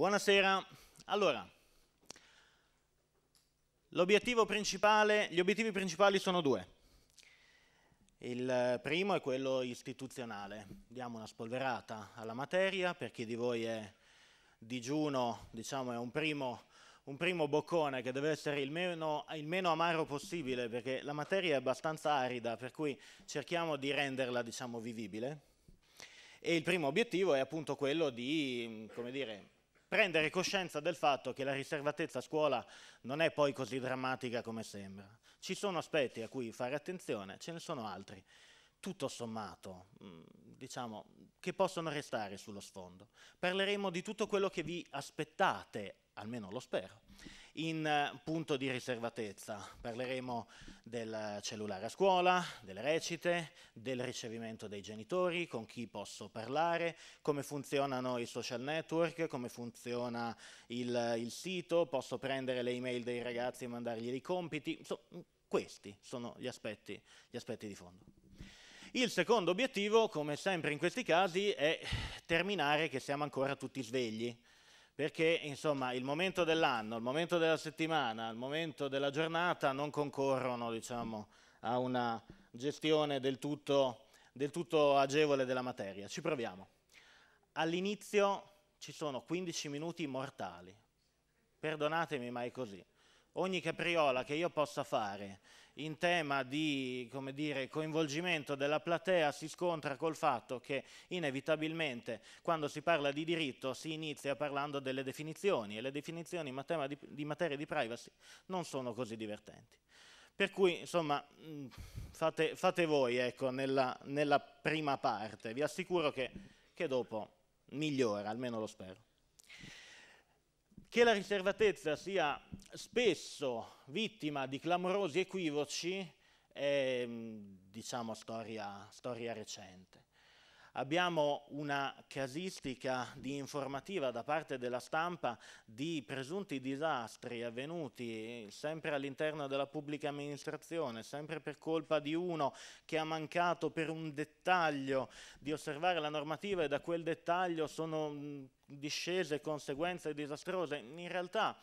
Buonasera. Allora, l'obiettivo principale, gli obiettivi principali sono due. Il primo è quello istituzionale. Diamo una spolverata alla materia, per chi di voi è digiuno, diciamo, è un primo, un primo boccone che deve essere il meno, il meno, amaro possibile, perché la materia è abbastanza arida, per cui cerchiamo di renderla, diciamo, vivibile. E il primo obiettivo è appunto quello di, come dire, prendere coscienza del fatto che la riservatezza a scuola non è poi così drammatica come sembra. Ci sono aspetti a cui fare attenzione, ce ne sono altri, tutto sommato, mm, diciamo, che possono restare sullo sfondo. Parleremo di tutto quello che vi aspettate, almeno lo spero, in eh, punto di riservatezza. Parleremo del cellulare a scuola, delle recite, del ricevimento dei genitori, con chi posso parlare, come funzionano i social network, come funziona il, il sito, posso prendere le email dei ragazzi e mandargli dei compiti. So, questi sono gli aspetti, gli aspetti di fondo. Il secondo obiettivo, come sempre in questi casi, è terminare che siamo ancora tutti svegli perché insomma, il momento dell'anno, il momento della settimana, il momento della giornata non concorrono diciamo, a una gestione del tutto, del tutto agevole della materia. Ci proviamo. All'inizio ci sono 15 minuti mortali, perdonatemi ma è così ogni capriola che io possa fare in tema di dire, coinvolgimento della platea si scontra col fatto che inevitabilmente quando si parla di diritto si inizia parlando delle definizioni e le definizioni in di, di materia di privacy non sono così divertenti. Per cui insomma mm, fate, fate voi ecco, nella, nella, prima parte, vi assicuro che, che dopo migliora, almeno lo spero che la riservatezza sia spesso vittima di clamorosi equivoci è mm, diciamo storia, storia recente. Abbiamo una casistica di informativa da parte della stampa di presunti disastri avvenuti sempre all'interno della pubblica amministrazione, sempre per colpa di uno che ha mancato per un dettaglio di osservare la normativa e da quel dettaglio sono discese conseguenze disastrose. In realtà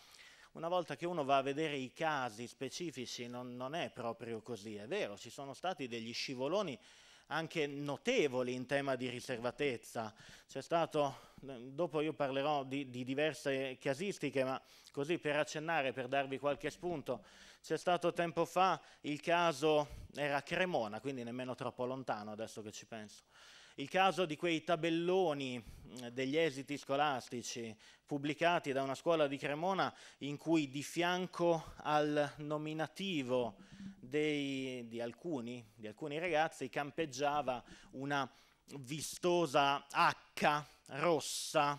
una volta che uno va a vedere i casi specifici non, non è proprio così, è vero, ci sono stati degli scivoloni anche notevoli in tema di riservatezza. C'è stato, dopo io parlerò di, di diverse casistiche, ma così per accennare, per darvi qualche spunto, c'è stato tempo fa il caso, era Cremona, quindi nemmeno troppo lontano adesso che ci penso, il caso di quei tabelloni mm, degli esiti scolastici pubblicati da una scuola di Cremona in cui di fianco al nominativo dei, di, alcuni, di alcuni ragazzi campeggiava una vistosa H rossa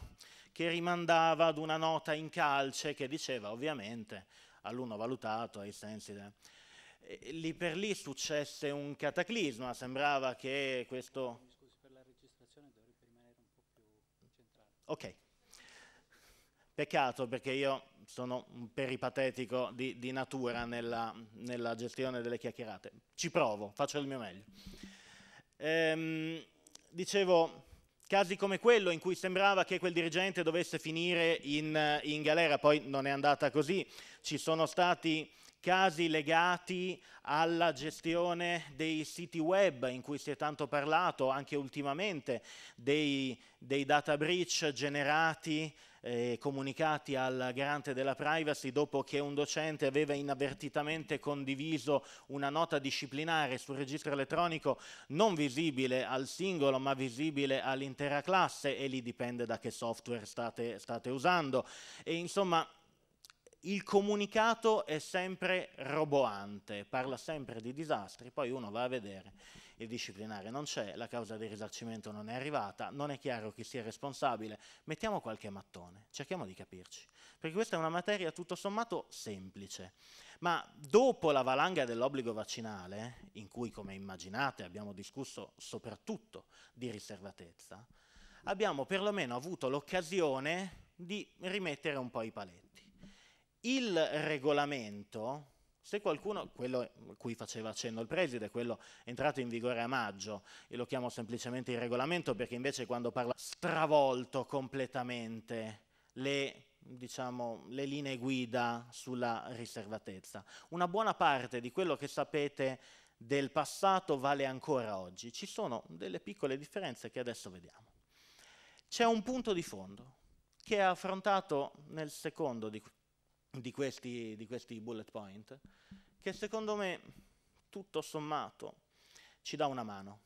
che rimandava ad una nota in calce che diceva ovviamente all'uno valutato ai sensi del... Lì per lì successe un cataclisma, sembrava che questo Ok. Peccato perché io sono un peripatetico di, di natura nella, nella, gestione delle chiacchierate. Ci provo, faccio il mio meglio. Ehm, dicevo, casi come quello in cui sembrava che quel dirigente dovesse finire in, in galera, poi non è andata così. Ci sono stati casi legati alla gestione dei siti web in cui si è tanto parlato anche ultimamente, dei, dei data breach generati e eh, comunicati al garante della privacy dopo che un docente aveva inavvertitamente condiviso una nota disciplinare sul registro elettronico non visibile al singolo ma visibile all'intera classe e lì dipende da che software state, state usando e insomma il comunicato è sempre roboante, parla sempre di disastri, poi uno va a vedere, il disciplinare non c'è, la causa di risarcimento non è arrivata, non è chiaro chi sia responsabile, mettiamo qualche mattone, cerchiamo di capirci, perché questa è una materia tutto sommato semplice, ma dopo la valanga dell'obbligo vaccinale, in cui come immaginate abbiamo discusso soprattutto di riservatezza, abbiamo perlomeno avuto l'occasione di rimettere un po' i paletti il regolamento, se qualcuno, quello a cui faceva accenno il preside, quello entrato in vigore a maggio, io lo chiamo semplicemente il regolamento perché invece quando parla stravolto completamente le diciamo, le linee guida sulla riservatezza. Una buona parte di quello che sapete del passato vale ancora oggi. Ci sono delle piccole differenze che adesso vediamo. C'è un punto di fondo che è affrontato nel secondo di di questi, di questi bullet point, che secondo me tutto sommato ci dà una mano.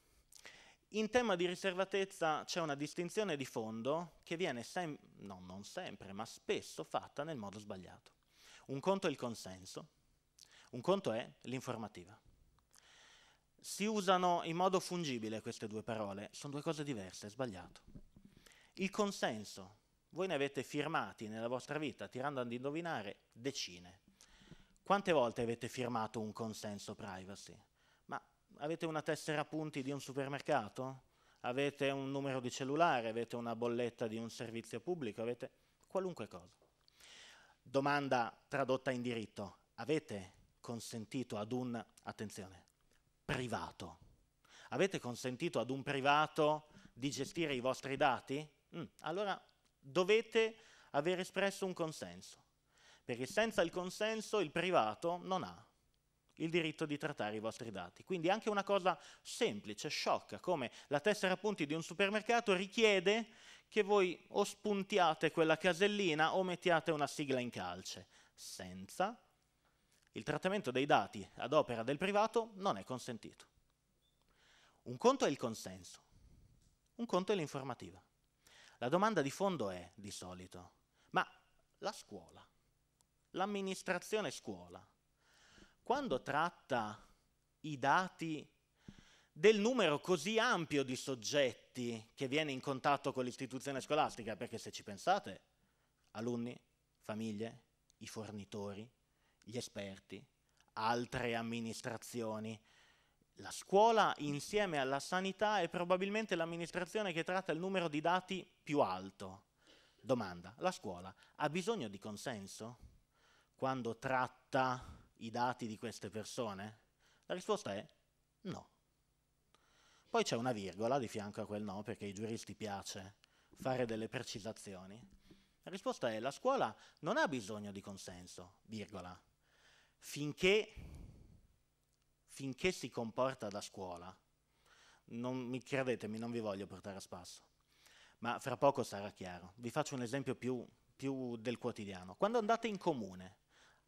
In tema di riservatezza c'è una distinzione di fondo che viene sem- no, non sempre, ma spesso fatta nel modo sbagliato. Un conto è il consenso, un conto è l'informativa. Si usano in modo fungibile queste due parole, sono due cose diverse, è sbagliato. Il consenso voi ne avete firmati nella vostra vita, tirando ad indovinare, decine. Quante volte avete firmato un consenso privacy? Ma avete una tessera punti di un supermercato? Avete un numero di cellulare? Avete una bolletta di un servizio pubblico? Avete qualunque cosa. Domanda tradotta in diritto. Avete consentito ad un, attenzione, privato? Avete consentito ad un privato di gestire i vostri dati? Mm, allora dovete aver espresso un consenso, perché senza il consenso il privato non ha il diritto di trattare i vostri dati. Quindi anche una cosa semplice, sciocca, come la tessera punti di un supermercato richiede che voi o spuntiate quella casellina o mettiate una sigla in calce. Senza il trattamento dei dati ad opera del privato non è consentito. Un conto è il consenso, un conto è l'informativa. La domanda di fondo è, di solito, ma la scuola, l'amministrazione scuola, quando tratta i dati del numero così ampio di soggetti che viene in contatto con l'istituzione scolastica, perché se ci pensate, alunni, famiglie, i fornitori, gli esperti, altre amministrazioni, la scuola insieme alla sanità è probabilmente l'amministrazione che tratta il numero di dati più alto. Domanda, la scuola ha bisogno di consenso quando tratta i dati di queste persone? La risposta è no. Poi c'è una virgola di fianco a quel no perché ai giuristi piace fare delle precisazioni. La risposta è la scuola non ha bisogno di consenso, virgola, finché finché si comporta da scuola, non, mi, credetemi, non vi voglio portare a spasso, ma fra poco sarà chiaro. Vi faccio un esempio più, più del quotidiano. Quando andate in comune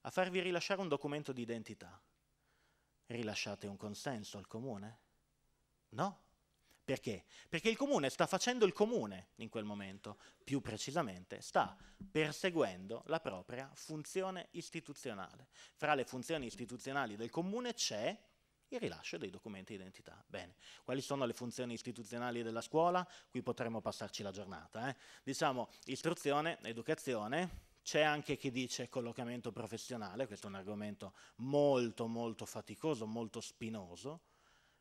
a farvi rilasciare un documento di identità, rilasciate un consenso al comune? No. Perché? Perché il comune sta facendo il comune in quel momento, più precisamente sta perseguendo la propria funzione istituzionale. Fra le funzioni istituzionali del comune c'è il rilascio dei documenti di identità. Bene, quali sono le funzioni istituzionali della scuola? Qui potremmo passarci la giornata. Eh? Diciamo istruzione, educazione, c'è anche chi dice collocamento professionale, questo è un argomento molto molto faticoso, molto spinoso,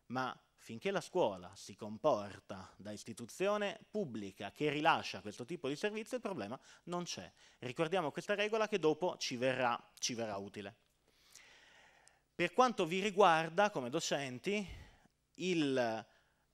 ma finché la scuola si comporta da istituzione pubblica che rilascia questo tipo di servizio, il problema non c'è. Ricordiamo questa regola che dopo ci verrà, ci verrà utile. Per quanto vi riguarda, come docenti, il,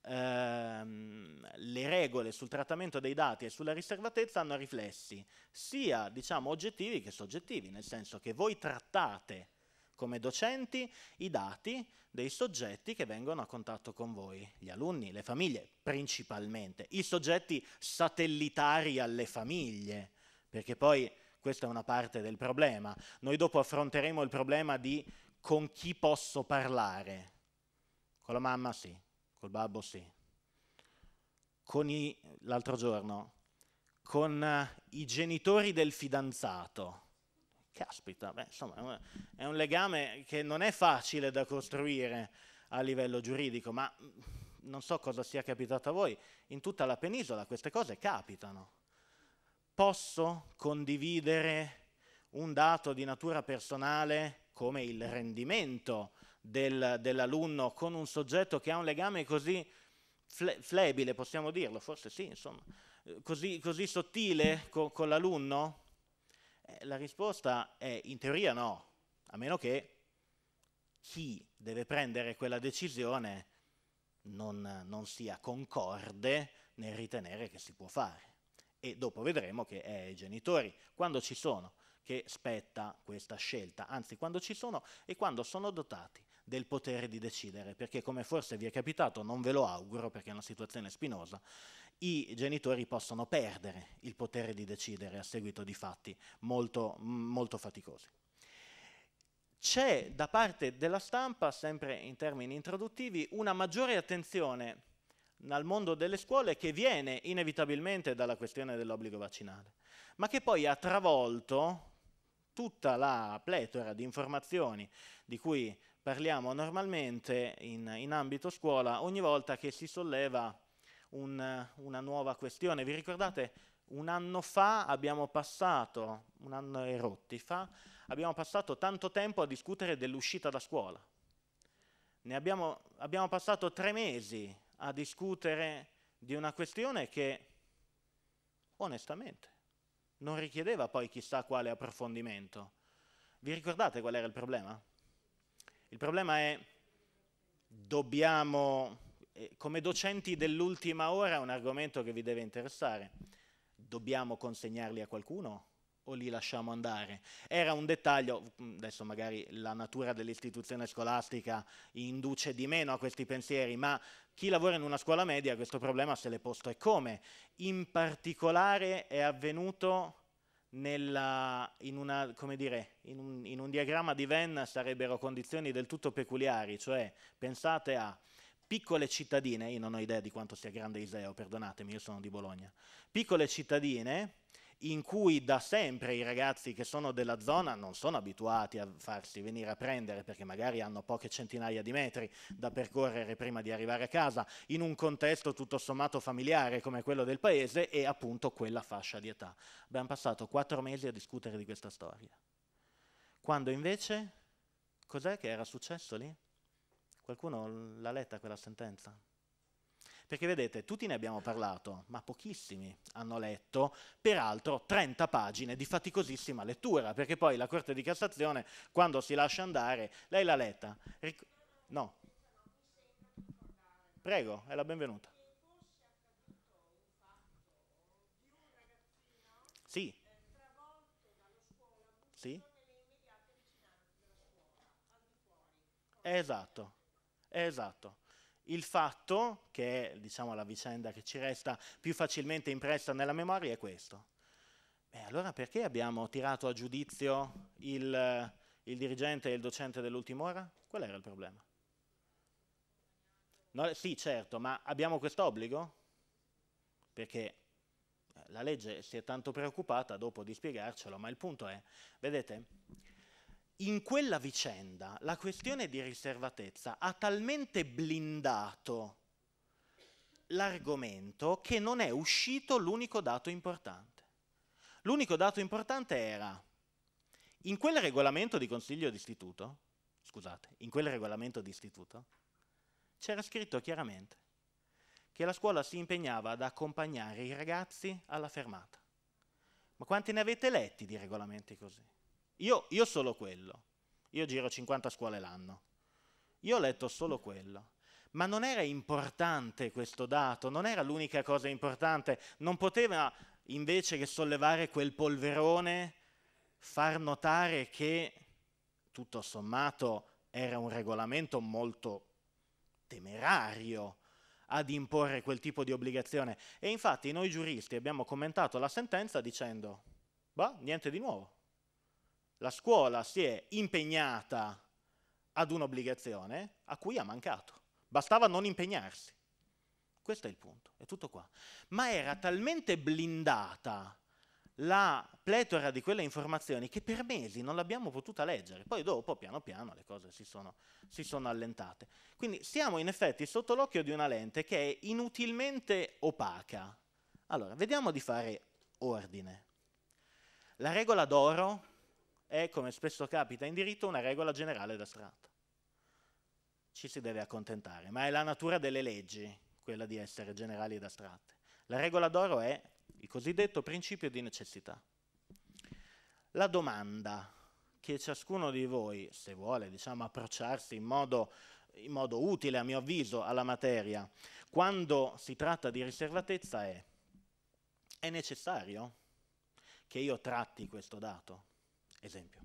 ehm, le regole sul trattamento dei dati e sulla riservatezza hanno riflessi sia diciamo, oggettivi che soggettivi, nel senso che voi trattate come docenti i dati dei soggetti che vengono a contatto con voi, gli alunni, le famiglie principalmente, i soggetti satellitari alle famiglie, perché poi questa è una parte del problema. Noi dopo affronteremo il problema di con chi posso parlare. Con la mamma sì, col babbo sì. Con i, l'altro giorno, con uh, i genitori del fidanzato. Caspita, beh, insomma, è un legame che non è facile da costruire a livello giuridico, ma mm, non so cosa sia capitato a voi, in tutta la penisola queste cose capitano. Posso condividere un dato di natura personale come il rendimento del, dell'alunno con un soggetto che ha un legame così fle flebile, possiamo dirlo, forse sì, insomma, così, così sottile co con l'alunno? Eh, la risposta è in teoria no, a meno che chi deve prendere quella decisione non, non sia concorde nel ritenere che si può fare. E dopo vedremo che è ai genitori, quando ci sono che spetta questa scelta, anzi quando ci sono e quando sono dotati del potere di decidere, perché come forse vi è capitato, non ve lo auguro perché è una situazione spinosa, i genitori possono perdere il potere di decidere a seguito di fatti molto, molto faticosi. C'è da parte della stampa, sempre in termini introduttivi, una maggiore attenzione al mondo delle scuole che viene inevitabilmente dalla questione dell'obbligo vaccinale, ma che poi ha travolto tutta la pletora di informazioni di cui parliamo normalmente in, in ambito scuola ogni volta che si solleva un, una nuova questione. Vi ricordate un anno fa abbiamo passato, un anno e rotti fa, abbiamo passato tanto tempo a discutere dell'uscita da scuola. Abbiamo, abbiamo passato tre mesi a discutere di una questione che onestamente non richiedeva poi chissà quale approfondimento. Vi ricordate qual era il problema? Il problema è dobbiamo, eh, come docenti dell'ultima ora, è un argomento che vi deve interessare, dobbiamo consegnarli a qualcuno o li lasciamo andare. Era un dettaglio, mm, adesso magari la natura dell'istituzione scolastica induce di meno a questi pensieri, ma chi lavora in una scuola media questo problema se l'è posto e come. In particolare è avvenuto nella, in, una, dire, in, un, in un diagramma di Venn sarebbero condizioni del tutto peculiari, cioè pensate a piccole cittadine, io non ho idea di quanto sia grande Iseo, perdonatemi, io sono di Bologna, piccole cittadine in cui da sempre i ragazzi che sono della zona non sono abituati a farsi venire a prendere perché magari hanno poche centinaia di metri da percorrere prima di arrivare a casa, in un contesto tutto sommato familiare come quello del paese e appunto quella fascia di età. Abbiamo passato quattro mesi a discutere di questa storia. Quando invece, cos'è che era successo lì? Qualcuno l'ha letta quella sentenza? Perché vedete, tutti ne abbiamo parlato, ma pochissimi hanno letto, peraltro 30 pagine di faticosissima lettura, perché poi la Corte di Cassazione, quando si lascia andare, lei l'ha letta? Ric- no. Prego, è la benvenuta. Sì. Sì. Esatto, esatto. Il fatto, che è diciamo, la vicenda che ci resta più facilmente impressa nella memoria, è questo. Beh, allora perché abbiamo tirato a giudizio il, il dirigente e il docente dell'ultima ora? Qual era il problema? No, sì, certo, ma abbiamo questo obbligo? Perché eh, la legge si è tanto preoccupata dopo di spiegarcelo, ma il punto è, vedete, in quella vicenda la questione di riservatezza ha talmente blindato l'argomento che non è uscito l'unico dato importante. L'unico dato importante era in quel regolamento di consiglio d'istituto, scusate, in quel regolamento d'istituto c'era scritto chiaramente che la scuola si impegnava ad accompagnare i ragazzi alla fermata. Ma quanti ne avete letti di regolamenti così? Io, io solo quello. Io giro 50 scuole l'anno. Io ho letto solo quello. Ma non era importante questo dato, non era l'unica cosa importante. Non poteva, invece che sollevare quel polverone, far notare che, tutto sommato, era un regolamento molto temerario ad imporre quel tipo di obbligazione. E infatti noi giuristi abbiamo commentato la sentenza dicendo, bah, niente di nuovo la scuola si è impegnata ad un'obbligazione a cui ha mancato. Bastava non impegnarsi. Questo è il punto, è tutto qua. Ma era talmente blindata la pletora di quelle informazioni che per mesi non l'abbiamo potuta leggere. Poi dopo, piano piano, le cose si sono, si sono allentate. Quindi siamo in effetti sotto l'occhio di una lente che è inutilmente opaca. Allora, vediamo di fare ordine. La regola d'oro è, come spesso capita in diritto, una regola generale ed astratta. Ci si deve accontentare, ma è la natura delle leggi quella di essere generali ed astratte. La regola d'oro è il cosiddetto principio di necessità. La domanda che ciascuno di voi, se vuole diciamo, approcciarsi in modo, in modo utile, a mio avviso, alla materia, quando si tratta di riservatezza è, è necessario che io tratti questo dato? Esempio,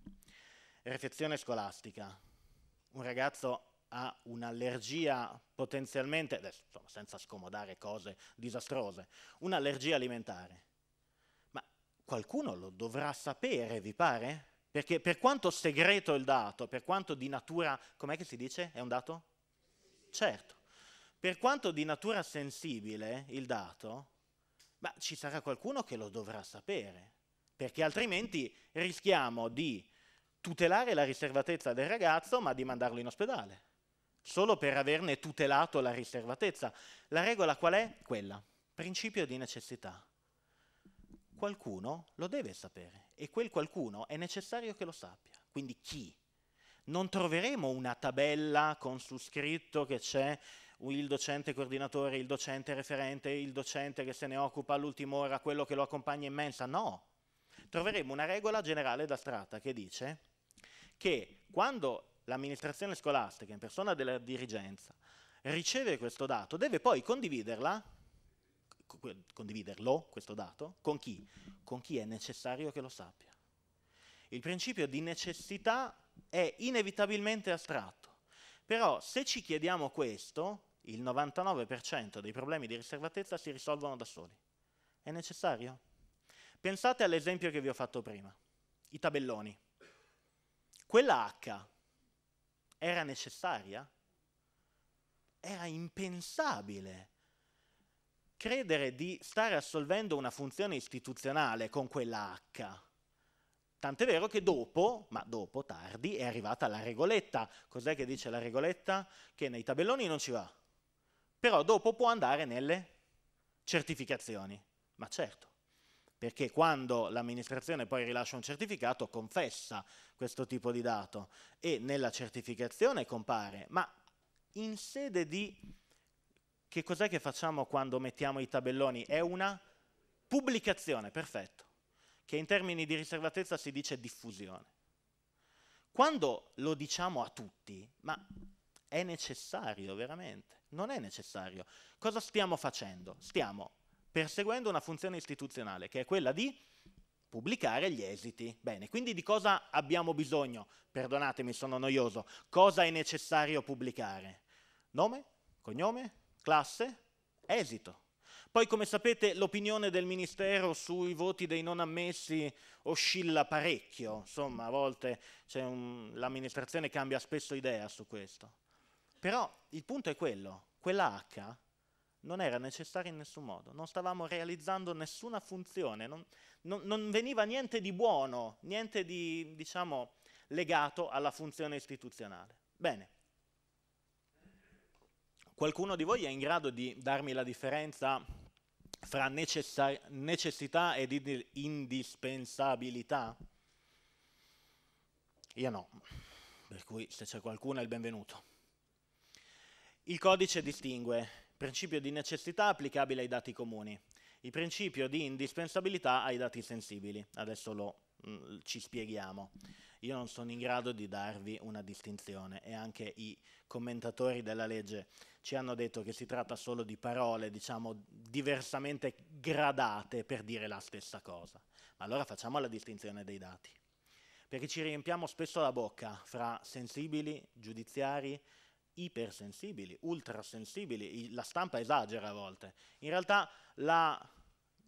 refezione scolastica. Un ragazzo ha un'allergia potenzialmente, adesso, senza scomodare cose disastrose, un'allergia alimentare. Ma qualcuno lo dovrà sapere, vi pare? Perché per quanto segreto il dato, per quanto di natura, com'è che si dice? È un dato? Certo. Per quanto di natura sensibile il dato, ma ci sarà qualcuno che lo dovrà sapere perché altrimenti rischiamo di tutelare la riservatezza del ragazzo ma di mandarlo in ospedale, solo per averne tutelato la riservatezza. La regola qual è? Quella, principio di necessità. Qualcuno lo deve sapere e quel qualcuno è necessario che lo sappia, quindi chi? Non troveremo una tabella con su scritto che c'è il docente coordinatore, il docente referente, il docente che se ne occupa all'ultima ora, quello che lo accompagna in mensa, no troveremo una regola generale da strata che dice che quando l'amministrazione scolastica in persona della dirigenza riceve questo dato, deve poi condividerla, condividerlo, questo dato, con chi? Con chi è necessario che lo sappia. Il principio di necessità è inevitabilmente astratto, però se ci chiediamo questo, il 99% dei problemi di riservatezza si risolvono da soli. È necessario? Pensate all'esempio che vi ho fatto prima, i tabelloni. Quella H era necessaria? Era impensabile credere di stare assolvendo una funzione istituzionale con quella H. Tant'è vero che dopo, ma dopo, tardi, è arrivata la regoletta. Cos'è che dice la regoletta? Che nei tabelloni non ci va. Però dopo può andare nelle certificazioni. Ma certo perché quando l'amministrazione poi rilascia un certificato confessa questo tipo di dato e nella certificazione compare, ma in sede di che cos'è che facciamo quando mettiamo i tabelloni? È una pubblicazione, perfetto, che in termini di riservatezza si dice diffusione. Quando lo diciamo a tutti, ma è necessario veramente? Non è necessario. Cosa stiamo facendo? Stiamo perseguendo una funzione istituzionale, che è quella di pubblicare gli esiti. Bene, quindi di cosa abbiamo bisogno? Perdonatemi, sono noioso. Cosa è necessario pubblicare? Nome, cognome, classe, esito. Poi, come sapete, l'opinione del Ministero sui voti dei non ammessi oscilla parecchio, insomma, a volte l'amministrazione cambia spesso idea su questo. Però il punto è quello, quella H non era necessario in nessun modo, non stavamo realizzando nessuna funzione, non, non, non veniva niente di buono, niente di, diciamo, legato alla funzione istituzionale. Bene. Qualcuno di voi è in grado di darmi la differenza fra necessità ed ind indispensabilità? Io no, per cui se c'è qualcuno è il benvenuto. Il codice distingue principio di necessità applicabile ai dati comuni, il principio di indispensabilità ai dati sensibili. Adesso lo mh, mm, ci spieghiamo. Io non sono in grado di darvi una distinzione e anche i commentatori della legge ci hanno detto che si tratta solo di parole, diciamo, diversamente gradate per dire la stessa cosa. Ma allora facciamo la distinzione dei dati. Perché ci riempiamo spesso la bocca fra sensibili, giudiziari, ipersensibili, ultrasensibili, la stampa esagera a volte. In realtà la,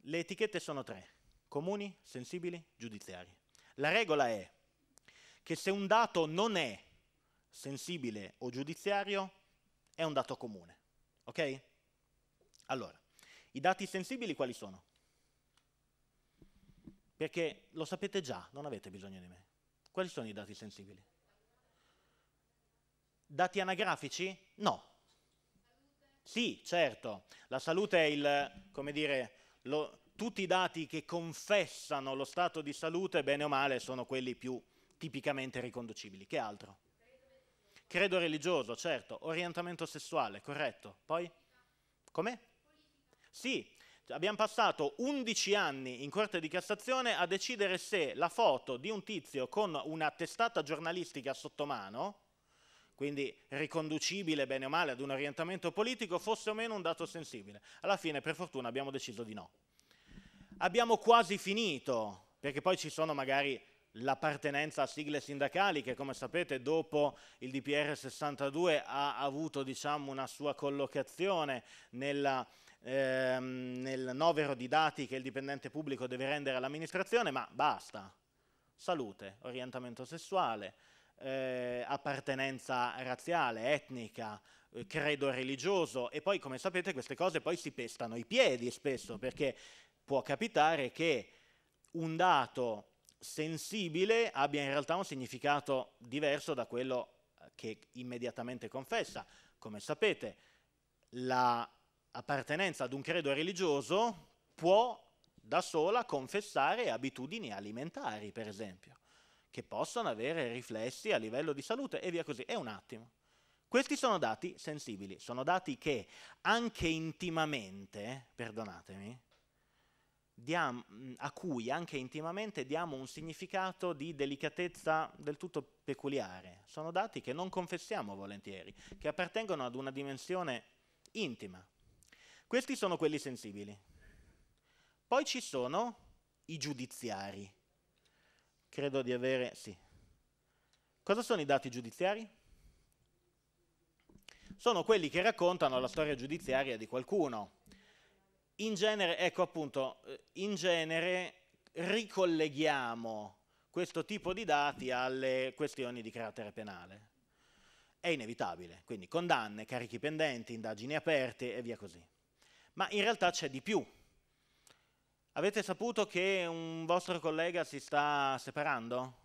le etichette sono tre, comuni, sensibili, giudiziari. La regola è che se un dato non è sensibile o giudiziario, è un dato comune. Ok? Allora, i dati sensibili quali sono? Perché lo sapete già, non avete bisogno di me. Quali sono i dati sensibili? Dati anagrafici? No. Sì, certo, la salute è il, come dire, lo, tutti i dati che confessano lo stato di salute, bene o male, sono quelli più tipicamente riconducibili. Che altro? Credo religioso, certo. Orientamento sessuale, corretto. Poi? Come? Sì, abbiamo passato 11 anni in Corte di Cassazione a decidere se la foto di un tizio con una testata giornalistica sotto mano quindi riconducibile bene o male ad un orientamento politico, fosse o meno un dato sensibile. Alla fine, per fortuna, abbiamo deciso di no. Abbiamo quasi finito, perché poi ci sono magari l'appartenenza a sigle sindacali che come sapete dopo il DPR 62 ha avuto diciamo, una sua collocazione nella, ehm, nel novero di dati che il dipendente pubblico deve rendere all'amministrazione, ma basta. Salute, orientamento sessuale, eh, appartenenza razziale, etnica, eh, credo religioso e poi come sapete queste cose poi si pestano i piedi spesso perché può capitare che un dato sensibile abbia in realtà un significato diverso da quello eh, che immediatamente confessa. Come sapete, l'appartenenza la ad un credo religioso può da sola confessare abitudini alimentari, per esempio che possono avere riflessi a livello di salute e via così. È un attimo. Questi sono dati sensibili, sono dati che anche intimamente, perdonatemi, diamo, a cui anche intimamente diamo un significato di delicatezza del tutto peculiare. Sono dati che non confessiamo volentieri, che appartengono ad una dimensione intima. Questi sono quelli sensibili. Poi ci sono i giudiziari. Credo di avere, sì. Cosa sono i dati giudiziari? Sono quelli che raccontano la storia giudiziaria di qualcuno. In genere, ecco appunto, eh, in genere ricolleghiamo questo tipo di dati alle questioni di carattere penale. È inevitabile, quindi condanne, carichi pendenti, indagini aperte e via così. Ma in realtà c'è di più. Avete saputo che un vostro collega si sta separando?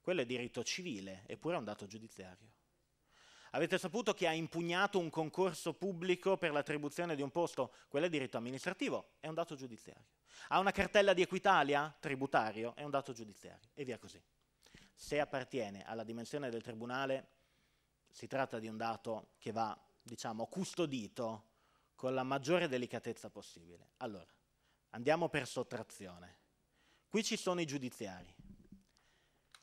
Quello è diritto civile, eppure è un dato giudiziario. Avete saputo che ha impugnato un concorso pubblico per l'attribuzione di un posto? Quello è diritto amministrativo, è un dato giudiziario. Ha una cartella di Equitalia? Tributario, è un dato giudiziario. E via così. Se appartiene alla dimensione del tribunale, si tratta di un dato che va, diciamo, custodito con la maggiore delicatezza possibile. Allora, Andiamo per sottrazione. Qui ci sono i giudiziari,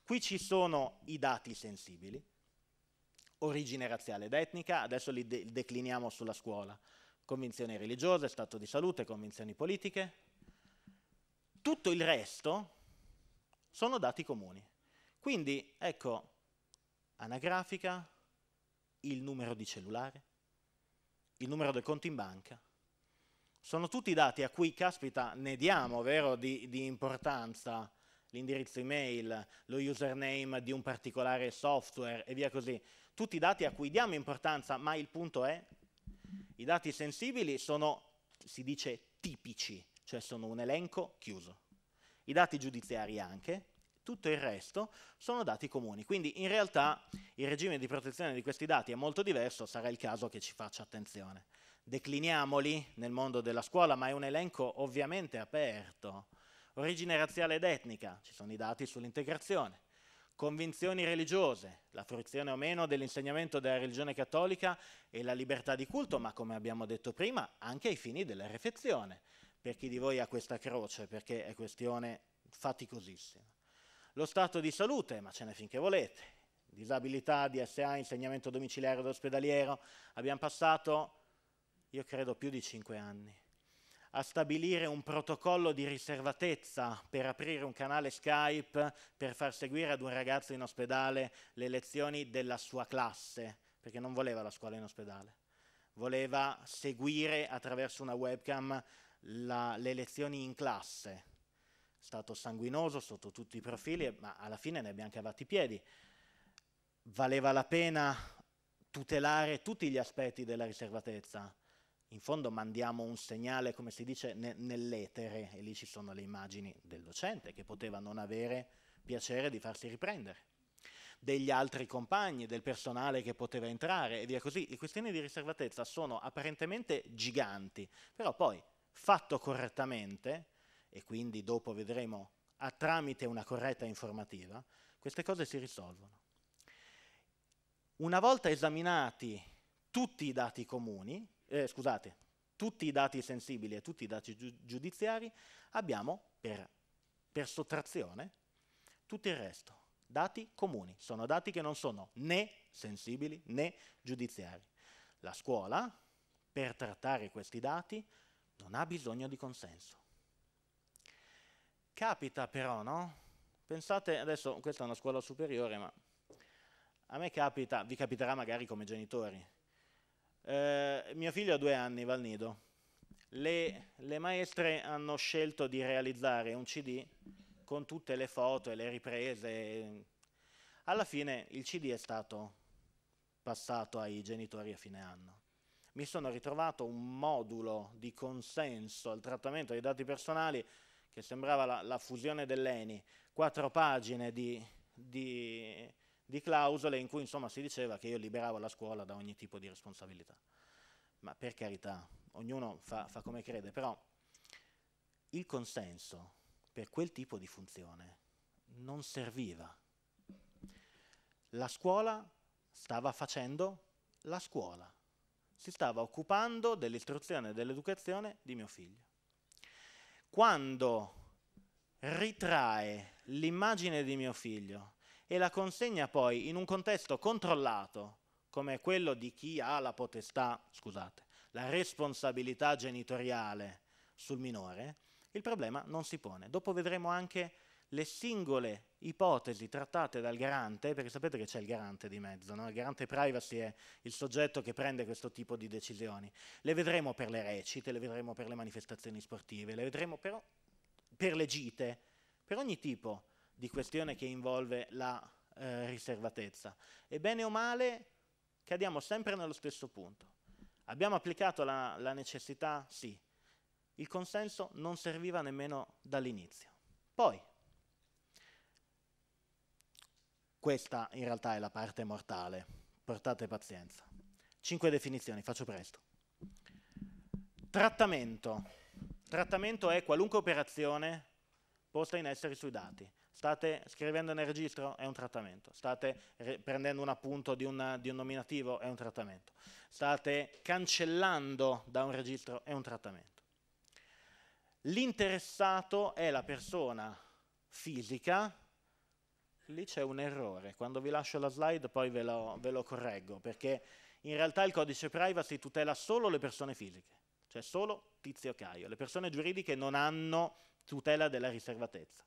qui ci sono i dati sensibili, origine razziale ed etnica, adesso li de decliniamo sulla scuola, convinzioni religiose, stato di salute, convinzioni politiche. Tutto il resto sono dati comuni. Quindi, ecco, anagrafica, il numero di cellulare, il numero del conto in banca, sono tutti dati a cui, caspita, ne diamo, vero, di, di importanza l'indirizzo email, lo username di un particolare software e via così. Tutti i dati a cui diamo importanza, ma il punto è, i dati sensibili sono, si dice, tipici, cioè sono un elenco chiuso. I dati giudiziari anche, tutto il resto sono dati comuni. Quindi in realtà il regime di protezione di questi dati è molto diverso, sarà il caso che ci faccia attenzione decliniamoli nel mondo della scuola, ma è un elenco ovviamente aperto. Origine razziale ed etnica, ci sono i dati sull'integrazione. Convinzioni religiose, la fruizione o meno dell'insegnamento della religione cattolica e la libertà di culto, ma come abbiamo detto prima, anche ai fini della refezione. Per chi di voi ha questa croce, perché è questione faticosissima. Lo stato di salute, ma ce n'è finché volete. Disabilità, DSA, insegnamento domiciliare ed ospedaliero. Abbiamo passato io credo più di cinque anni, a stabilire un protocollo di riservatezza per aprire un canale Skype per far seguire ad un ragazzo in ospedale le lezioni della sua classe, perché non voleva la scuola in ospedale, voleva seguire attraverso una webcam la, le lezioni in classe. È stato sanguinoso sotto tutti i profili, ma alla fine ne abbiamo cavati i piedi. Valeva la pena tutelare tutti gli aspetti della riservatezza, in fondo mandiamo un segnale, come si dice, ne nell'etere e lì ci sono le immagini del docente che poteva non avere piacere di farsi riprendere, degli altri compagni, del personale che poteva entrare e via così. Le questioni di riservatezza sono apparentemente giganti, però poi fatto correttamente, e quindi dopo vedremo a tramite una corretta informativa, queste cose si risolvono. Una volta esaminati tutti i dati comuni, eh, scusate, tutti i dati sensibili e tutti i dati giudiziari, abbiamo per, per sottrazione tutto il resto. Dati comuni, sono dati che non sono né sensibili né giudiziari. La scuola, per trattare questi dati, non ha bisogno di consenso. Capita però, no? Pensate, adesso questa è una scuola superiore, ma a me capita, vi capiterà magari come genitori, eh, mio figlio ha due anni, va al nido. Le, le maestre hanno scelto di realizzare un CD con tutte le foto e le riprese. Alla fine il CD è stato passato ai genitori a fine anno. Mi sono ritrovato un modulo di consenso al trattamento dei dati personali che sembrava la, la fusione dell'ENI, quattro pagine di, di di clausole in cui insomma, si diceva che io liberavo la scuola da ogni tipo di responsabilità. Ma per carità, ognuno fa, fa come crede, però il consenso per quel tipo di funzione non serviva. La scuola stava facendo la scuola, si stava occupando dell'istruzione e dell'educazione di mio figlio. Quando ritrae l'immagine di mio figlio e la consegna poi in un contesto controllato, come quello di chi ha la potestà, scusate, la responsabilità genitoriale sul minore, il problema non si pone. Dopo vedremo anche le singole ipotesi trattate dal garante, perché sapete che c'è il garante di mezzo, no? il garante privacy è il soggetto che prende questo tipo di decisioni. Le vedremo per le recite, le vedremo per le manifestazioni sportive, le vedremo però per le gite, per ogni tipo di questione che involve la eh, riservatezza. E bene o male cadiamo sempre nello stesso punto. Abbiamo applicato la, la necessità? Sì. Il consenso non serviva nemmeno dall'inizio. Poi, questa in realtà è la parte mortale, portate pazienza. Cinque definizioni, faccio presto. Trattamento. Trattamento è qualunque operazione posta in essere sui dati state scrivendo nel registro, è un trattamento, state prendendo un appunto di, una, di un nominativo, è un trattamento, state cancellando da un registro, è un trattamento. L'interessato è la persona fisica, lì c'è un errore, quando vi lascio la slide poi ve lo, ve lo correggo, perché in realtà il codice privacy tutela solo le persone fisiche, cioè solo Tizio Caio, le persone giuridiche non hanno tutela della riservatezza.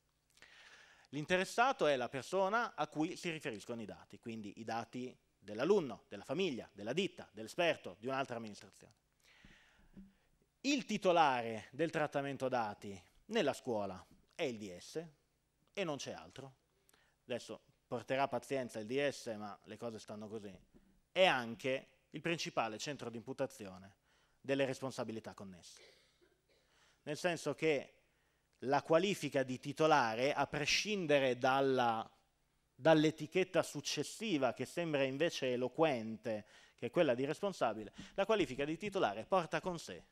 L'interessato è la persona a cui si riferiscono i dati, quindi i dati dell'alunno, della famiglia, della ditta, dell'esperto, di un'altra amministrazione. Il titolare del trattamento dati nella scuola è il DS e non c'è altro. Adesso porterà pazienza il DS, ma le cose stanno così. È anche il principale centro di imputazione delle responsabilità connesse. Nel senso che la qualifica di titolare, a prescindere dall'etichetta successiva che sembra invece eloquente, che è quella di responsabile, la qualifica di titolare porta con sé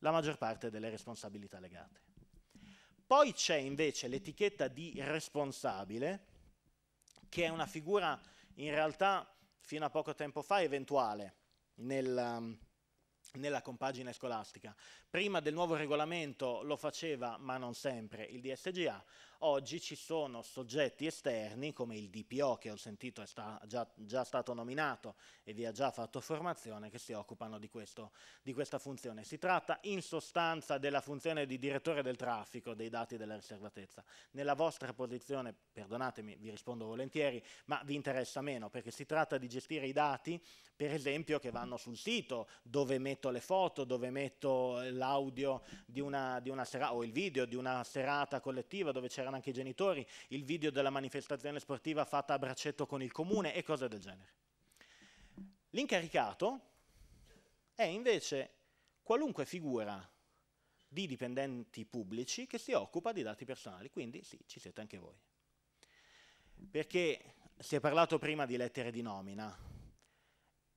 la maggior parte delle responsabilità legate. Poi c'è invece l'etichetta di responsabile, che è una figura in realtà fino a poco tempo fa eventuale nel, nella compagine scolastica. Prima del nuovo regolamento lo faceva, ma non sempre, il DSGA, Oggi ci sono soggetti esterni come il DPO che ho sentito è sta, già, già, stato nominato e vi ha già fatto formazione che si occupano di, questo, di questa funzione. Si tratta in sostanza della funzione di direttore del traffico dei dati della riservatezza. Nella vostra posizione, perdonatemi, vi rispondo volentieri, ma vi interessa meno perché si tratta di gestire i dati per esempio che vanno sul sito dove metto le foto, dove metto l'audio di una, di una serata o il video di una serata collettiva dove c'è c'erano anche i genitori, il video della manifestazione sportiva fatta a braccetto con il comune e cose del genere. L'incaricato è invece qualunque figura di dipendenti pubblici che si occupa di dati personali, quindi sì, ci siete anche voi. Perché si è parlato prima di lettere di nomina,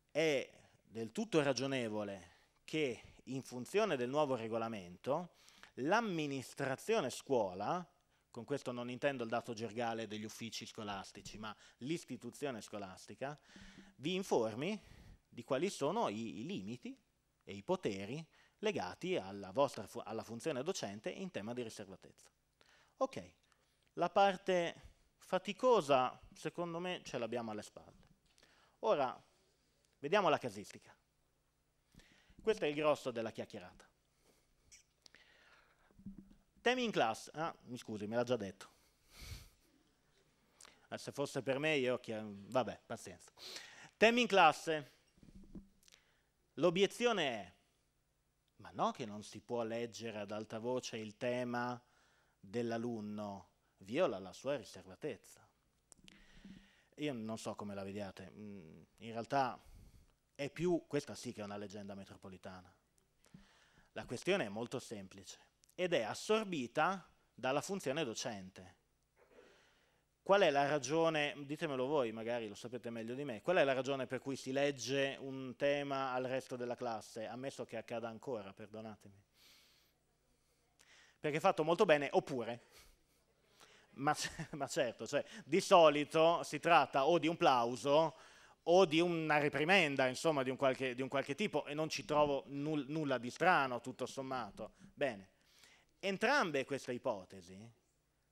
è del tutto ragionevole che in funzione del nuovo regolamento l'amministrazione scuola con questo non intendo il dato gergale degli uffici scolastici, ma l'istituzione scolastica, vi informi di quali sono i, i limiti e i poteri legati alla, vostra, fu alla funzione docente in tema di riservatezza. Ok, la parte faticosa secondo me ce l'abbiamo alle spalle. Ora, vediamo la casistica. Questo è il grosso della chiacchierata. Temi in classe. Ah, mi scusi, me l'ha già detto. Eh, se fosse per me io... Vabbè, pazienza. Temi in classe. L'obiezione è, ma no che non si può leggere ad alta voce il tema dell'alunno, viola la sua riservatezza. Io non so come la vediate, mm, in realtà è più, questa sì che è una leggenda metropolitana. La questione è molto semplice ed è assorbita dalla funzione docente. Qual è la ragione, ditemelo voi, magari lo sapete meglio di me, qual è la ragione per cui si legge un tema al resto della classe, ammesso che accada ancora, perdonatemi? Perché è fatto molto bene, oppure, ma, ma certo, cioè, di solito si tratta o di un plauso o di una reprimenda, insomma, di un qualche, di un qualche tipo, e non ci trovo nulla di strano, tutto sommato. Bene. Entrambe queste ipotesi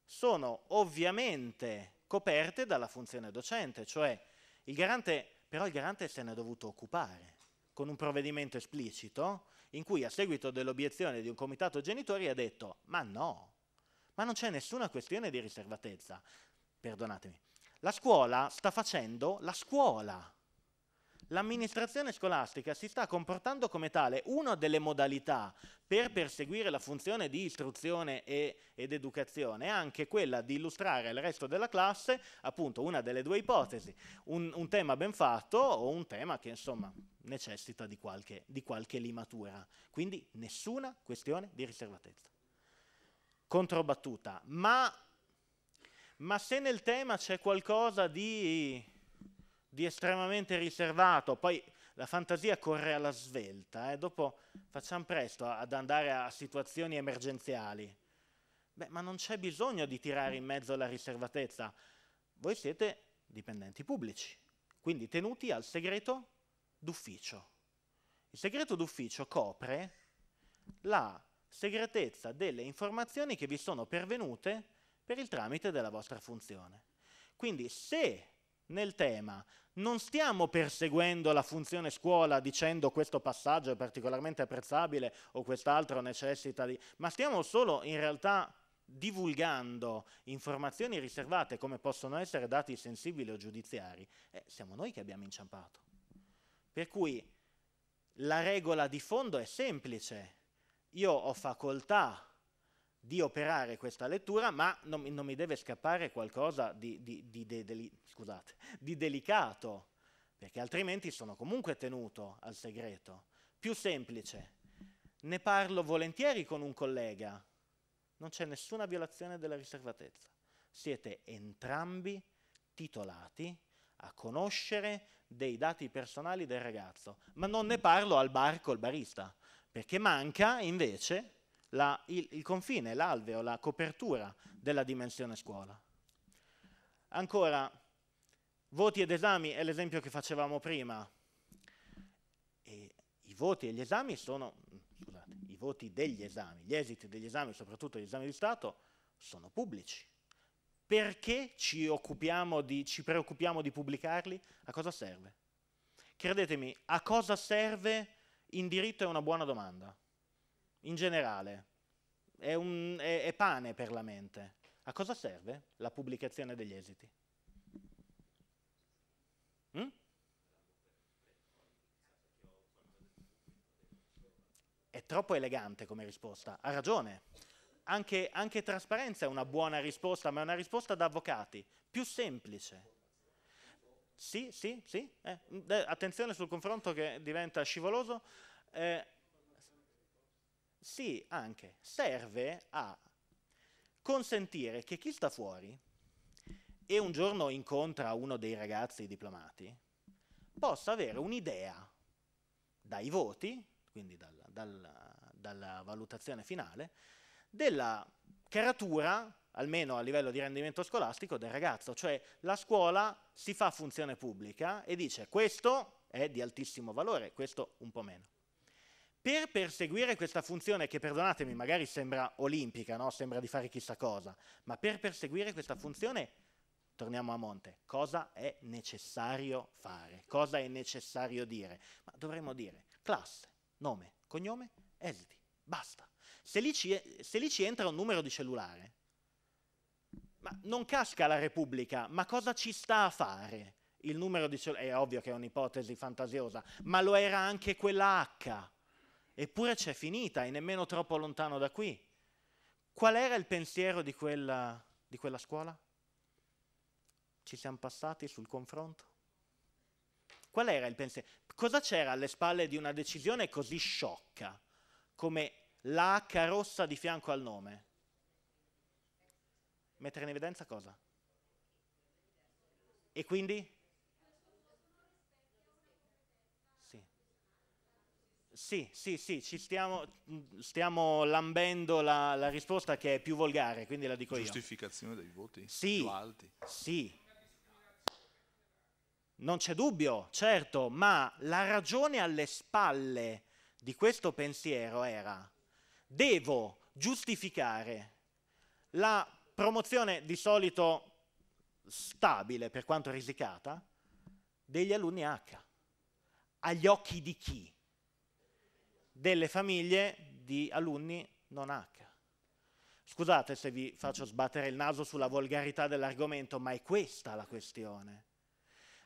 sono ovviamente coperte dalla funzione docente, cioè il garante, però il garante se ne è dovuto occupare con un provvedimento esplicito in cui a seguito dell'obiezione di un comitato genitori ha detto ma no, ma non c'è nessuna questione di riservatezza, perdonatemi, la scuola sta facendo la scuola, L'amministrazione scolastica si sta comportando come tale. Una delle modalità per perseguire la funzione di istruzione e, ed educazione è anche quella di illustrare al resto della classe, appunto, una delle due ipotesi, un, un tema ben fatto o un tema che insomma necessita di qualche, di qualche limatura. Quindi nessuna questione di riservatezza. Controbattuta, ma, ma se nel tema c'è qualcosa di di estremamente riservato, poi la fantasia corre alla svelta, eh? dopo facciamo presto ad andare a situazioni emergenziali. Beh, ma non c'è bisogno di tirare in mezzo la riservatezza, voi siete dipendenti pubblici, quindi tenuti al segreto d'ufficio. Il segreto d'ufficio copre la segretezza delle informazioni che vi sono pervenute per il tramite della vostra funzione. Quindi se nel tema non stiamo perseguendo la funzione scuola dicendo questo passaggio è particolarmente apprezzabile o quest'altro necessita di... ma stiamo solo in realtà divulgando informazioni riservate come possono essere dati sensibili o giudiziari. Eh, siamo noi che abbiamo inciampato. Per cui la regola di fondo è semplice. Io ho facoltà di operare questa lettura, ma non, non mi deve scappare qualcosa di, di, di, de, de, scusate, di delicato, perché altrimenti sono comunque tenuto al segreto. Più semplice, ne parlo volentieri con un collega, non c'è nessuna violazione della riservatezza. Siete entrambi titolati a conoscere dei dati personali del ragazzo, ma non ne parlo al bar col barista, perché manca invece la, il, il confine, l'alveo, la copertura della dimensione scuola. Ancora, voti ed esami è l'esempio che facevamo prima. E I voti e gli esami sono, scusate, i voti degli esami, gli esiti degli esami, soprattutto gli esami di Stato, sono pubblici. Perché ci, di, ci preoccupiamo di pubblicarli? A cosa serve? Credetemi, a cosa serve in diritto è una buona domanda in generale, è, un, è, è pane per la mente. A cosa serve la pubblicazione degli esiti? Mm? È troppo elegante come risposta, ha ragione. Anche, anche, trasparenza è una buona risposta, ma è una risposta da avvocati, più semplice. Sì, sì, sì. Eh, attenzione sul confronto che diventa scivoloso. Eh, sì, anche. Serve a consentire che chi sta fuori e un giorno incontra uno dei ragazzi diplomati possa avere un'idea dai voti, quindi dalla, dalla, dalla valutazione finale, della caratura almeno a livello di rendimento scolastico, del ragazzo. Cioè la scuola si fa funzione pubblica e dice questo è di altissimo valore, questo un po' meno. Per perseguire questa funzione, che perdonatemi, magari sembra olimpica, no? sembra di fare chissà cosa, ma per perseguire questa funzione, torniamo a monte, cosa è necessario fare? Cosa è necessario dire? Ma dovremmo dire classe, nome, cognome, esiti, basta. Se lì ci, se lì ci entra un numero di cellulare, ma non casca la Repubblica, ma cosa ci sta a fare? Il numero di cellulare, è ovvio che è un'ipotesi fantasiosa, ma lo era anche quella H eppure c'è finita e nemmeno troppo lontano da qui. Qual era il pensiero di quella, di quella scuola? Ci siamo passati sul confronto? Qual era il pensiero? Cosa c'era alle spalle di una decisione così sciocca come l'H rossa di fianco al nome? Mettere in evidenza cosa? E quindi? Sì, sì, sì, ci stiamo, stiamo lambendo la, la, risposta che è più volgare, quindi la dico Giustificazione io. Giustificazione dei voti sì, più alti. Sì, non c'è dubbio, certo, ma la ragione alle spalle di questo pensiero era devo giustificare la promozione di solito stabile, per quanto risicata, degli alunni H. Agli occhi di chi? delle famiglie di alunni non H. Scusate se vi faccio sbattere il naso sulla volgarità dell'argomento, ma è questa la questione.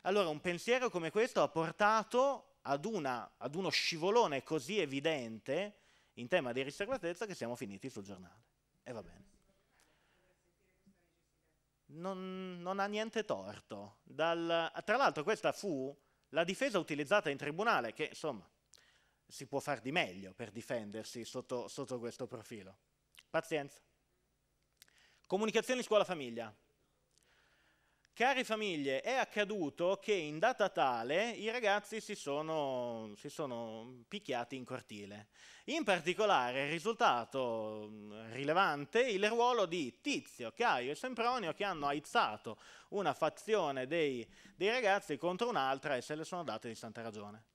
Allora, un pensiero come questo ha portato ad, una, ad uno scivolone così evidente in tema di riservatezza che siamo finiti sul giornale. E va bene. Non, non ha niente torto. Dal, tra l'altro questa fu la difesa utilizzata in tribunale, che insomma si può fare di meglio per difendersi sotto, sotto questo profilo. Pazienza. Comunicazione scuola-famiglia. Cari famiglie, è accaduto che in data tale i ragazzi si sono, si sono, picchiati in cortile. In particolare è risultato rilevante il ruolo di Tizio, Caio e Sempronio che hanno aizzato una fazione dei, dei ragazzi contro un'altra e se le sono date di santa ragione.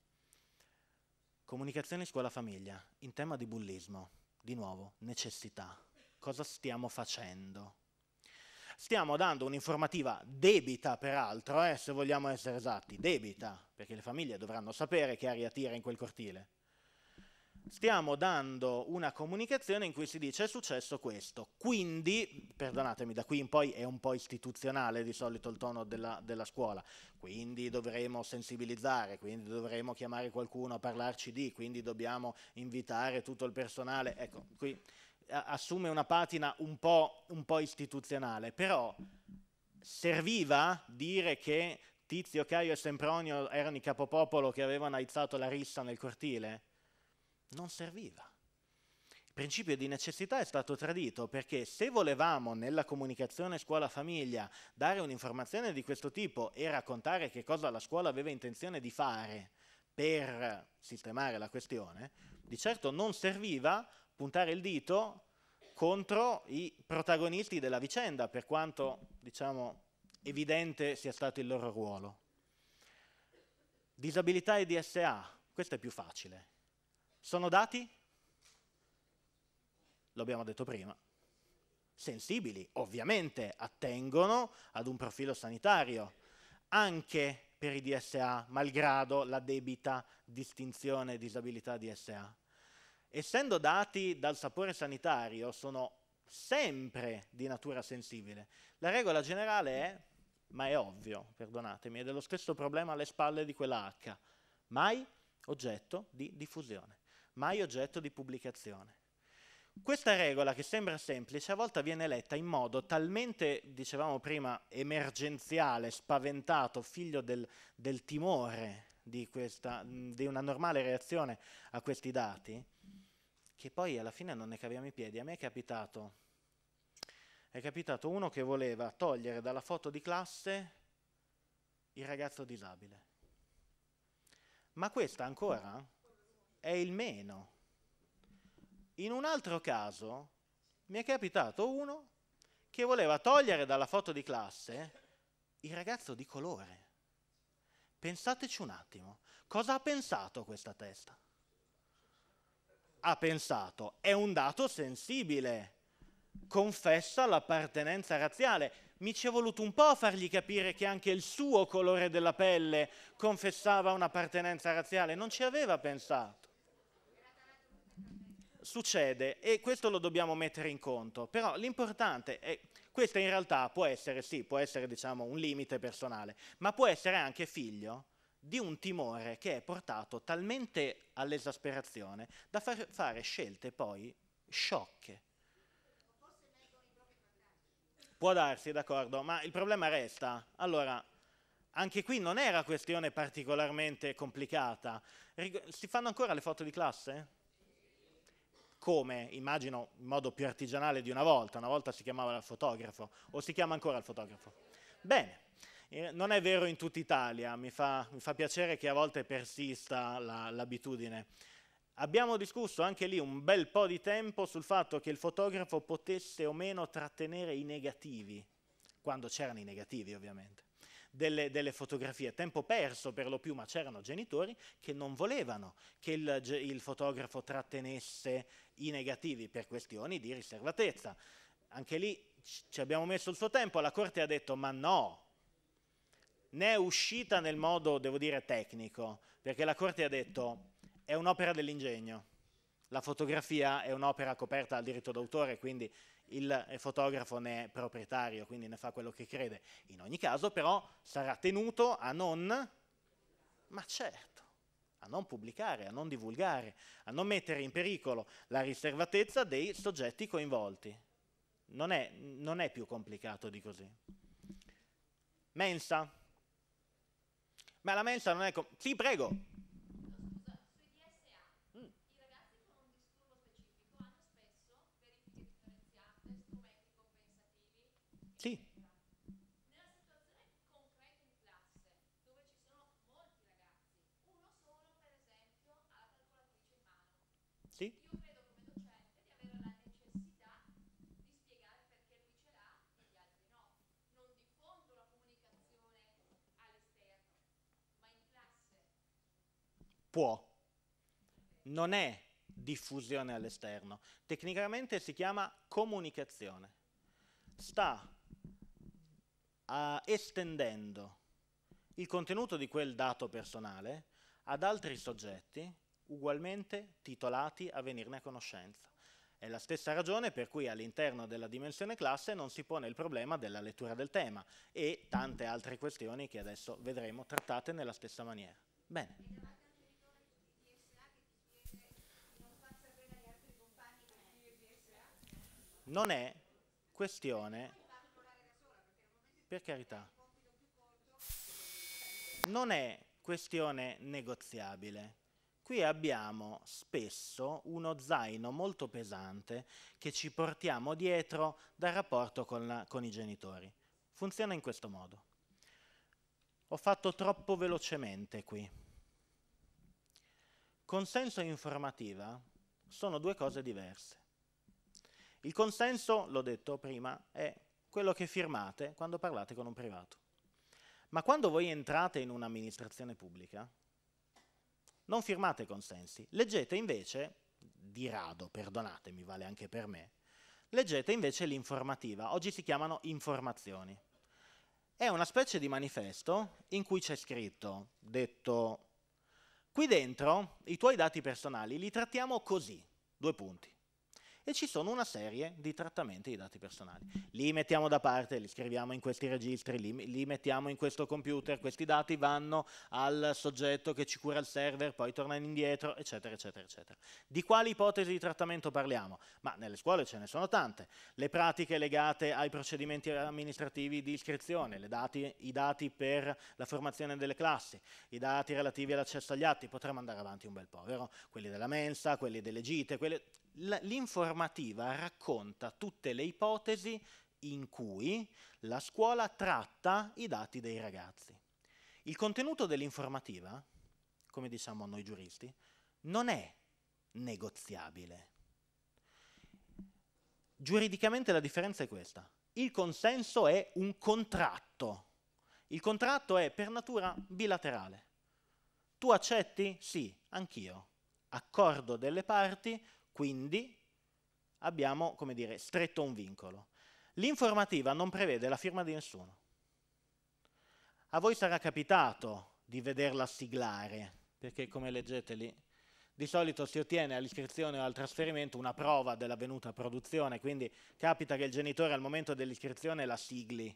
Comunicazione scuola-famiglia, in tema di bullismo, di nuovo, necessità. Cosa stiamo facendo? Stiamo dando un'informativa debita, peraltro, eh, se vogliamo essere esatti, debita, perché le famiglie dovranno sapere che aria tira in quel cortile stiamo dando una comunicazione in cui si dice è successo questo, quindi, perdonatemi, da qui in poi è un po' istituzionale di solito il tono della, della scuola, quindi dovremo sensibilizzare, quindi dovremo chiamare qualcuno a parlarci di, quindi dobbiamo invitare tutto il personale, ecco, qui assume una patina un po', un po istituzionale, però serviva dire che Tizio, Caio e Sempronio erano i capopopolo che avevano aizzato la rissa nel cortile? non serviva. Il principio di necessità è stato tradito perché se volevamo nella comunicazione scuola-famiglia dare un'informazione di questo tipo e raccontare che cosa la scuola aveva intenzione di fare per sistemare la questione, di certo non serviva puntare il dito contro i protagonisti della vicenda, per quanto diciamo, evidente sia stato il loro ruolo. Disabilità e DSA, questo è più facile, sono dati, lo abbiamo detto prima, sensibili, ovviamente attengono ad un profilo sanitario, anche per i DSA, malgrado la debita distinzione disabilità DSA. Essendo dati dal sapore sanitario, sono sempre di natura sensibile. La regola generale è, ma è ovvio, perdonatemi, è dello stesso problema alle spalle di quella H, mai oggetto di diffusione mai oggetto di pubblicazione. Questa regola, che sembra semplice, a volte viene letta in modo talmente, dicevamo prima, emergenziale, spaventato, figlio del, del timore di, questa, di, una normale reazione a questi dati, che poi alla fine non ne caviamo i piedi. A me è capitato, è capitato uno che voleva togliere dalla foto di classe il ragazzo disabile. Ma questa ancora è il meno. In un altro caso mi è capitato uno che voleva togliere dalla foto di classe il ragazzo di colore. Pensateci un attimo, cosa ha pensato questa testa? Ha pensato, è un dato sensibile, confessa l'appartenenza razziale. Mi ci è voluto un po' fargli capire che anche il suo colore della pelle confessava un'appartenenza razziale, non ci aveva pensato succede e questo lo dobbiamo mettere in conto, però l'importante è, questo in realtà può essere, sì, può essere diciamo, un limite personale, ma può essere anche figlio di un timore che è portato talmente all'esasperazione da far fare scelte poi sciocche. Può darsi, d'accordo, ma il problema resta. Allora, anche qui non era questione particolarmente complicata. si fanno ancora le foto di classe? come, immagino in modo più artigianale di una volta, una volta si chiamava il fotografo, o si chiama ancora il fotografo? Bene, eh, non è vero in tutta Italia, mi fa, mi fa piacere che a volte persista l'abitudine. Abbiamo discusso anche lì un bel po' di tempo sul fatto che il fotografo potesse o meno trattenere i negativi, quando c'erano i negativi ovviamente delle, delle, fotografie, tempo perso per lo più, ma c'erano genitori che non volevano che il, il fotografo trattenesse i negativi per questioni di riservatezza. Anche lì ci abbiamo messo il suo tempo, la Corte ha detto ma no, ne è uscita nel modo, devo dire, tecnico, perché la Corte ha detto è un'opera dell'ingegno, la fotografia è un'opera coperta dal diritto d'autore, quindi il fotografo ne è proprietario, quindi ne fa quello che crede. In ogni caso però sarà tenuto a non, ma certo, a non pubblicare, a non divulgare, a non mettere in pericolo la riservatezza dei soggetti coinvolti. Non è, non è più complicato di così. Mensa. Ma la mensa non è... Com- sì, prego. può, non è diffusione all'esterno, tecnicamente si chiama comunicazione. Sta a, estendendo il contenuto di quel dato personale ad altri soggetti ugualmente titolati a venirne a conoscenza. È la stessa ragione per cui all'interno della dimensione classe non si pone il problema della lettura del tema e tante altre questioni che adesso vedremo trattate nella stessa maniera. Bene. non è questione, per carità, non è questione negoziabile. Qui abbiamo spesso uno zaino molto pesante che ci portiamo dietro dal rapporto con, la, con i genitori. Funziona in questo modo. Ho fatto troppo velocemente qui. Consenso e informativa sono due cose diverse. Il consenso, l'ho detto prima, è quello che firmate quando parlate con un privato. Ma quando voi entrate in un'amministrazione pubblica, non firmate consensi, leggete invece, di rado, perdonatemi, vale anche per me, leggete invece l'informativa, oggi si chiamano informazioni. È una specie di manifesto in cui c'è scritto, detto, qui dentro i tuoi dati personali li trattiamo così, due punti e ci sono una serie di trattamenti di dati personali. Li mettiamo da parte, li scriviamo in questi registri, li, li mettiamo in questo computer, questi dati vanno al soggetto che ci cura il server, poi tornano indietro, eccetera, eccetera, eccetera. Di quali ipotesi di trattamento parliamo? Ma nelle scuole ce ne sono tante. Le pratiche legate ai procedimenti amministrativi di iscrizione, dati, i dati per la formazione delle classi, i dati relativi all'accesso agli atti, potremmo andare avanti un bel po', vero? Quelli della mensa, quelli delle gite, quelli l'informativa racconta tutte le ipotesi in cui la scuola tratta i dati dei ragazzi. Il contenuto dell'informativa, come diciamo noi giuristi, non è negoziabile. Giuridicamente la differenza è questa. Il consenso è un contratto. Il contratto è per natura bilaterale. Tu accetti? Sì, anch'io. Accordo delle parti, quindi abbiamo, come dire, stretto un vincolo. L'informativa non prevede la firma di nessuno. A voi sarà capitato di vederla siglare, perché come leggete lì, di solito si ottiene all'iscrizione o al trasferimento una prova dell'avvenuta produzione, quindi capita che il genitore al momento dell'iscrizione la sigli.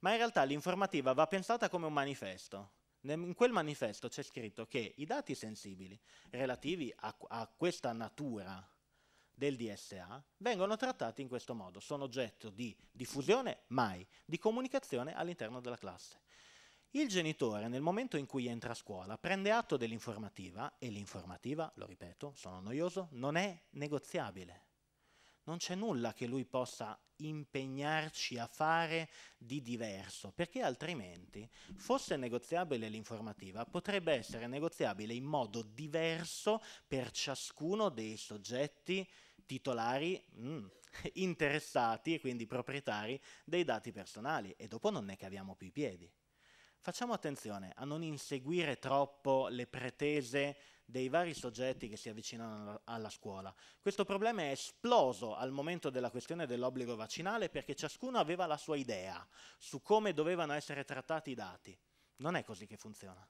Ma in realtà l'informativa va pensata come un manifesto, in quel manifesto c'è scritto che i dati sensibili relativi a, a, questa natura del DSA vengono trattati in questo modo, sono oggetto di diffusione mai, di comunicazione all'interno della classe. Il genitore nel momento in cui entra a scuola prende atto dell'informativa e l'informativa, lo ripeto, sono noioso, non è negoziabile non c'è nulla che lui possa impegnarci a fare di diverso, perché altrimenti, fosse negoziabile l'informativa, potrebbe essere negoziabile in modo diverso per ciascuno dei soggetti titolari mm, interessati e quindi proprietari dei dati personali e dopo non ne caviamo più i piedi. Facciamo attenzione a non inseguire troppo le pretese dei vari soggetti che si avvicinano alla scuola. Questo problema è esploso al momento della questione dell'obbligo vaccinale perché ciascuno aveva la sua idea su come dovevano essere trattati i dati. Non è così che funziona.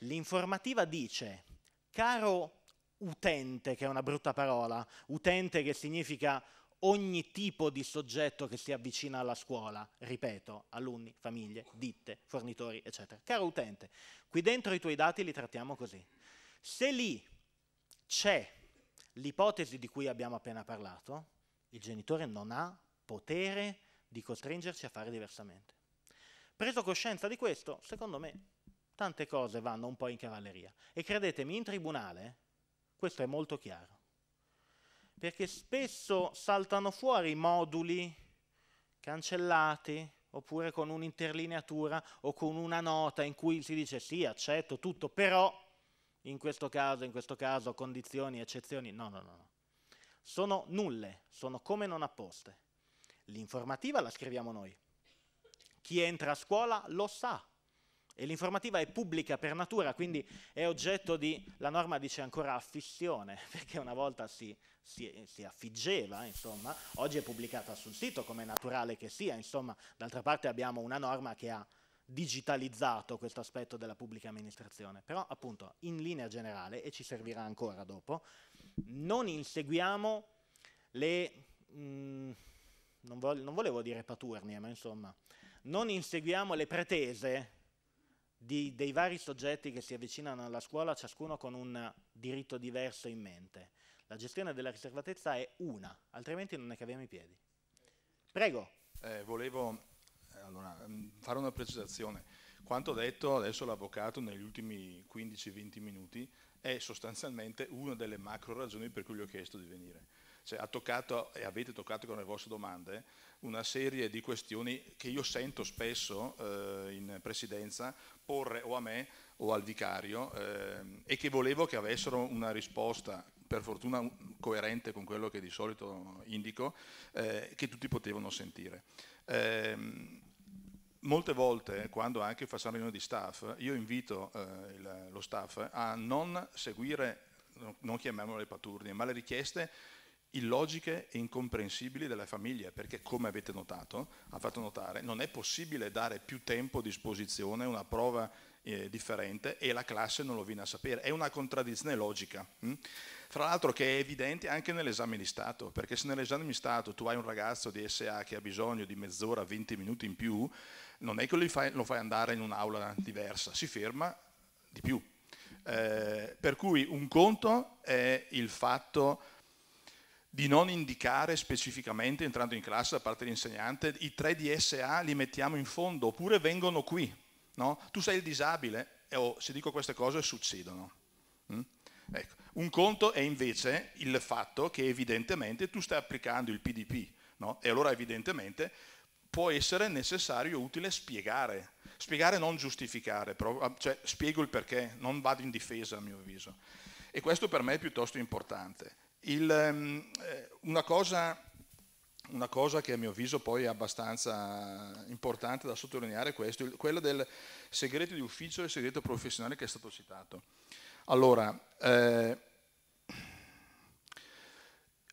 L'informativa dice, caro utente, che è una brutta parola, utente che significa ogni tipo di soggetto che si avvicina alla scuola, ripeto, alunni, famiglie, ditte, fornitori, eccetera. Caro utente, qui dentro i tuoi dati li trattiamo così. Se lì c'è l'ipotesi di cui abbiamo appena parlato, il genitore non ha potere di costringerci a fare diversamente. Preso coscienza di questo, secondo me tante cose vanno un po' in cavalleria. E credetemi, in tribunale questo è molto chiaro. Perché spesso saltano fuori moduli cancellati oppure con un'interlineatura o con una nota in cui si dice sì, accetto tutto, però in questo caso, in questo caso, condizioni, eccezioni, no, no, no. Sono nulle, sono come non apposte. L'informativa la scriviamo noi. Chi entra a scuola lo sa. E l'informativa è pubblica per natura, quindi è oggetto di, la norma dice ancora affissione, perché una volta si, si, si affiggeva, insomma, oggi è pubblicata sul sito, come è naturale che sia, insomma, d'altra parte abbiamo una norma che ha digitalizzato questo aspetto della pubblica amministrazione, però appunto in linea generale, e ci servirà ancora dopo, non inseguiamo le... Mh, mm, non, vo non, volevo dire paturnie, ma insomma, non inseguiamo le pretese di, dei vari soggetti che si avvicinano alla scuola, ciascuno con un diritto diverso in mente. La gestione della riservatezza è una, altrimenti non ne caviamo i piedi. Prego. Eh, volevo allora, ehm, fare una precisazione. Quanto detto adesso l'avvocato negli ultimi 15-20 minuti è sostanzialmente una delle macro ragioni per cui gli ho chiesto di venire. Cioè, ha toccato e avete toccato con le vostre domande una serie di questioni che io sento spesso eh, in presidenza porre o a me o al vicario eh, e che volevo che avessero una risposta per fortuna coerente con quello che di solito indico, eh, che tutti potevano sentire. Eh, molte volte, quando anche facciamo riunioni di staff, io invito eh, il, lo staff a non seguire, non chiamiamole paturnie, ma le richieste illogiche e incomprensibili della famiglia, perché come avete notato, ha fatto notare, non è possibile dare più tempo a disposizione, una prova eh, differente e la classe non lo viene a sapere. È una contraddizione logica. Hm? Fra l'altro che è evidente anche nell'esame di Stato, perché se nell'esame di Stato tu hai un ragazzo di SA che ha bisogno di mezz'ora, 20 minuti in più, non è che fai, lo fai andare in un'aula diversa, si ferma di più. Eh, per cui un conto è il fatto di non indicare specificamente, entrando in classe da parte dell'insegnante, i 3 DSA li mettiamo in fondo, oppure vengono qui. No? Tu sei il disabile, e oh, se dico queste cose succedono. Mm? Ecco. Un conto è invece il fatto che evidentemente tu stai applicando il PDP, no? e allora evidentemente può essere necessario e utile spiegare. Spiegare non giustificare, però, ah, cioè spiego il perché, non vado in difesa a mio avviso. E questo per me è piuttosto importante. Il, ehm, eh, una, cosa, una, cosa, che a mio avviso poi è abbastanza importante da sottolineare è questo, quello del segreto di ufficio e segreto professionale che è stato citato. Allora, eh,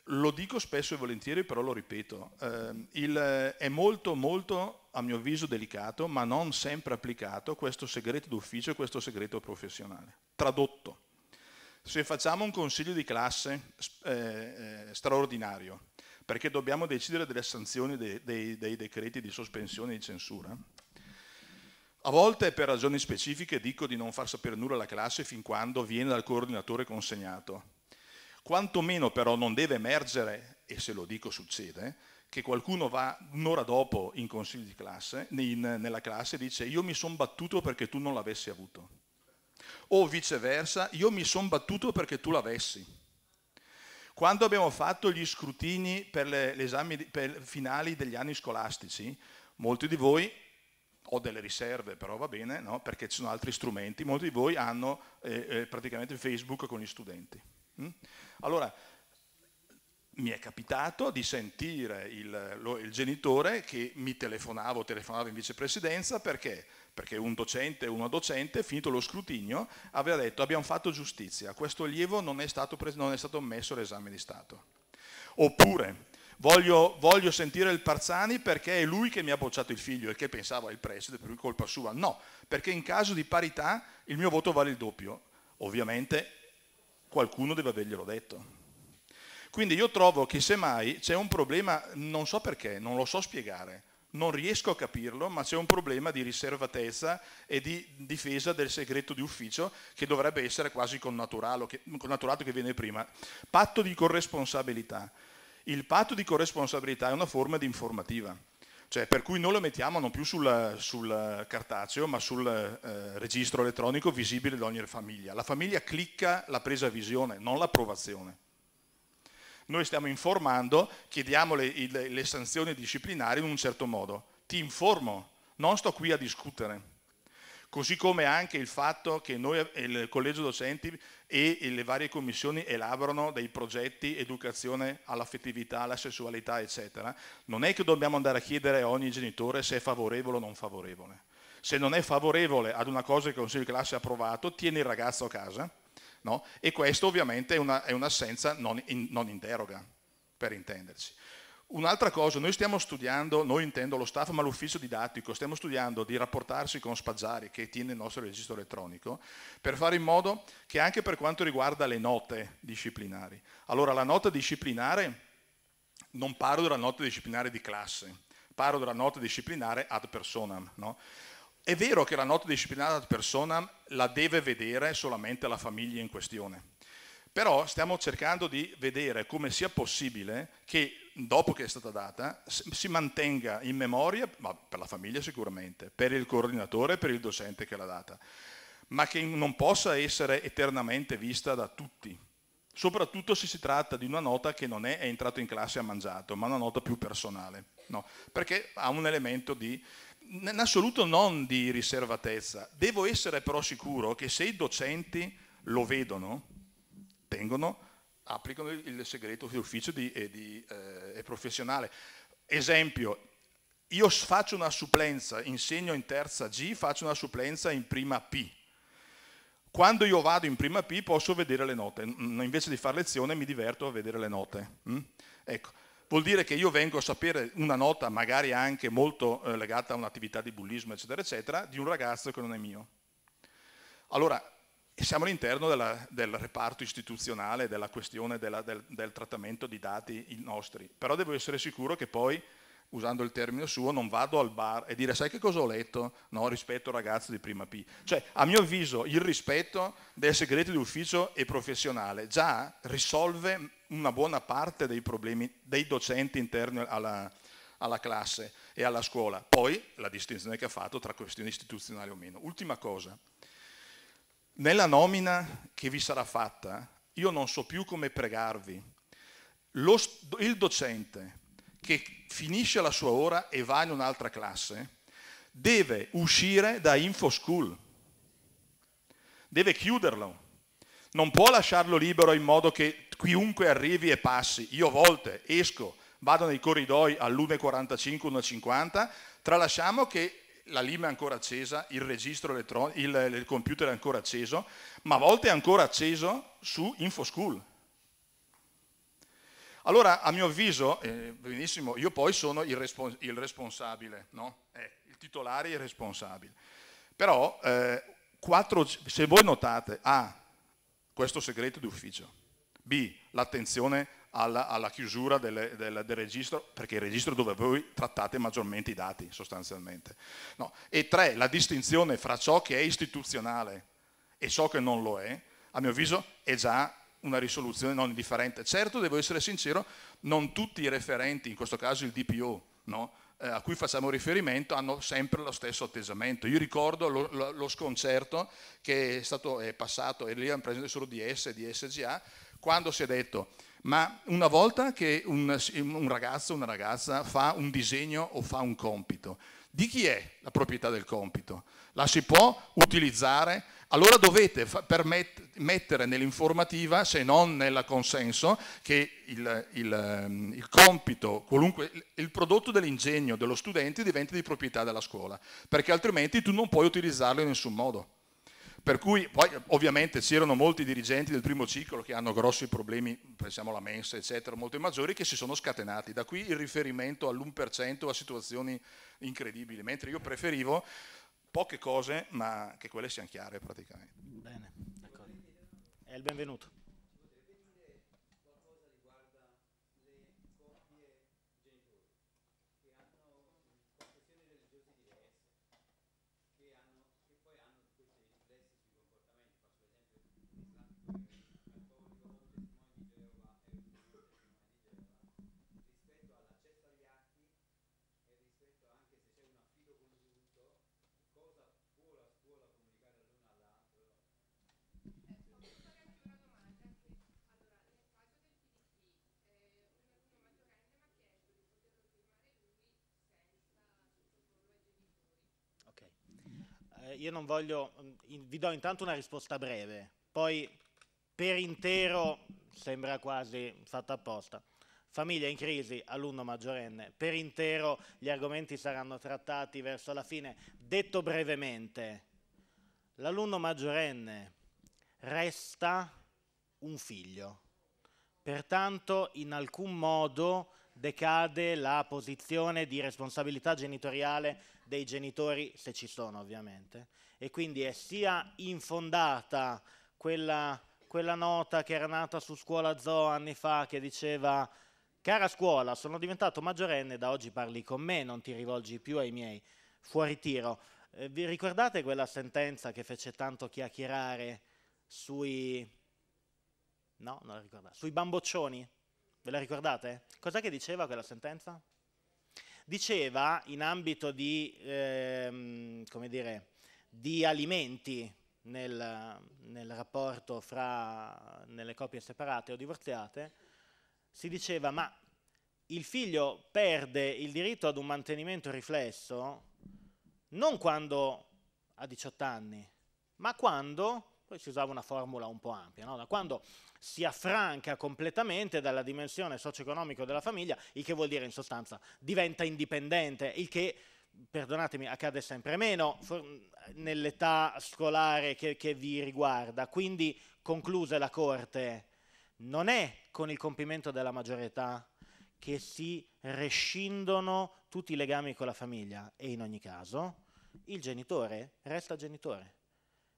lo dico spesso e volentieri, però lo ripeto, eh, il, è molto molto, a mio avviso, delicato, ma non sempre applicato questo segreto d'ufficio e questo segreto professionale. Tradotto, se facciamo un consiglio di classe eh, eh, straordinario, perché dobbiamo decidere delle sanzioni dei, dei, dei decreti di sospensione e di censura, a volte per ragioni specifiche dico di non far sapere nulla alla classe fin quando viene dal coordinatore consegnato, Quantomeno però non deve emergere, e se lo dico succede, che qualcuno va un'ora dopo in consiglio di classe, in, nella classe e dice io mi sono battuto perché tu non l'avessi avuto. O viceversa, io mi sono battuto perché tu l'avessi. Quando abbiamo fatto gli scrutini per le esami per finali degli anni scolastici, molti di voi, ho delle riserve però va bene, no? perché ci sono altri strumenti, molti di voi hanno eh, eh praticamente Facebook con gli studenti Mm? Allora, mi è capitato di sentire il, lo, il genitore che mi telefonava o telefonava in vicepresidenza perché? perché un docente e una docente, finito lo scrutinio, aveva detto abbiamo fatto giustizia, questo allievo non è stato, non è stato messo all'esame di Stato. Oppure voglio, voglio, sentire il Parzani perché è lui che mi ha bocciato il figlio e che pensava il preside, per cui colpa sua. No, perché in caso di parità il mio voto vale il doppio. Ovviamente qualcuno deve averglielo detto. Quindi io trovo che semmai c'è un problema, non so perché, non lo so spiegare, non riesco a capirlo, ma c'è un problema di riservatezza e di difesa del segreto di ufficio che dovrebbe essere quasi connaturato che, che viene prima. Patto di corresponsabilità. Il patto di corresponsabilità è una forma di informativa cioè, per cui noi lo mettiamo non più sul, sul cartaceo ma sul eh, registro elettronico visibile da ogni famiglia. La famiglia clicca la presa visione, non l'approvazione. Noi stiamo informando, chiediamo le, le, le sanzioni disciplinari in un certo modo. Ti informo, non sto qui a discutere così come anche il fatto che noi, il collegio docenti e le varie commissioni elaborano dei progetti educazione all'affettività, alla sessualità, eccetera, non è che dobbiamo andare a chiedere a ogni genitore se è favorevole o non favorevole. Se non è favorevole ad una cosa che il consiglio di classe ha approvato, tiene il ragazzo a casa, no? e questo ovviamente è, una, un'assenza non in, non in deroga, per intenderci. Un'altra cosa, noi stiamo studiando, noi intendo lo staff ma l'ufficio didattico, stiamo studiando di rapportarsi con Spazzari che tiene il nostro registro elettronico per fare in modo che anche per quanto riguarda le note disciplinari. Allora la nota disciplinare, non parlo della nota disciplinare di classe, parlo della nota disciplinare ad personam. No? È vero che la nota disciplinare ad personam la deve vedere solamente la famiglia in questione però stiamo cercando di vedere come sia possibile che dopo che è stata data si mantenga in memoria, ma per la famiglia sicuramente, per il coordinatore per il docente che l'ha data, ma che non possa essere eternamente vista da tutti. Soprattutto se si tratta di una nota che non è, è entrato in classe e ha mangiato, ma una nota più personale. No, perché ha un elemento di, in assoluto non di riservatezza. Devo essere però sicuro che se i docenti lo vedono, ottengono applicano il segreto d'ufficio di, e, di, eh, professionale. Esempio, io faccio una supplenza, insegno in terza G, faccio una supplenza in prima P. Quando io vado in prima P posso vedere le note, invece di fare lezione mi diverto a vedere le note. Mm? Ecco, vuol dire che io vengo a sapere una nota magari anche molto eh, legata a un'attività di bullismo, eccetera, eccetera, di un ragazzo che non è mio. Allora, e siamo all'interno della, del reparto istituzionale della questione della, del, del, trattamento di dati nostri, però devo essere sicuro che poi, usando il termine suo, non vado al bar e dire sai che cosa ho letto? No, rispetto al ragazzo di prima P. Cioè, a mio avviso, il rispetto del segreto di ufficio e professionale già risolve una buona parte dei problemi dei docenti interni alla, alla classe e alla scuola. Poi la distinzione che ha fatto tra questioni istituzionali o meno. Ultima cosa nella nomina che vi sarà fatta, io non so più come pregarvi. Lo, il docente che finisce la sua ora e va in un'altra classe deve uscire da InfoSchool, deve chiuderlo, non può lasciarlo libero in modo che chiunque arrivi e passi. Io a volte esco, vado nei corridoi all'1.45, 1.50, tralasciamo che la lima è ancora accesa, il registro elettronico, il, il, computer è ancora acceso, ma a volte è ancora acceso su InfoSchool. Allora, a mio avviso, eh, benissimo, io poi sono il, respons il responsabile, no? eh, il titolare è il responsabile. Però, eh, quattro, se voi notate, A, questo segreto d'ufficio, B, l'attenzione alla, alla chiusura delle, del, del, registro, perché è il registro dove voi trattate maggiormente i dati sostanzialmente. No. E tre, la distinzione fra ciò che è istituzionale e ciò che non lo è, a mio avviso è già una risoluzione non indifferente. Certo, devo essere sincero, non tutti i referenti, in questo caso il DPO, no? Eh, a cui facciamo riferimento, hanno sempre lo stesso atteggiamento. Io ricordo lo, lo, lo sconcerto che è, stato, è passato, e lì hanno preso solo di S, e di SGA, quando si è detto ma una volta che un, un ragazzo o una ragazza fa un disegno o fa un compito, di chi è la proprietà del compito? La si può utilizzare? Allora dovete mettere nell'informativa, se non nel consenso, che il, il, ehm, il compito, il prodotto dell'ingegno dello studente diventi di proprietà della scuola, perché altrimenti tu non puoi utilizzarlo in nessun modo. Per cui poi ovviamente c'erano molti dirigenti del primo ciclo che hanno grossi problemi, pensiamo alla mensa, eccetera, molto maggiori, che si sono scatenati. Da qui il riferimento all'1% a situazioni incredibili, mentre io preferivo poche cose, ma che quelle siano chiare praticamente. Bene, d'accordo. È il benvenuto. eh, io non voglio, mm, vi do intanto una risposta breve, poi per intero sembra quasi fatta apposta. Famiglia in crisi, alunno maggiorenne, per intero gli argomenti saranno trattati verso la fine. Detto brevemente, l'alunno maggiorenne resta un figlio, pertanto in alcun modo decade la posizione di responsabilità genitoriale dei genitori, se ci sono ovviamente, e quindi è sia infondata quella, quella nota che era nata su Scuola Zoo anni fa che diceva Cara scuola, sono diventato maggiorenne, da oggi parli con me, non ti rivolgi più ai miei. Fuori tiro. Eh, vi ricordate quella sentenza che fece tanto chiacchierare sui... No, non la Sui bamboccioni? Ve la ricordate? Cos'è che diceva quella sentenza? Diceva in ambito di, ehm, dire, di alimenti nel, nel rapporto fra nelle coppie separate o divorziate, si diceva ma il figlio perde il diritto ad un mantenimento riflesso non quando ha 18 anni, ma quando e si usava una formula un po' ampia. No? Da quando si affranca completamente dalla dimensione socio-economica della famiglia, il che vuol dire in sostanza diventa indipendente, il che perdonatemi, accade sempre meno nell'età scolare che, che, vi riguarda. Quindi, concluse la Corte, non è con il compimento della maggiore età che si rescindono tutti i legami con la famiglia e in ogni caso il genitore resta genitore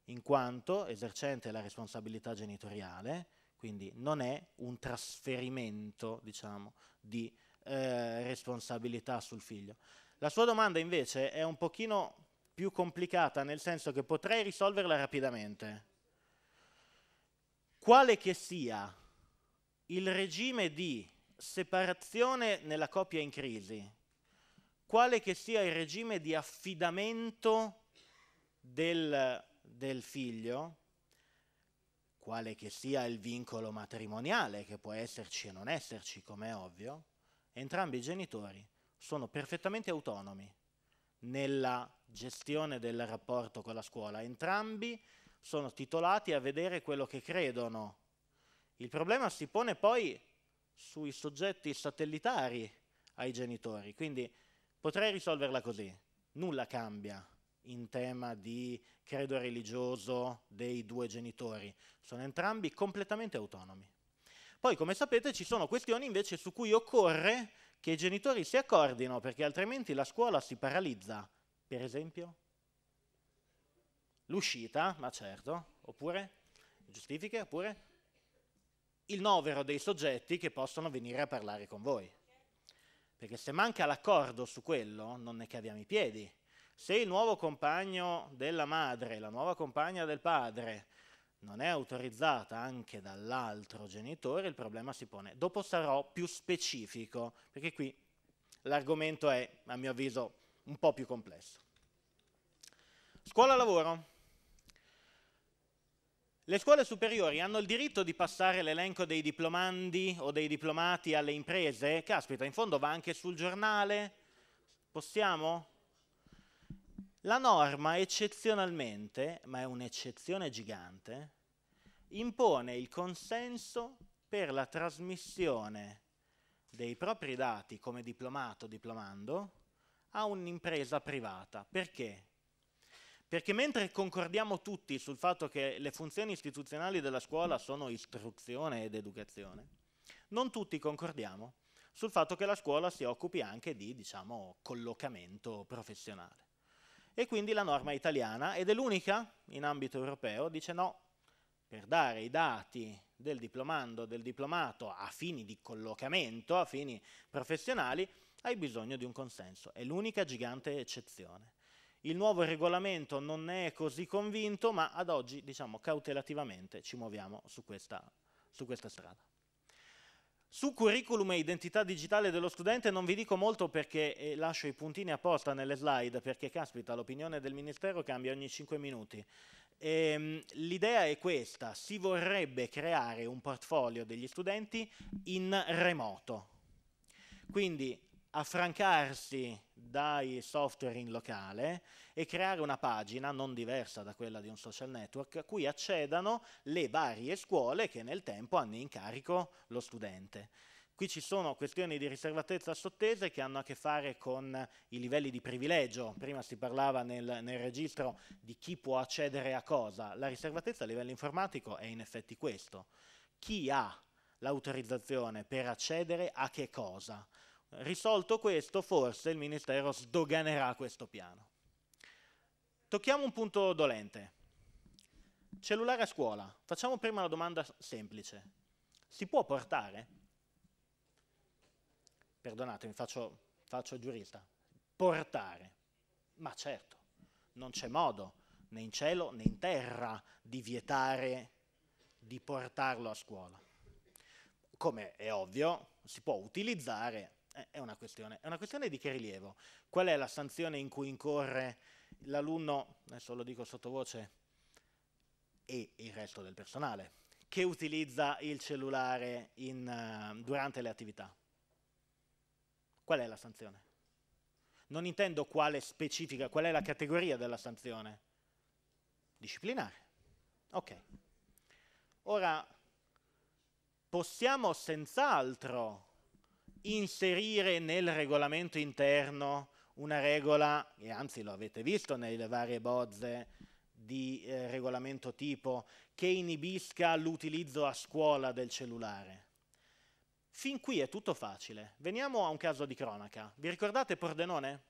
in quanto esercente la responsabilità genitoriale, quindi non è un trasferimento diciamo, di eh, responsabilità sul figlio. La sua domanda invece è un pochino più complicata, nel senso che potrei risolverla rapidamente. Quale che sia il regime di separazione nella coppia in crisi, quale che sia il regime di affidamento del del figlio, quale che sia il vincolo matrimoniale, che può esserci e non esserci, come è ovvio, entrambi i genitori sono perfettamente autonomi nella gestione del rapporto con la scuola. Entrambi sono titolati a vedere quello che credono. Il problema si pone poi sui soggetti satellitari ai genitori, quindi potrei risolverla così, nulla cambia in tema di credo religioso dei due genitori, sono entrambi completamente autonomi. Poi, come sapete, ci sono questioni invece su cui occorre che i genitori si accordino, perché altrimenti la scuola si paralizza. Per esempio, l'uscita, ma certo, oppure, giustifiche, oppure il novero dei soggetti che possono venire a parlare con voi. Perché se manca l'accordo su quello, non ne caviamo i piedi. Se il nuovo compagno della madre, la nuova compagna del padre, non è autorizzata anche dall'altro genitore, il problema si pone. Dopo sarò più specifico, perché qui l'argomento è, a mio avviso, un po' più complesso. Scuola-lavoro. Le scuole superiori hanno il diritto di passare l'elenco dei diplomandi o dei diplomati alle imprese? Caspita, in fondo va anche sul giornale? Possiamo? La norma eccezionalmente, ma è un'eccezione gigante, impone il consenso per la trasmissione dei propri dati come diplomato diplomando a un'impresa privata. Perché? Perché mentre concordiamo tutti sul fatto che le funzioni istituzionali della scuola sono istruzione ed educazione, non tutti concordiamo sul fatto che la scuola si occupi anche di, diciamo, collocamento professionale. E quindi la norma italiana, ed è l'unica in ambito europeo, dice no, per dare i dati del diplomando, del diplomato a fini di collocamento, a fini professionali, hai bisogno di un consenso. È l'unica gigante eccezione. Il nuovo regolamento non ne è così convinto, ma ad oggi, diciamo, cautelativamente ci muoviamo su questa, su questa strada. Su curriculum e identità digitale dello studente non vi dico molto perché eh, lascio i puntini apposta nelle slide perché caspita l'opinione del Ministero cambia ogni 5 minuti. Ehm, l'idea è questa, si vorrebbe creare un portfolio degli studenti in remoto. Quindi affrancarsi dai software in locale e creare una pagina non diversa da quella di un social network a cui accedano le varie scuole che nel tempo hanno in carico lo studente. Qui ci sono questioni di riservatezza sottese che hanno a che fare con i livelli di privilegio. Prima si parlava nel, nel, registro di chi può accedere a cosa. La riservatezza a livello informatico è in effetti questo. Chi ha l'autorizzazione per accedere a che cosa? Risolto questo, forse il Ministero sdoganerà questo piano. Tocchiamo un punto dolente. Cellulare a scuola. Facciamo prima una domanda semplice. Si può portare? Perdonatemi, faccio, faccio giurista. Portare. Ma certo, non c'è modo, né in cielo né in terra, di vietare di portarlo a scuola. Come è ovvio, si può utilizzare è una questione. È una questione di che rilievo? Qual è la sanzione in cui incorre l'alunno, adesso lo dico sottovoce, e il resto del personale, che utilizza il cellulare in, uh, durante le attività? Qual è la sanzione? Non intendo quale specifica, qual è la categoria della sanzione. Disciplinare. Ok. Ora, possiamo senz'altro inserire nel regolamento interno una regola, e anzi lo avete visto nelle varie bozze di eh, regolamento tipo, che inibisca l'utilizzo a scuola del cellulare. Fin qui è tutto facile. Veniamo a un caso di cronaca. Vi ricordate Pordenone?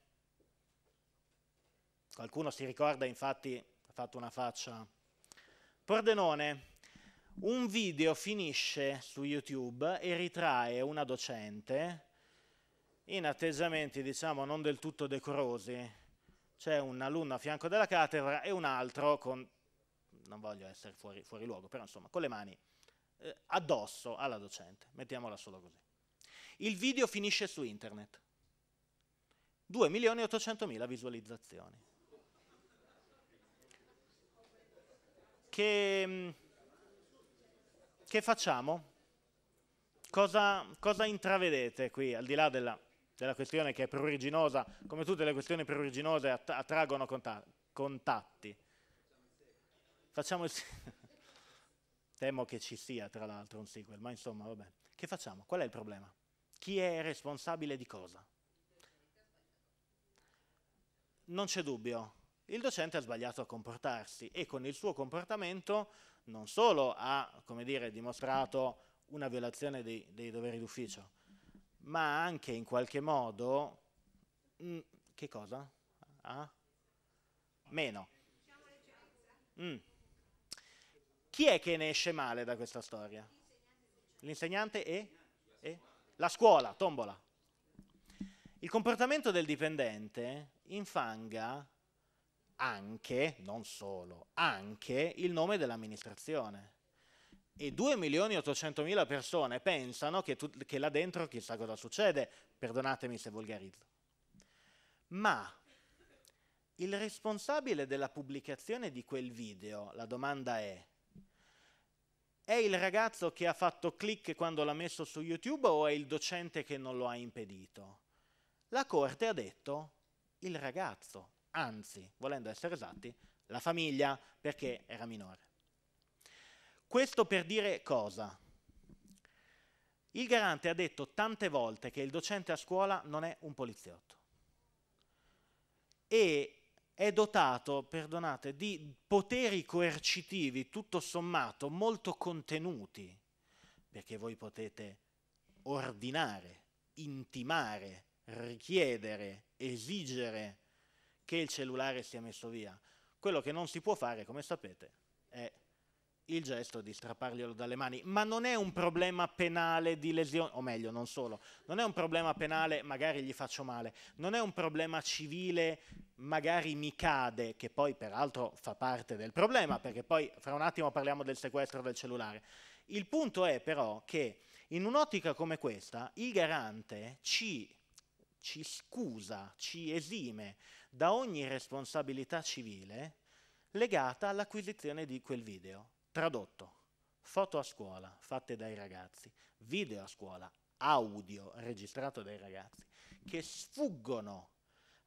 Qualcuno si ricorda, infatti ha fatto una faccia. Pordenone, un video finisce su YouTube e ritrae una docente in atteggiamenti diciamo non del tutto decorosi. C'è un alunno a fianco della cattedra e un altro con, non voglio essere fuori, fuori luogo, però insomma, con le mani eh, addosso alla docente, mettiamola solo così. Il video finisce su internet. 2.800.000 visualizzazioni. Che mm, che facciamo? Cosa, cosa intravedete qui, al di là della, della, questione che è pruriginosa, come tutte le questioni pruriginose att attraggono conta contatti? Facciamo il Temo che ci sia, tra l'altro, un sequel, ma insomma, vabbè. Che facciamo? Qual è il problema? Chi è responsabile di cosa? Non c'è dubbio, il docente ha sbagliato a comportarsi e con il suo comportamento non solo ha dire, dimostrato una violazione dei, dei doveri d'ufficio, ma anche in qualche modo, mh, mm, che cosa? Ah? Meno. Mm. Chi è che ne esce male da questa storia? L'insegnante e? e? La scuola, tombola. Il comportamento del dipendente infanga anche, non solo, anche il nome dell'amministrazione. E 2 milioni e 800 mila persone pensano che, tu, che là dentro chissà cosa succede, perdonatemi se volgarizzo. Ma il responsabile della pubblicazione di quel video, la domanda è, è il ragazzo che ha fatto click quando l'ha messo su YouTube o è il docente che non lo ha impedito? La Corte ha detto il ragazzo, anzi, volendo essere esatti, la famiglia, perché era minore. Questo per dire cosa? Il garante ha detto tante volte che il docente a scuola non è un poliziotto e è dotato, perdonate, di poteri coercitivi tutto sommato molto contenuti, perché voi potete ordinare, intimare, richiedere, esigere, che il cellulare sia messo via. Quello che non si può fare, come sapete, è il gesto di strapparglielo dalle mani, ma non è un problema penale di lesione, o meglio, non solo, non è un problema penale, magari gli faccio male, non è un problema civile, magari mi cade, che poi peraltro fa parte del problema, perché poi fra un attimo parliamo del sequestro del cellulare. Il punto è però che in un'ottica come questa il garante ci, ci scusa, ci esime da ogni responsabilità civile legata all'acquisizione di quel video. Tradotto, foto a scuola fatte dai ragazzi, video a scuola, audio registrato dai ragazzi, che sfuggono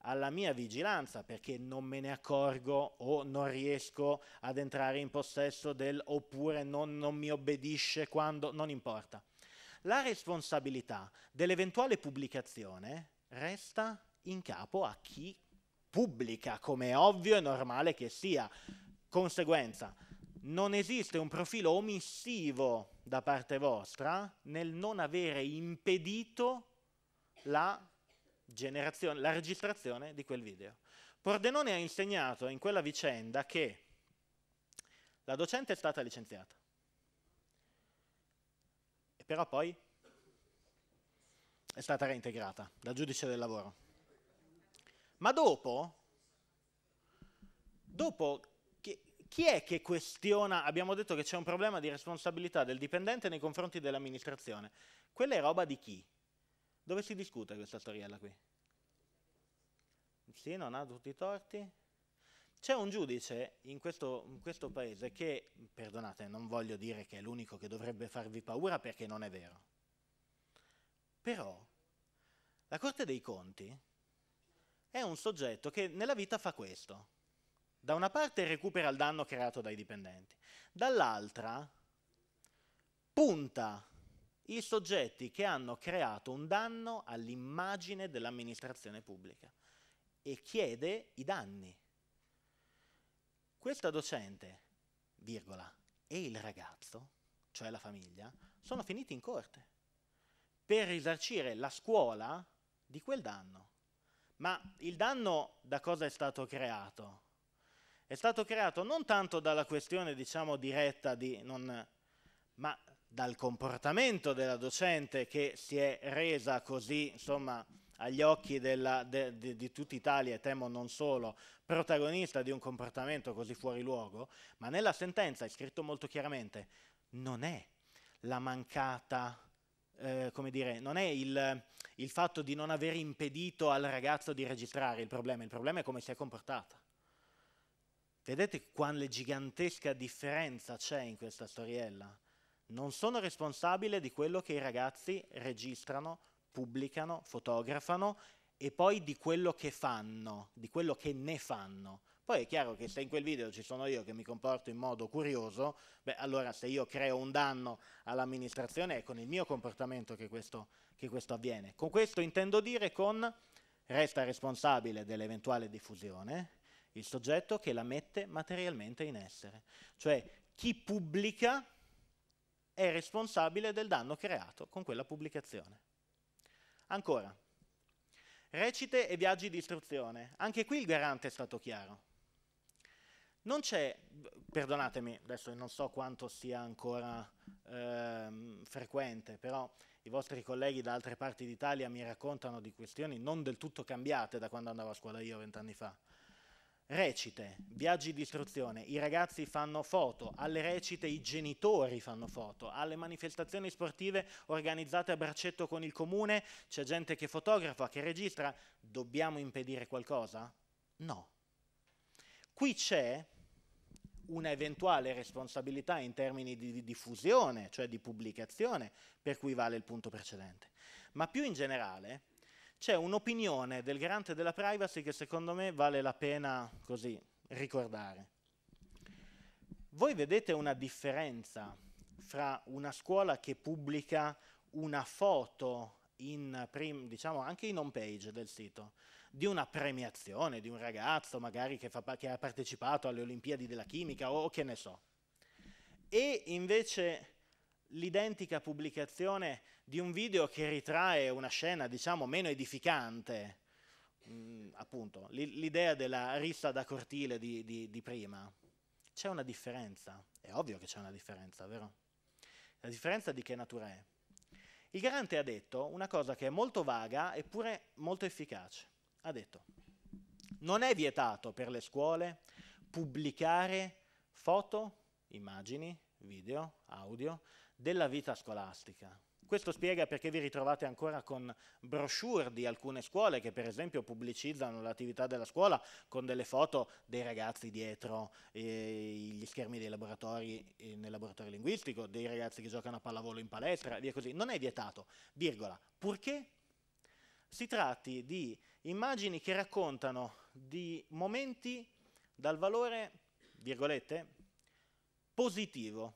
alla mia vigilanza perché non me ne accorgo o non riesco ad entrare in possesso del oppure non, non mi obbedisce quando, non importa. La responsabilità dell'eventuale pubblicazione resta in capo a chi pubblica, come è ovvio e normale che sia. Conseguenza, non esiste un profilo omissivo da parte vostra nel non avere impedito la, la registrazione di quel video. Pordenone ha insegnato in quella vicenda che la docente è stata licenziata, però poi è stata reintegrata dal giudice del lavoro. Ma dopo, dopo chi è che questiona, abbiamo detto che c'è un problema di responsabilità del dipendente nei confronti dell'amministrazione, quella è roba di chi? Dove si discute questa storiella qui? Sì, non ha tutti i torti? C'è un giudice in questo, in questo paese che, perdonate, non voglio dire che è l'unico che dovrebbe farvi paura perché non è vero, però la Corte dei Conti è un soggetto che nella vita fa questo. Da una parte recupera il danno creato dai dipendenti, dall'altra punta i soggetti che hanno creato un danno all'immagine dell'amministrazione pubblica e chiede i danni. Questa docente, virgola, e il ragazzo, cioè la famiglia, sono finiti in corte per risarcire la scuola di quel danno. Ma il danno da cosa è stato creato? È stato creato non tanto dalla questione diciamo, diretta, di non, ma dal comportamento della docente che si è resa così, insomma, agli occhi della, de, de, di tutta Italia e temo non solo, protagonista di un comportamento così fuori luogo, ma nella sentenza è scritto molto chiaramente, non è la mancata, eh, come dire, non è il, il fatto di non aver impedito al ragazzo di registrare il problema, il problema è come si è comportata. Vedete quale gigantesca differenza c'è in questa storiella? Non sono responsabile di quello che i ragazzi registrano, pubblicano, fotografano e poi di quello che fanno, di quello che ne fanno. Poi è chiaro che se in quel video ci sono io che mi comporto in modo curioso, beh allora se io creo un danno all'amministrazione è con il mio comportamento che questo, che questo avviene. Con questo intendo dire con resta responsabile dell'eventuale diffusione il soggetto che la mette materialmente in essere. Cioè chi pubblica è responsabile del danno creato con quella pubblicazione. Ancora, recite e viaggi di istruzione. Anche qui il garante è stato chiaro. Non c'è, perdonatemi, adesso non so quanto sia ancora ehm, frequente, però i vostri colleghi da altre parti d'Italia mi raccontano di questioni non del tutto cambiate da quando andavo a scuola io vent'anni fa. Recite, viaggi di istruzione, i ragazzi fanno foto, alle recite i genitori fanno foto, alle manifestazioni sportive organizzate a braccetto con il comune c'è gente che fotografa, che registra, dobbiamo impedire qualcosa? No. Qui c'è una eventuale responsabilità in termini di diffusione, cioè di pubblicazione, per cui vale il punto precedente. Ma più in generale c'è un'opinione del garante della privacy che secondo me vale la pena così ricordare. Voi vedete una differenza fra una scuola che pubblica una foto in prim, diciamo anche in home page del sito, di una premiazione di un ragazzo magari che, fa, che ha partecipato alle Olimpiadi della Chimica o, che ne so. E invece l'identica pubblicazione di un video che ritrae una scena, diciamo, meno edificante, mh, mm, appunto, l'idea della rissa da cortile di, di, di prima. C'è una differenza, è ovvio che c'è una differenza, vero? La differenza di che natura è? Il garante ha detto una cosa che è molto vaga eppure molto efficace ha detto non è vietato per le scuole pubblicare foto, immagini, video, audio della vita scolastica. Questo spiega perché vi ritrovate ancora con brochure di alcune scuole che per esempio pubblicizzano l'attività della scuola con delle foto dei ragazzi dietro eh, gli schermi dei laboratori eh, nel laboratorio linguistico, dei ragazzi che giocano a pallavolo in palestra, via così. Non è vietato, virgola, purché si tratti di immagini che raccontano di momenti dal valore, virgolette, positivo,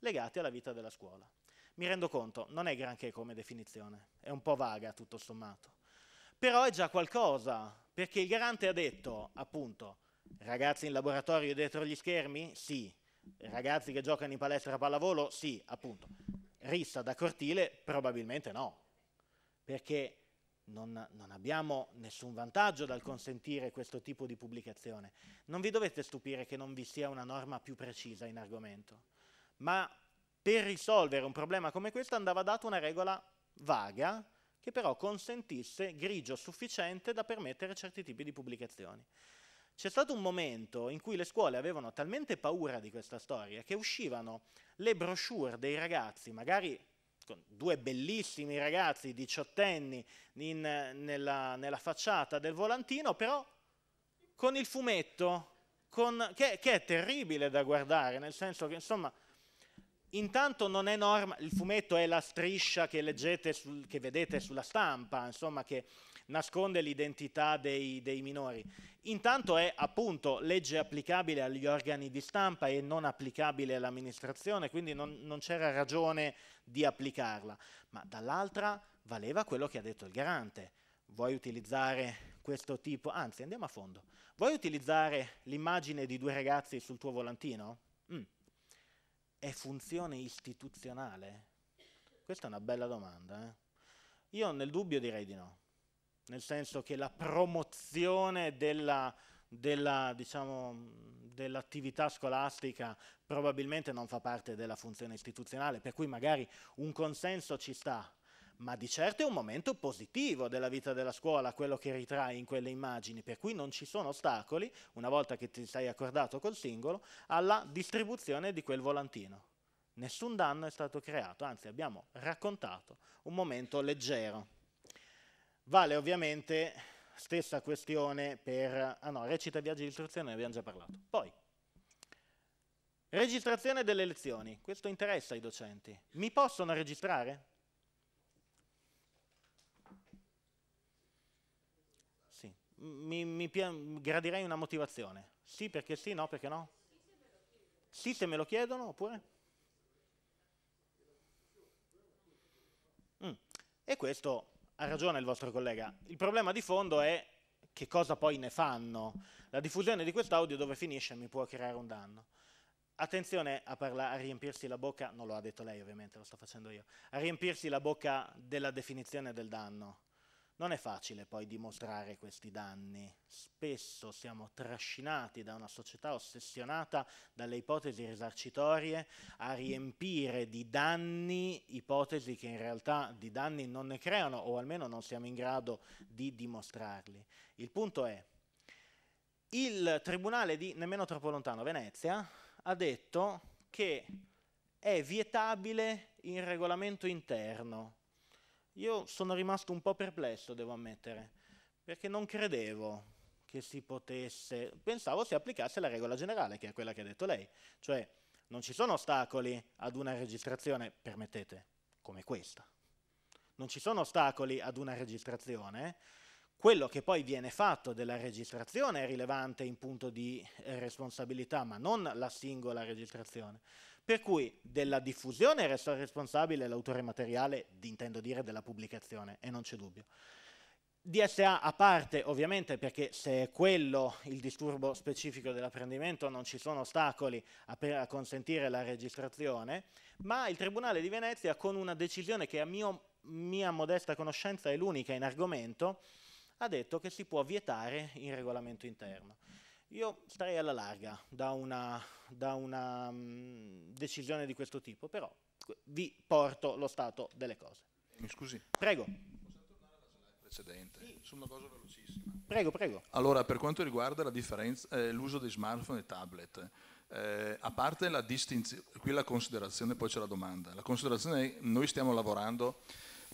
legati alla vita della scuola. Mi rendo conto, non è granché come definizione, è un po' vaga tutto sommato, però è già qualcosa, perché il garante ha detto, appunto, ragazzi in laboratorio dietro gli schermi? Sì. Ragazzi che giocano in palestra a pallavolo? Sì, appunto. Rissa da cortile? Probabilmente no, perché non, non abbiamo nessun vantaggio dal consentire questo tipo di pubblicazione. Non vi dovete stupire che non vi sia una norma più precisa in argomento, ma per risolvere un problema come questo andava data una regola vaga che però consentisse grigio sufficiente da permettere certi tipi di pubblicazioni. C'è stato un momento in cui le scuole avevano talmente paura di questa storia che uscivano le brochure dei ragazzi, magari con due bellissimi ragazzi diciottenni in, nella, nella, facciata del volantino, però con il fumetto, con, che, che, è terribile da guardare, nel senso che insomma, intanto non è norma, il fumetto è la striscia che, leggete sul, che vedete sulla stampa, insomma, che nasconde l'identità dei, dei minori. Intanto è appunto legge applicabile agli organi di stampa e non applicabile all'amministrazione, quindi non, non c'era ragione di applicarla. Ma dall'altra valeva quello che ha detto il garante. Vuoi utilizzare questo tipo? Anzi, andiamo a fondo. Vuoi utilizzare l'immagine di due ragazzi sul tuo volantino? Mm. È funzione istituzionale? Questa è una bella domanda. Eh? Io nel dubbio direi di no nel senso che la promozione della, diciamo, dell'attività diciamo, dell scolastica probabilmente non fa parte della funzione istituzionale, per cui magari un consenso ci sta, ma di certo è un momento positivo della vita della scuola, quello che ritrae in quelle immagini, per cui non ci sono ostacoli, una volta che ti sei accordato col singolo, alla distribuzione di quel volantino. Nessun danno è stato creato, anzi abbiamo raccontato un momento leggero. Vale ovviamente stessa questione per... Ah no, recita viaggi di istruzione ne abbiamo già parlato. Poi, registrazione delle lezioni. Questo interessa ai docenti. Mi possono registrare? Sì. Mi, mi gradirei una motivazione. Sì perché sì, no perché no? Sì se me lo chiedono oppure? Mm. E questo ha ragione il vostro collega, il problema di fondo è che cosa poi ne fanno. La diffusione di quest'audio dove finisce mi può creare un danno. Attenzione a, a, riempirsi la bocca, non lo ha detto lei ovviamente, lo sto facendo io, a riempirsi la bocca della definizione del danno. Non è facile poi dimostrare questi danni. Spesso siamo trascinati da una società ossessionata dalle ipotesi risarcitorie a riempire di danni ipotesi che in realtà di danni non ne creano o almeno non siamo in grado di dimostrarli. Il punto è, il tribunale di nemmeno troppo lontano Venezia ha detto che è vietabile in regolamento interno io sono rimasto un po' perplesso, devo ammettere, perché non credevo che si potesse, pensavo si applicasse la regola generale, che è quella che ha detto lei, cioè non ci sono ostacoli ad una registrazione, permettete, come questa. Non ci sono ostacoli ad una registrazione, quello che poi viene fatto della registrazione è rilevante in punto di eh, responsabilità, ma non la singola registrazione. Per cui della diffusione resta responsabile l'autore materiale, intendo dire, della pubblicazione, e non c'è dubbio. DSA a parte ovviamente perché se è quello il disturbo specifico dell'apprendimento non ci sono ostacoli a, a, consentire la registrazione, ma il Tribunale di Venezia con una decisione che a mio, mia modesta conoscenza è l'unica in argomento, ha detto che si può vietare in regolamento interno. Io starei alla larga da una, da una mm, decisione di questo tipo, però vi porto lo stato delle cose. Mi scusi. Prego. precedente, sì. su una cosa velocissima. Prego, prego. Allora, per quanto riguarda eh, l'uso di smartphone e tablet, eh, a parte la distinzione, qui la considerazione, poi c'è la domanda. La considerazione è che noi stiamo lavorando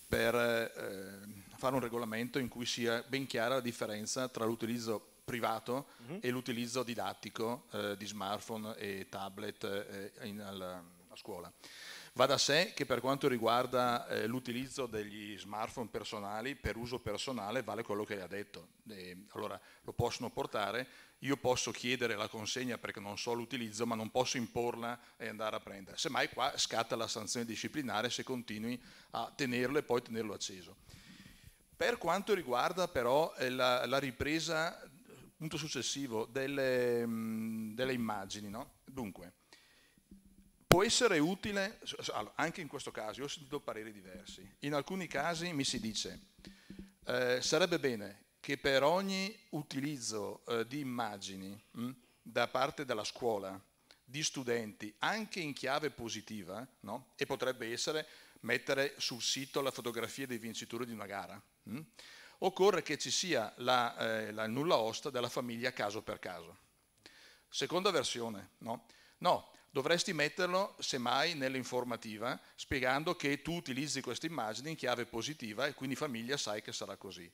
per eh, fare un regolamento in cui sia ben chiara la differenza tra l'utilizzo privato mm-hmm. e l'utilizzo didattico eh, di smartphone e tablet eh, in, alla, a scuola. Va da sé che per quanto riguarda eh, l'utilizzo degli smartphone personali per uso personale vale quello che ha detto. E, allora lo possono portare, io posso chiedere la consegna perché non so l'utilizzo, ma non posso imporla e andare a prendere. Semmai qua scatta la sanzione disciplinare se continui a tenerlo e poi tenerlo acceso. Per quanto riguarda però eh, la, la, ripresa punto successivo, delle, mm, delle immagini. No? Dunque, può essere utile, anche in questo caso, io ho sentito pareri diversi, in alcuni casi mi si dice, eh, sarebbe bene che per ogni utilizzo eh, di immagini mh, mm, da parte della scuola, di studenti, anche in chiave positiva, no? e potrebbe essere mettere sul sito la fotografia dei vincitori di una gara, mh? Mm? occorre che ci sia la, eh, la nulla osta della famiglia caso per caso. Seconda versione, no? No, dovresti metterlo semmai nell'informativa spiegando che tu utilizzi questa immagine in chiave positiva e quindi famiglia sai che sarà così.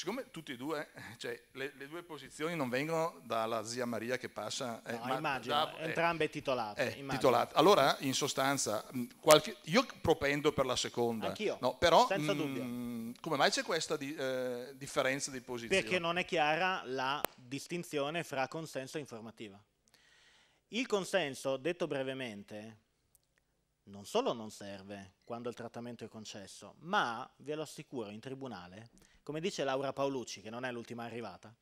Siccome tutti e due, eh, cioè, le, le, due posizioni non vengono dalla zia Maria che passa, eh, no, ma, immagino, da, eh, eh entrambe titolate, eh, titolate, Allora, in sostanza, mm, qualche, io propendo per la seconda. Anch'io, no, però, senza mh, mm, dubbio. Come mai c'è questa di, differenza di posizione? Perché non è chiara la distinzione fra consenso e informativa. Il consenso, detto brevemente, non solo non serve quando il trattamento è concesso, ma ve lo assicuro in tribunale, come dice Laura Paolucci, che non è l'ultima arrivata,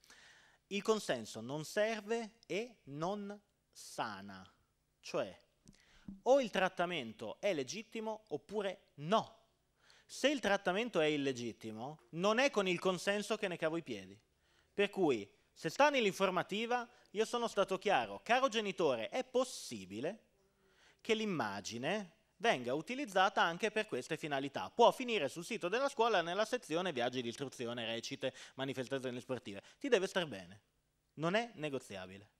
il consenso non serve e non sana. Cioè, o il trattamento è legittimo oppure no. Se il trattamento è illegittimo, non è con il consenso che ne cavo i piedi. Per cui, se sta nell'informativa, io sono stato chiaro, caro genitore, è possibile che l'immagine venga utilizzata anche per queste finalità. Può finire sul sito della scuola nella sezione viaggi di istruzione, recite, manifestazioni sportive. Ti deve star bene. Non è negoziabile.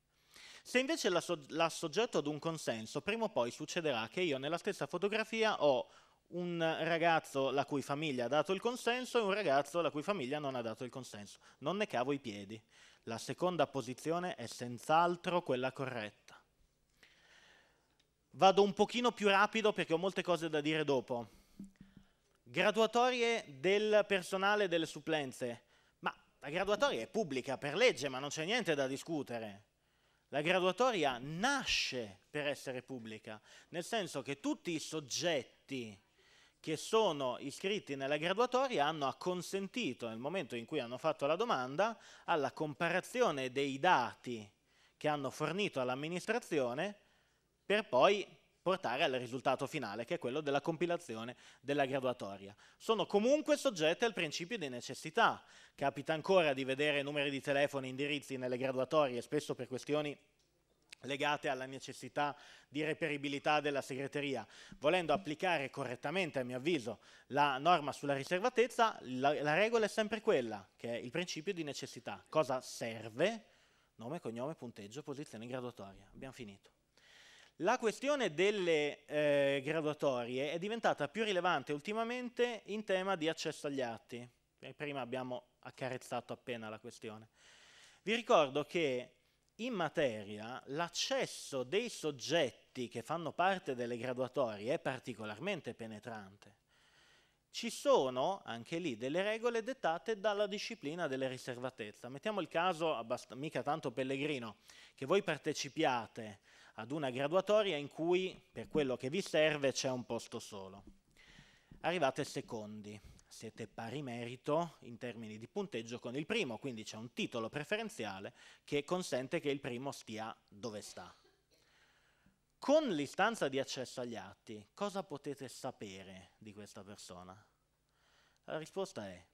Se invece la, soggetto ad un consenso, prima o poi succederà che io nella stessa fotografia ho un ragazzo la cui famiglia ha dato il consenso e un ragazzo la cui famiglia non ha dato il consenso. Non ne cavo i piedi. La seconda posizione è senz'altro quella corretta. Vado un pochino più rapido perché ho molte cose da dire dopo. Graduatorie del personale delle supplenze. Ma la graduatoria è pubblica per legge, ma non c'è niente da discutere. La graduatoria nasce per essere pubblica, nel senso che tutti i soggetti che sono iscritti nella graduatoria hanno acconsentito nel momento in cui hanno fatto la domanda alla comparazione dei dati che hanno fornito all'amministrazione per poi portare al risultato finale, che è quello della compilazione della graduatoria. Sono comunque soggette al principio di necessità. Capita ancora di vedere numeri di telefono e indirizzi nelle graduatorie, spesso per questioni legate alla necessità di reperibilità della segreteria. Volendo applicare correttamente, a mio avviso, la norma sulla riservatezza, la, la regola è sempre quella, che è il principio di necessità. Cosa serve? Nome, cognome, punteggio, posizione in graduatoria. Abbiamo finito. La questione delle eh, graduatorie è diventata più rilevante ultimamente in tema di accesso agli atti. Prima abbiamo accarezzato appena la questione. Vi ricordo che in materia l'accesso dei soggetti che fanno parte delle graduatorie è particolarmente penetrante. Ci sono anche lì delle regole dettate dalla disciplina della riservatezza. Mettiamo il caso, mica tanto pellegrino, che voi partecipiate ad una graduatoria in cui per quello che vi serve c'è un posto solo. Arrivate secondi, siete pari merito in termini di punteggio con il primo, quindi c'è un titolo preferenziale che consente che il primo stia dove sta. Con l'istanza di accesso agli atti, cosa potete sapere di questa persona? La risposta è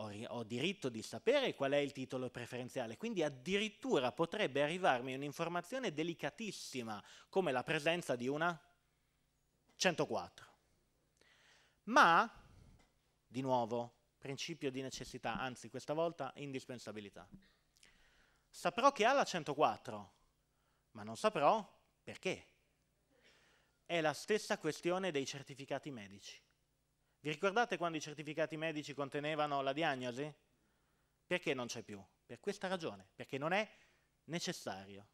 ho, ho, diritto di sapere qual è il titolo preferenziale, quindi addirittura potrebbe arrivarmi un'informazione delicatissima come la presenza di una 104. Ma, di nuovo, principio di necessità, anzi questa volta indispensabilità. Saprò che ha la 104, ma non saprò perché. È la stessa questione dei certificati medici vi ricordate quando i certificati medici contenevano la diagnosi? Perché non c'è più? Per questa ragione, perché non è necessario.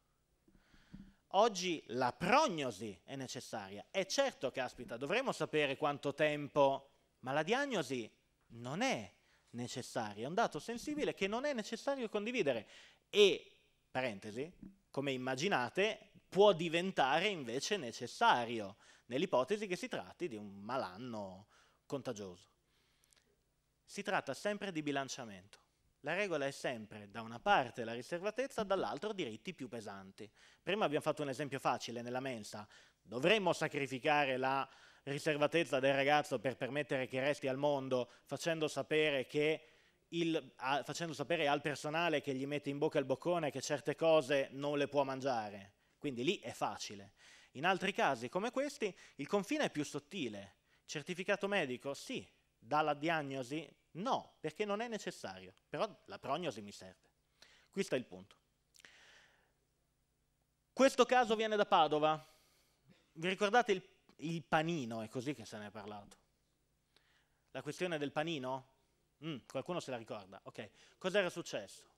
Oggi la prognosi è necessaria. È certo, caspita, dovremmo sapere quanto tempo, ma la diagnosi non è necessaria, è un dato sensibile che non è necessario condividere e, parentesi, come immaginate, può diventare invece necessario nell'ipotesi che si tratti di un malanno contagioso. Si tratta sempre di bilanciamento. La regola è sempre da una parte la riservatezza, dall'altra diritti più pesanti. Prima abbiamo fatto un esempio facile nella mensa. Dovremmo sacrificare la riservatezza del ragazzo per permettere che resti al mondo facendo sapere, il, a, facendo sapere al personale che gli mette in bocca il boccone che certe cose non le può mangiare. Quindi lì è facile. In altri casi come questi il confine è più sottile Certificato medico? Sì. Dalla diagnosi? No, perché non è necessario. Però la prognosi mi serve. Qui sta il punto. Questo caso viene da Padova. Vi ricordate il, il panino? È così che se ne è parlato. La questione del panino? Mm, qualcuno se la ricorda. Ok. Cos'era successo?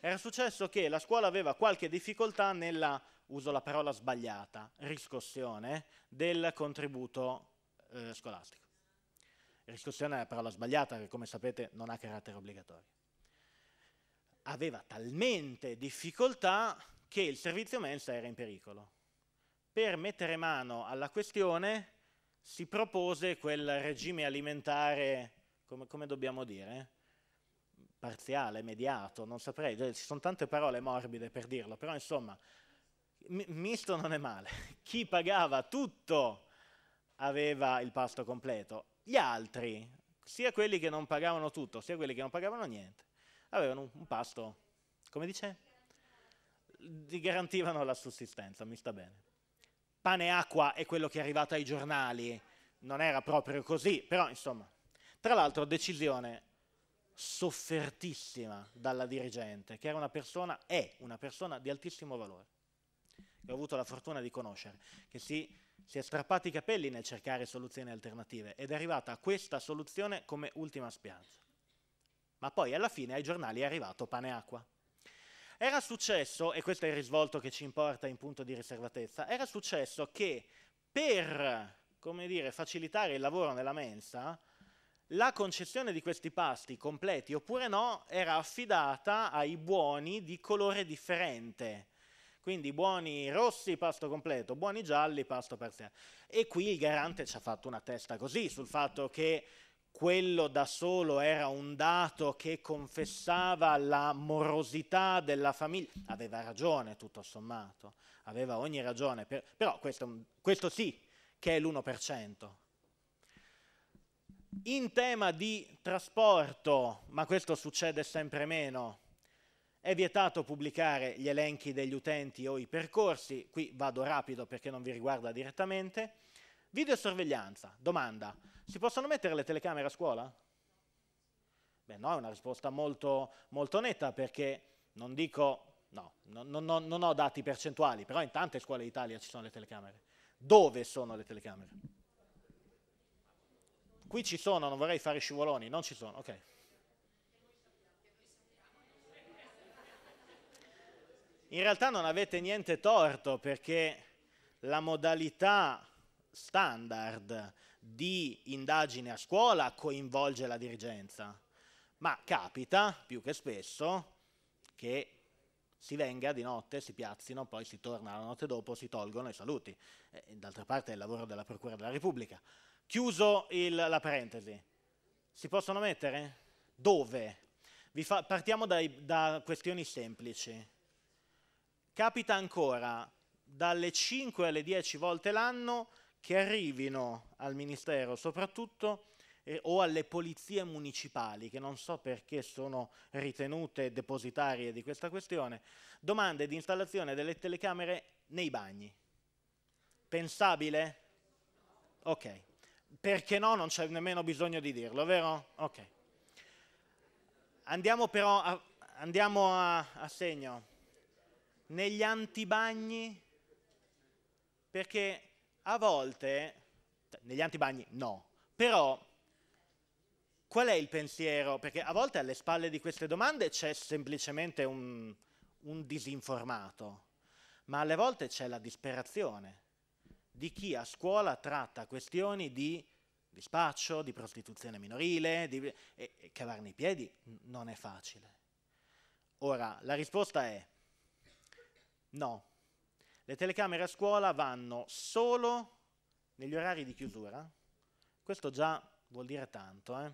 Era successo che la scuola aveva qualche difficoltà nella, uso la parola sbagliata, riscossione del contributo eh, scolastico. L'istruzione è una parola sbagliata che come sapete non ha carattere obbligatorio. Aveva talmente difficoltà che il servizio mensa era in pericolo. Per mettere mano alla questione si propose quel regime alimentare, come, come dobbiamo dire, parziale, mediato, non saprei, cioè, ci sono tante parole morbide per dirlo, però insomma, misto non è male. Chi pagava tutto aveva il pasto completo. Gli altri, sia quelli che non pagavano tutto, sia quelli che non pagavano niente, avevano un, pasto, come dice? Gli garantivano la sussistenza, mi sta bene. Pane e acqua è quello che è arrivato ai giornali, non era proprio così, però insomma. Tra l'altro decisione soffertissima dalla dirigente, che era una persona, è una persona di altissimo valore, che ho avuto la fortuna di conoscere, che si si è strappati i capelli nel cercare soluzioni alternative ed è arrivata a questa soluzione come ultima spiaggia. Ma poi alla fine ai giornali è arrivato pane e acqua. Era successo, e questo è il risvolto che ci importa in punto di riservatezza, era successo che per dire, facilitare il lavoro nella mensa, la concessione di questi pasti completi oppure no era affidata ai buoni di colore differente quindi buoni rossi, pasto completo, buoni gialli, pasto parziale. E qui il garante ci ha fatto una testa così sul fatto che quello da solo era un dato che confessava la morosità della famiglia. Aveva ragione, tutto sommato, aveva ogni ragione, per... però questo, questo sì che è l'1%. In tema di trasporto, ma questo succede sempre meno, è vietato pubblicare gli elenchi degli utenti o i percorsi, qui vado rapido perché non vi riguarda direttamente. Videosorveglianza, domanda, si possono mettere le telecamere a scuola? Beh no, è una risposta molto, molto netta perché non dico, no, non, non, non ho dati percentuali, però in tante scuole d'Italia ci sono le telecamere. Dove sono le telecamere? Qui ci sono, non vorrei fare scivoloni, non ci sono, ok. in realtà non avete niente torto perché la modalità standard di indagine a scuola coinvolge la dirigenza, ma capita più che spesso che si venga di notte, si piazzino, poi si torna la notte dopo, si tolgono i saluti. Eh, d'altra parte è il lavoro della Procura della Repubblica. Chiuso il, la parentesi, si possono mettere? Dove? Fa, partiamo dai, da questioni semplici. Capita ancora dalle 5 alle 10 volte l'anno che arrivino al Ministero soprattutto eh, o alle polizie municipali, che non so perché sono ritenute depositarie di questa questione, domande di installazione delle telecamere nei bagni. Pensabile? Ok. Perché no, non c'è nemmeno bisogno di dirlo, vero? Ok. Andiamo però a, andiamo a, a segno negli antibagni, perché a volte, cioè, negli antibagni no, però qual è il pensiero? Perché a volte alle spalle di queste domande c'è semplicemente un, un disinformato, ma alle volte c'è la disperazione di chi a scuola tratta questioni di di spaccio, di prostituzione minorile, di, e, e cavarne i piedi non è facile. Ora, la risposta è No, le telecamere a scuola vanno solo negli orari di chiusura, questo già vuol dire tanto, eh?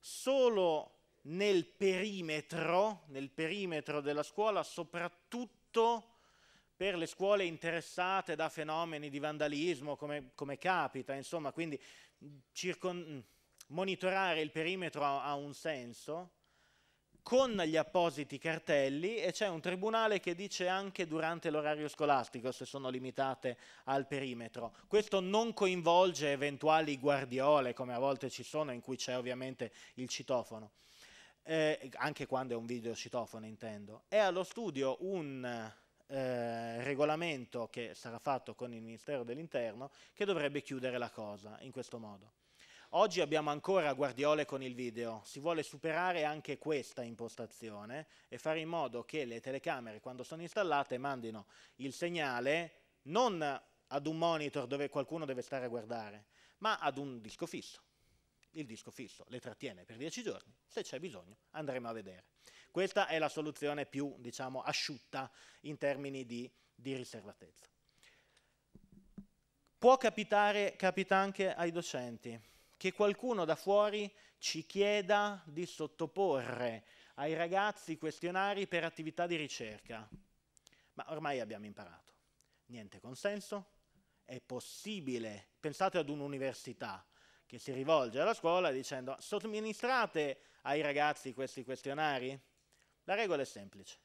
solo nel perimetro, nel perimetro della scuola, soprattutto per le scuole interessate da fenomeni di vandalismo, come, come capita, insomma, quindi mh, monitorare il perimetro ha, ha un senso, con gli appositi cartelli e c'è un tribunale che dice anche durante l'orario scolastico se sono limitate al perimetro. Questo non coinvolge eventuali guardiole come a volte ci sono in cui c'è ovviamente il citofono. Eh, anche quando è un video citofono intendo. È allo studio un eh, regolamento che sarà fatto con il Ministero dell'Interno che dovrebbe chiudere la cosa in questo modo. Oggi abbiamo ancora guardiole con il video, si vuole superare anche questa impostazione e fare in modo che le telecamere quando sono installate mandino il segnale non ad un monitor dove qualcuno deve stare a guardare, ma ad un disco fisso. Il disco fisso le trattiene per 10 giorni, se c'è bisogno andremo a vedere. Questa è la soluzione più diciamo, asciutta in termini di, di riservatezza. Può capitare, capita anche ai docenti, che qualcuno da fuori ci chieda di sottoporre ai ragazzi questionari per attività di ricerca. Ma ormai abbiamo imparato. Niente consenso, è possibile. Pensate ad un'università che si rivolge alla scuola dicendo somministrate ai ragazzi questi questionari? La regola è semplice.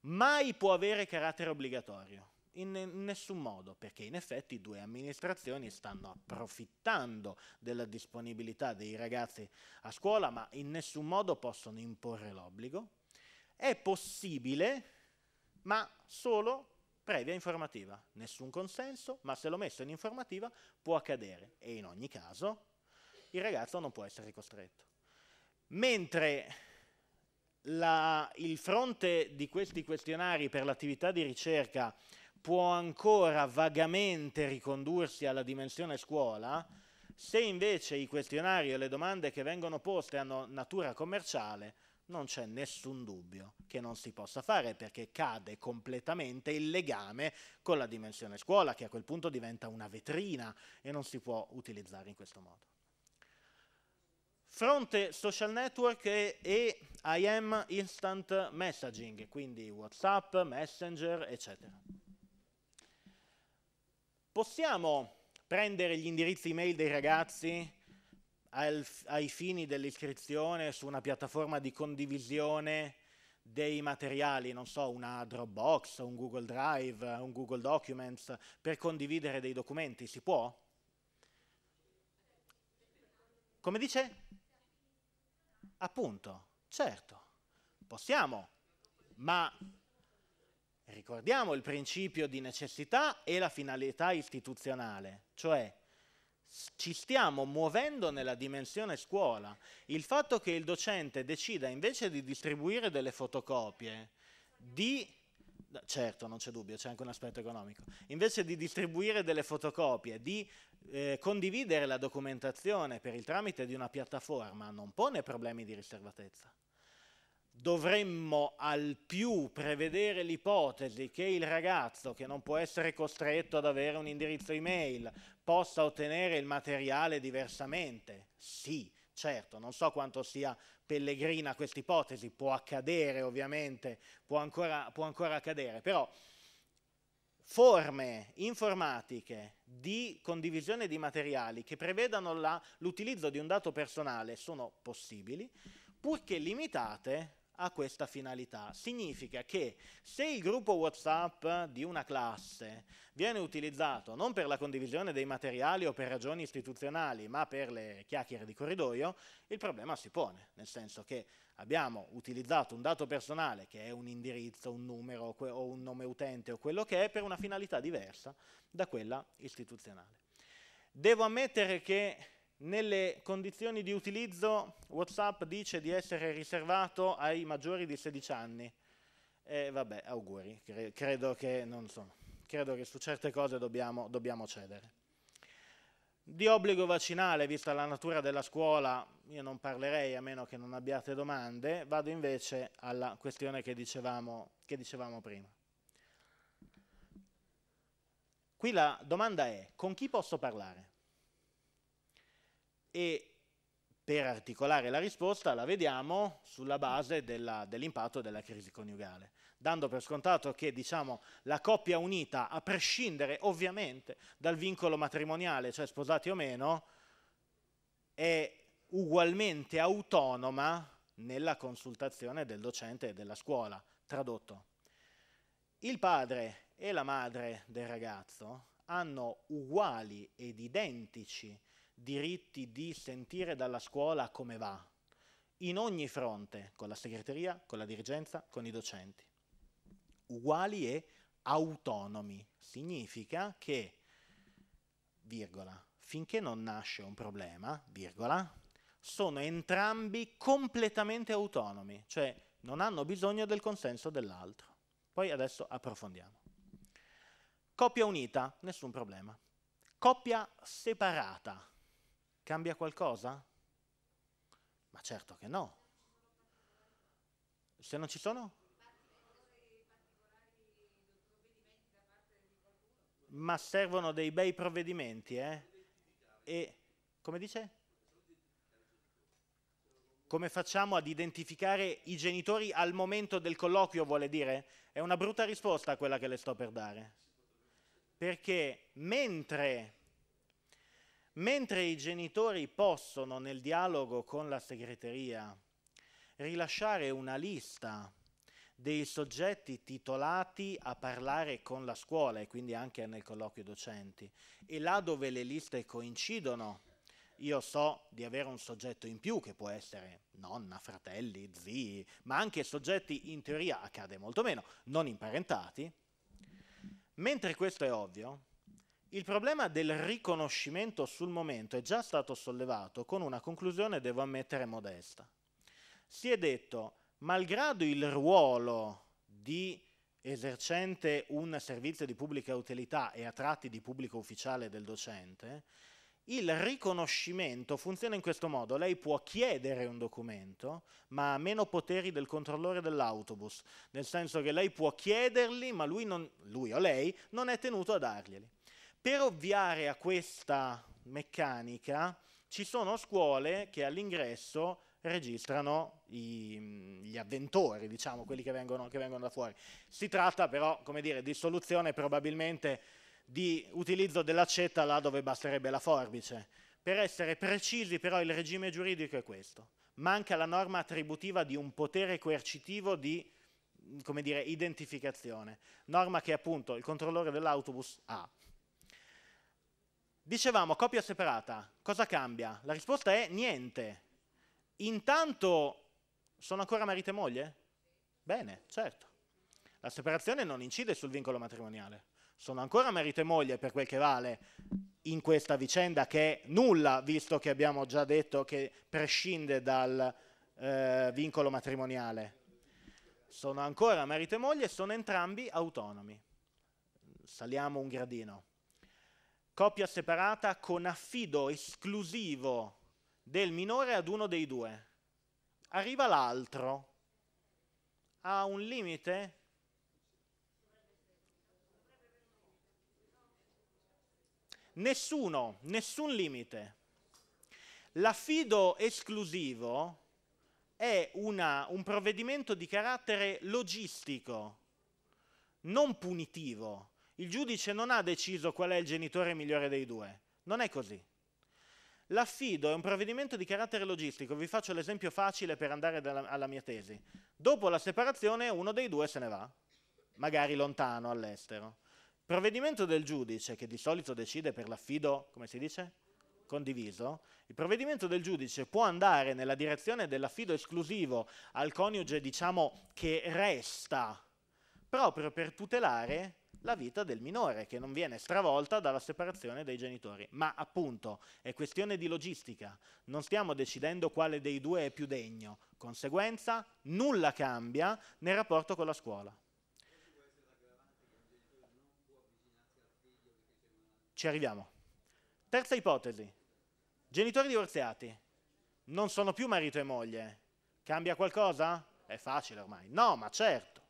Mai può avere carattere obbligatorio in, nessun modo, perché in effetti due amministrazioni stanno approfittando della disponibilità dei ragazzi a scuola, ma in nessun modo possono imporre l'obbligo. È possibile, ma solo previa informativa. Nessun consenso, ma se l'ho messo in informativa può accadere e in ogni caso il ragazzo non può essere costretto. Mentre la, il fronte di questi questionari per l'attività di ricerca può ancora vagamente ricondursi alla dimensione scuola, se invece i questionari o le domande che vengono poste hanno natura commerciale, non c'è nessun dubbio che non si possa fare perché cade completamente il legame con la dimensione scuola che a quel punto diventa una vetrina e non si può utilizzare in questo modo. Fronte social network e, e IM instant messaging, quindi WhatsApp, Messenger, eccetera. Possiamo prendere gli indirizzi email dei ragazzi al, ai fini dell'iscrizione su una piattaforma di condivisione dei materiali, non so, una Dropbox, un Google Drive, un Google Documents, per condividere dei documenti, si può? Come dice? Appunto, certo, possiamo, ma Ricordiamo il principio di necessità e la finalità istituzionale, cioè ci stiamo muovendo nella dimensione scuola. Il fatto che il docente decida invece di distribuire delle fotocopie, di... Certo, non c'è dubbio, c'è anche un aspetto economico. Invece di distribuire delle fotocopie, di eh, condividere la documentazione per il tramite di una piattaforma, non pone problemi di riservatezza dovremmo al più prevedere l'ipotesi che il ragazzo che non può essere costretto ad avere un indirizzo email possa ottenere il materiale diversamente? Sì, certo, non so quanto sia pellegrina questa ipotesi, può accadere ovviamente, può ancora, può ancora accadere, però forme informatiche di condivisione di materiali che prevedano l'utilizzo di un dato personale sono possibili, purché limitate a questa finalità. Significa che se il gruppo WhatsApp di una classe viene utilizzato non per la condivisione dei materiali o per ragioni istituzionali, ma per le chiacchiere di corridoio, il problema si pone, nel senso che abbiamo utilizzato un dato personale che è un indirizzo, un numero o un nome utente o quello che è per una finalità diversa da quella istituzionale. Devo ammettere che nelle condizioni di utilizzo WhatsApp dice di essere riservato ai maggiori di 16 anni. E vabbè, auguri, Cre credo, che, so, credo, che, su certe cose dobbiamo, dobbiamo cedere. Di obbligo vaccinale, vista la natura della scuola, io non parlerei a meno che non abbiate domande, vado invece alla questione che dicevamo, che dicevamo prima. Qui la domanda è, con chi posso parlare? e per articolare la risposta la vediamo sulla base dell'impatto dell della crisi coniugale, dando per scontato che diciamo, la coppia unita, a prescindere ovviamente dal vincolo matrimoniale, cioè sposati o meno, è ugualmente autonoma nella consultazione del docente e della scuola. Tradotto, il padre e la madre del ragazzo hanno uguali ed identici diritti di sentire dalla scuola come va, in ogni fronte, con la segreteria, con la dirigenza, con i docenti. Uguali e autonomi. Significa che, virgola, finché non nasce un problema, virgola, sono entrambi completamente autonomi, cioè non hanno bisogno del consenso dell'altro. Poi adesso approfondiamo. Coppia unita, nessun problema. Coppia separata, Cambia qualcosa? Ma certo che no. Se non ci sono? Ma servono dei bei provvedimenti, eh? E come dice? come facciamo ad identificare i genitori al momento del colloquio, vuole dire? È una brutta risposta quella che le sto per dare. Perché mentre Mentre i genitori possono, nel dialogo con la segreteria, rilasciare una lista dei soggetti titolati a parlare con la scuola e quindi anche nel colloquio docenti, e là dove le liste coincidono, io so di avere un soggetto in più che può essere nonna, fratelli, zii, ma anche soggetti in teoria accade molto meno, non imparentati. Mentre questo è ovvio, il problema del riconoscimento sul momento è già stato sollevato con una conclusione, devo ammettere, modesta. Si è detto, malgrado il ruolo di esercente un servizio di pubblica utilità e a tratti di pubblico ufficiale del docente, il riconoscimento funziona in questo modo, lei può chiedere un documento, ma ha meno poteri del controllore dell'autobus, nel senso che lei può chiederli, ma lui, non, lui o lei non è tenuto a darglieli. Per ovviare a questa meccanica ci sono scuole che all'ingresso registrano i, mm, gli avventori, diciamo, quelli che vengono, che vengono da fuori. Si tratta però, come dire, di soluzione probabilmente di utilizzo dell'accetta là dove basterebbe la forbice. Per essere precisi però il regime giuridico è questo. Manca la norma attributiva di un potere coercitivo di come dire, identificazione, norma che appunto il controllore dell'autobus ha. Dicevamo copia separata, cosa cambia? La risposta è niente. Intanto sono ancora marito e moglie? Bene, certo. La separazione non incide sul vincolo matrimoniale. Sono ancora marito e moglie per quel che vale in questa vicenda che è nulla, visto che abbiamo già detto che prescinde dal eh, vincolo matrimoniale. Sono ancora marito e moglie, e sono entrambi autonomi. Saliamo un gradino copia separata con affido esclusivo del minore ad uno dei due. Arriva l'altro, ha un limite? Nessuno, nessun limite. L'affido esclusivo è una, un provvedimento di carattere logistico, non punitivo il giudice non ha deciso qual è il genitore migliore dei due, non è così. L'affido è un provvedimento di carattere logistico, vi faccio l'esempio facile per andare alla mia tesi. Dopo la separazione uno dei due se ne va, magari lontano, all'estero. Provvedimento del giudice, che di solito decide per l'affido, come si dice? Condiviso. Il provvedimento del giudice può andare nella direzione dell'affido esclusivo al coniuge, diciamo, che resta, proprio per tutelare la vita del minore che non viene stravolta dalla separazione dei genitori. Ma appunto è questione di logistica, non stiamo decidendo quale dei due è più degno, conseguenza nulla cambia nel rapporto con la scuola. Ci arriviamo. Terza ipotesi, genitori divorziati, non sono più marito e moglie, cambia qualcosa? È facile ormai, no ma certo.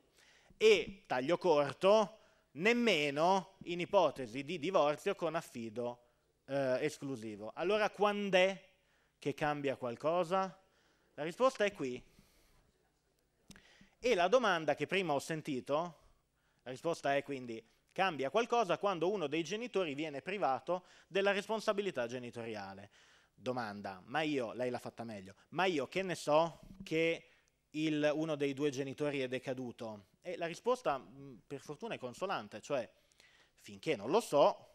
E taglio corto, nemmeno in ipotesi di divorzio con affido eh, esclusivo. Allora quando è che cambia qualcosa? La risposta è qui. E la domanda che prima ho sentito, la risposta è quindi cambia qualcosa quando uno dei genitori viene privato della responsabilità genitoriale. Domanda, ma io, lei l'ha fatta meglio, ma io che ne so che il, uno dei due genitori è decaduto? E la risposta, mm, per fortuna, è consolante, cioè finché non lo so,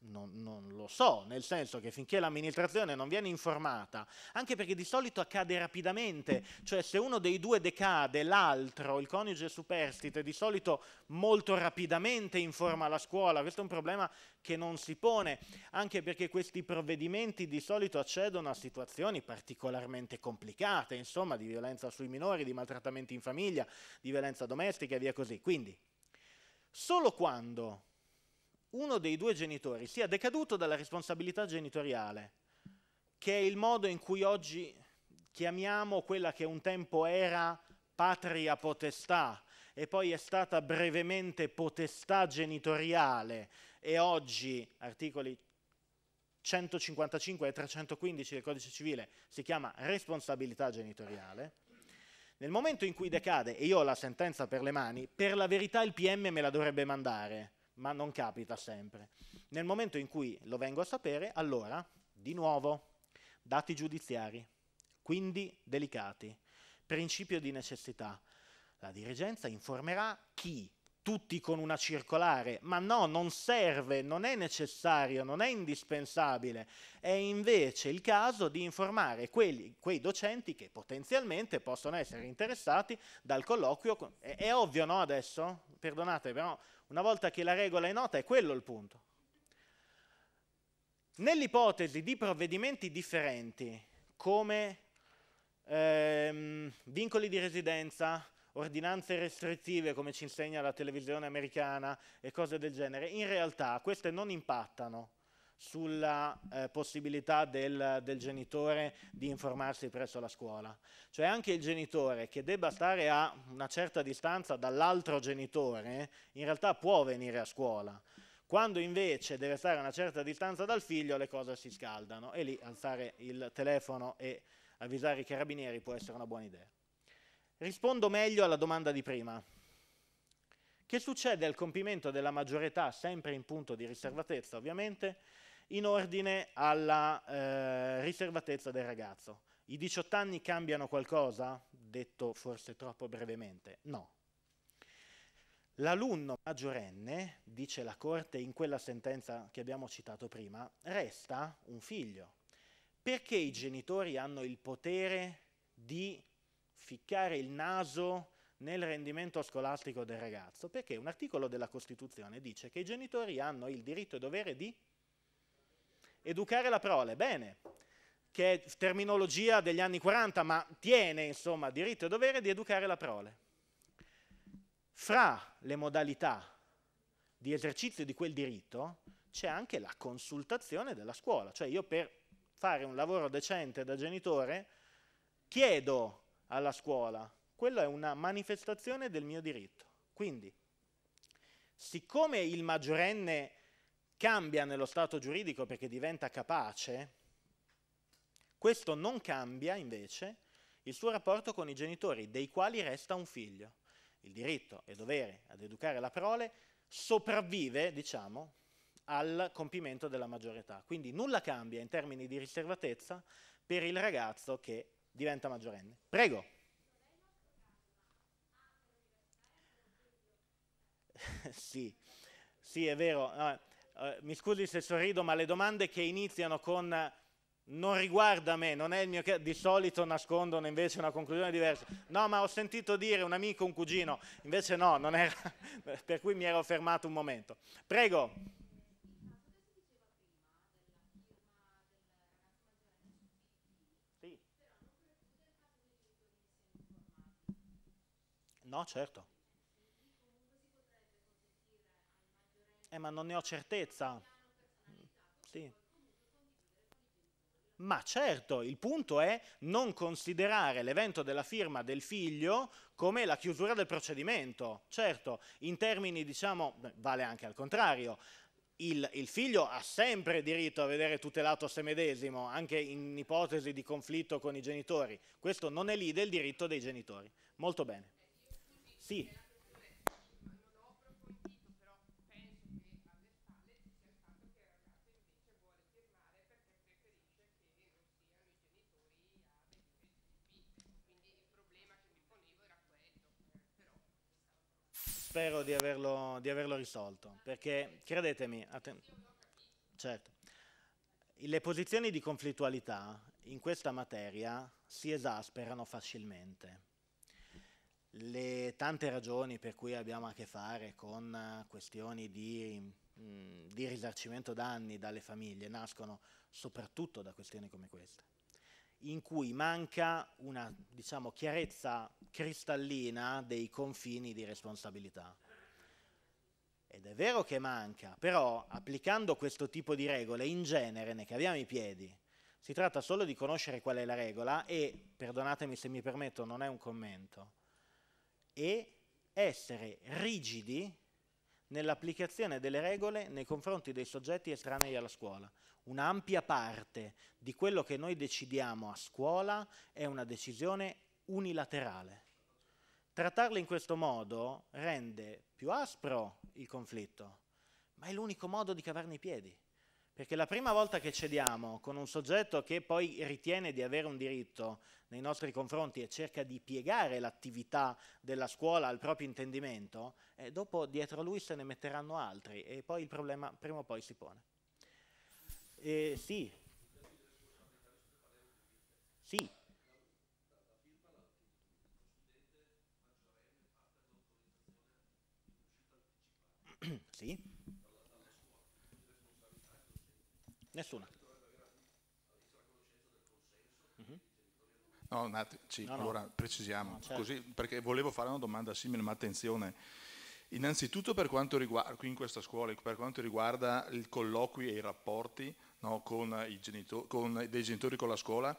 non, non, lo so, nel senso che finché l'amministrazione non viene informata, anche perché di solito accade rapidamente, cioè se uno dei due decade, l'altro, il coniuge superstite, di solito molto rapidamente informa la scuola, questo è un problema che non si pone, anche perché questi provvedimenti di solito accedono a situazioni particolarmente complicate, insomma, di violenza sui minori, di maltrattamenti in famiglia, di violenza domestica e via così. Quindi, solo quando uno dei due genitori sia decaduto dalla responsabilità genitoriale, che è il modo in cui oggi chiamiamo quella che un tempo era patria potestà e poi è stata brevemente potestà genitoriale e oggi articoli 155 e 315 del codice civile si chiama responsabilità genitoriale, nel momento in cui decade e io ho la sentenza per le mani, per la verità il PM me la dovrebbe mandare ma non capita sempre. Nel momento in cui lo vengo a sapere, allora, di nuovo, dati giudiziari, quindi delicati, principio di necessità. La dirigenza informerà chi? Tutti con una circolare, ma no, non serve, non è necessario, non è indispensabile. È invece il caso di informare quelli, quei docenti che potenzialmente possono essere interessati dal colloquio. È, è ovvio, no, adesso? Perdonate, però una volta che la regola è nota è quello il punto. Nell'ipotesi di provvedimenti differenti come ehm, vincoli di residenza, ordinanze restrittive come ci insegna la televisione americana e cose del genere, in realtà queste non impattano sulla eh, possibilità del, del, genitore di informarsi presso la scuola. Cioè anche il genitore che debba stare a una certa distanza dall'altro genitore, in realtà può venire a scuola. Quando invece deve stare a una certa distanza dal figlio le cose si scaldano e lì alzare il telefono e avvisare i carabinieri può essere una buona idea. Rispondo meglio alla domanda di prima. Che succede al compimento della maggiore età, sempre in punto di riservatezza ovviamente, in ordine alla eh, riservatezza del ragazzo. I 18 anni cambiano qualcosa? Detto forse troppo brevemente, no. L'alunno maggiorenne, dice la Corte in quella sentenza che abbiamo citato prima, resta un figlio. Perché i genitori hanno il potere di ficcare il naso nel rendimento scolastico del ragazzo? Perché un articolo della Costituzione dice che i genitori hanno il diritto e dovere di Educare la prole, bene, che è terminologia degli anni 40, ma tiene, insomma, diritto e dovere di educare la prole. Fra le modalità di esercizio di quel diritto c'è anche la consultazione della scuola, cioè io per fare un lavoro decente da genitore chiedo alla scuola, quella è una manifestazione del mio diritto. Quindi, siccome il maggiorenne cambia nello stato giuridico perché diventa capace, questo non cambia invece il suo rapporto con i genitori, dei quali resta un figlio. Il diritto e dovere ad educare la prole sopravvive, diciamo, al compimento della maggiore età. Quindi nulla cambia in termini di riservatezza per il ragazzo che diventa maggiorenne. Prego. sì, sì, è vero. Ah, eh, mi scusi se sorrido, ma le domande che iniziano con non riguarda me, non è il mio di solito nascondono invece una conclusione diversa. No, ma ho sentito dire un amico, un cugino, invece no, non era, per cui mi ero fermato un momento. Prego. Sì. No, certo. Eh, ma non ne ho certezza. Sì. Ma certo, il punto è non considerare l'evento della firma del figlio come la chiusura del procedimento. Certo, in termini, diciamo, vale anche al contrario, il, il, figlio ha sempre diritto a vedere tutelato se medesimo, anche in ipotesi di conflitto con i genitori. Questo non elide il diritto dei genitori. Molto bene. Sì. spero di averlo, di averlo risolto, perché credetemi, certo, le posizioni di conflittualità in questa materia si esasperano facilmente. Le tante ragioni per cui abbiamo a che fare con questioni di, di risarcimento danni dalle famiglie nascono soprattutto da questioni come queste in cui manca una diciamo, chiarezza cristallina dei confini di responsabilità. Ed è vero che manca, però applicando questo tipo di regole in genere ne caviamo i piedi. Si tratta solo di conoscere qual è la regola e, perdonatemi se mi permetto, non è un commento, e essere rigidi nell'applicazione delle regole nei confronti dei soggetti estranei alla scuola. Un'ampia parte di quello che noi decidiamo a scuola è una decisione unilaterale. Trattarle in questo modo rende più aspro il conflitto, ma è l'unico modo di cavarne i piedi. Perché la prima volta che cediamo con un soggetto che poi ritiene di avere un diritto nei nostri confronti e cerca di piegare l'attività della scuola al proprio intendimento, eh, dopo dietro lui se ne metteranno altri e poi il problema prima o poi si pone. Eh, sì. Sì. sì. Nessuna. No, un attimo, sì, no, no. allora precisiamo, no, certo. così, perché volevo fare una domanda simile, ma attenzione. Innanzitutto per quanto riguarda, qui in questa scuola, per quanto riguarda i colloqui e i rapporti con, i genitor con dei genitori con la scuola,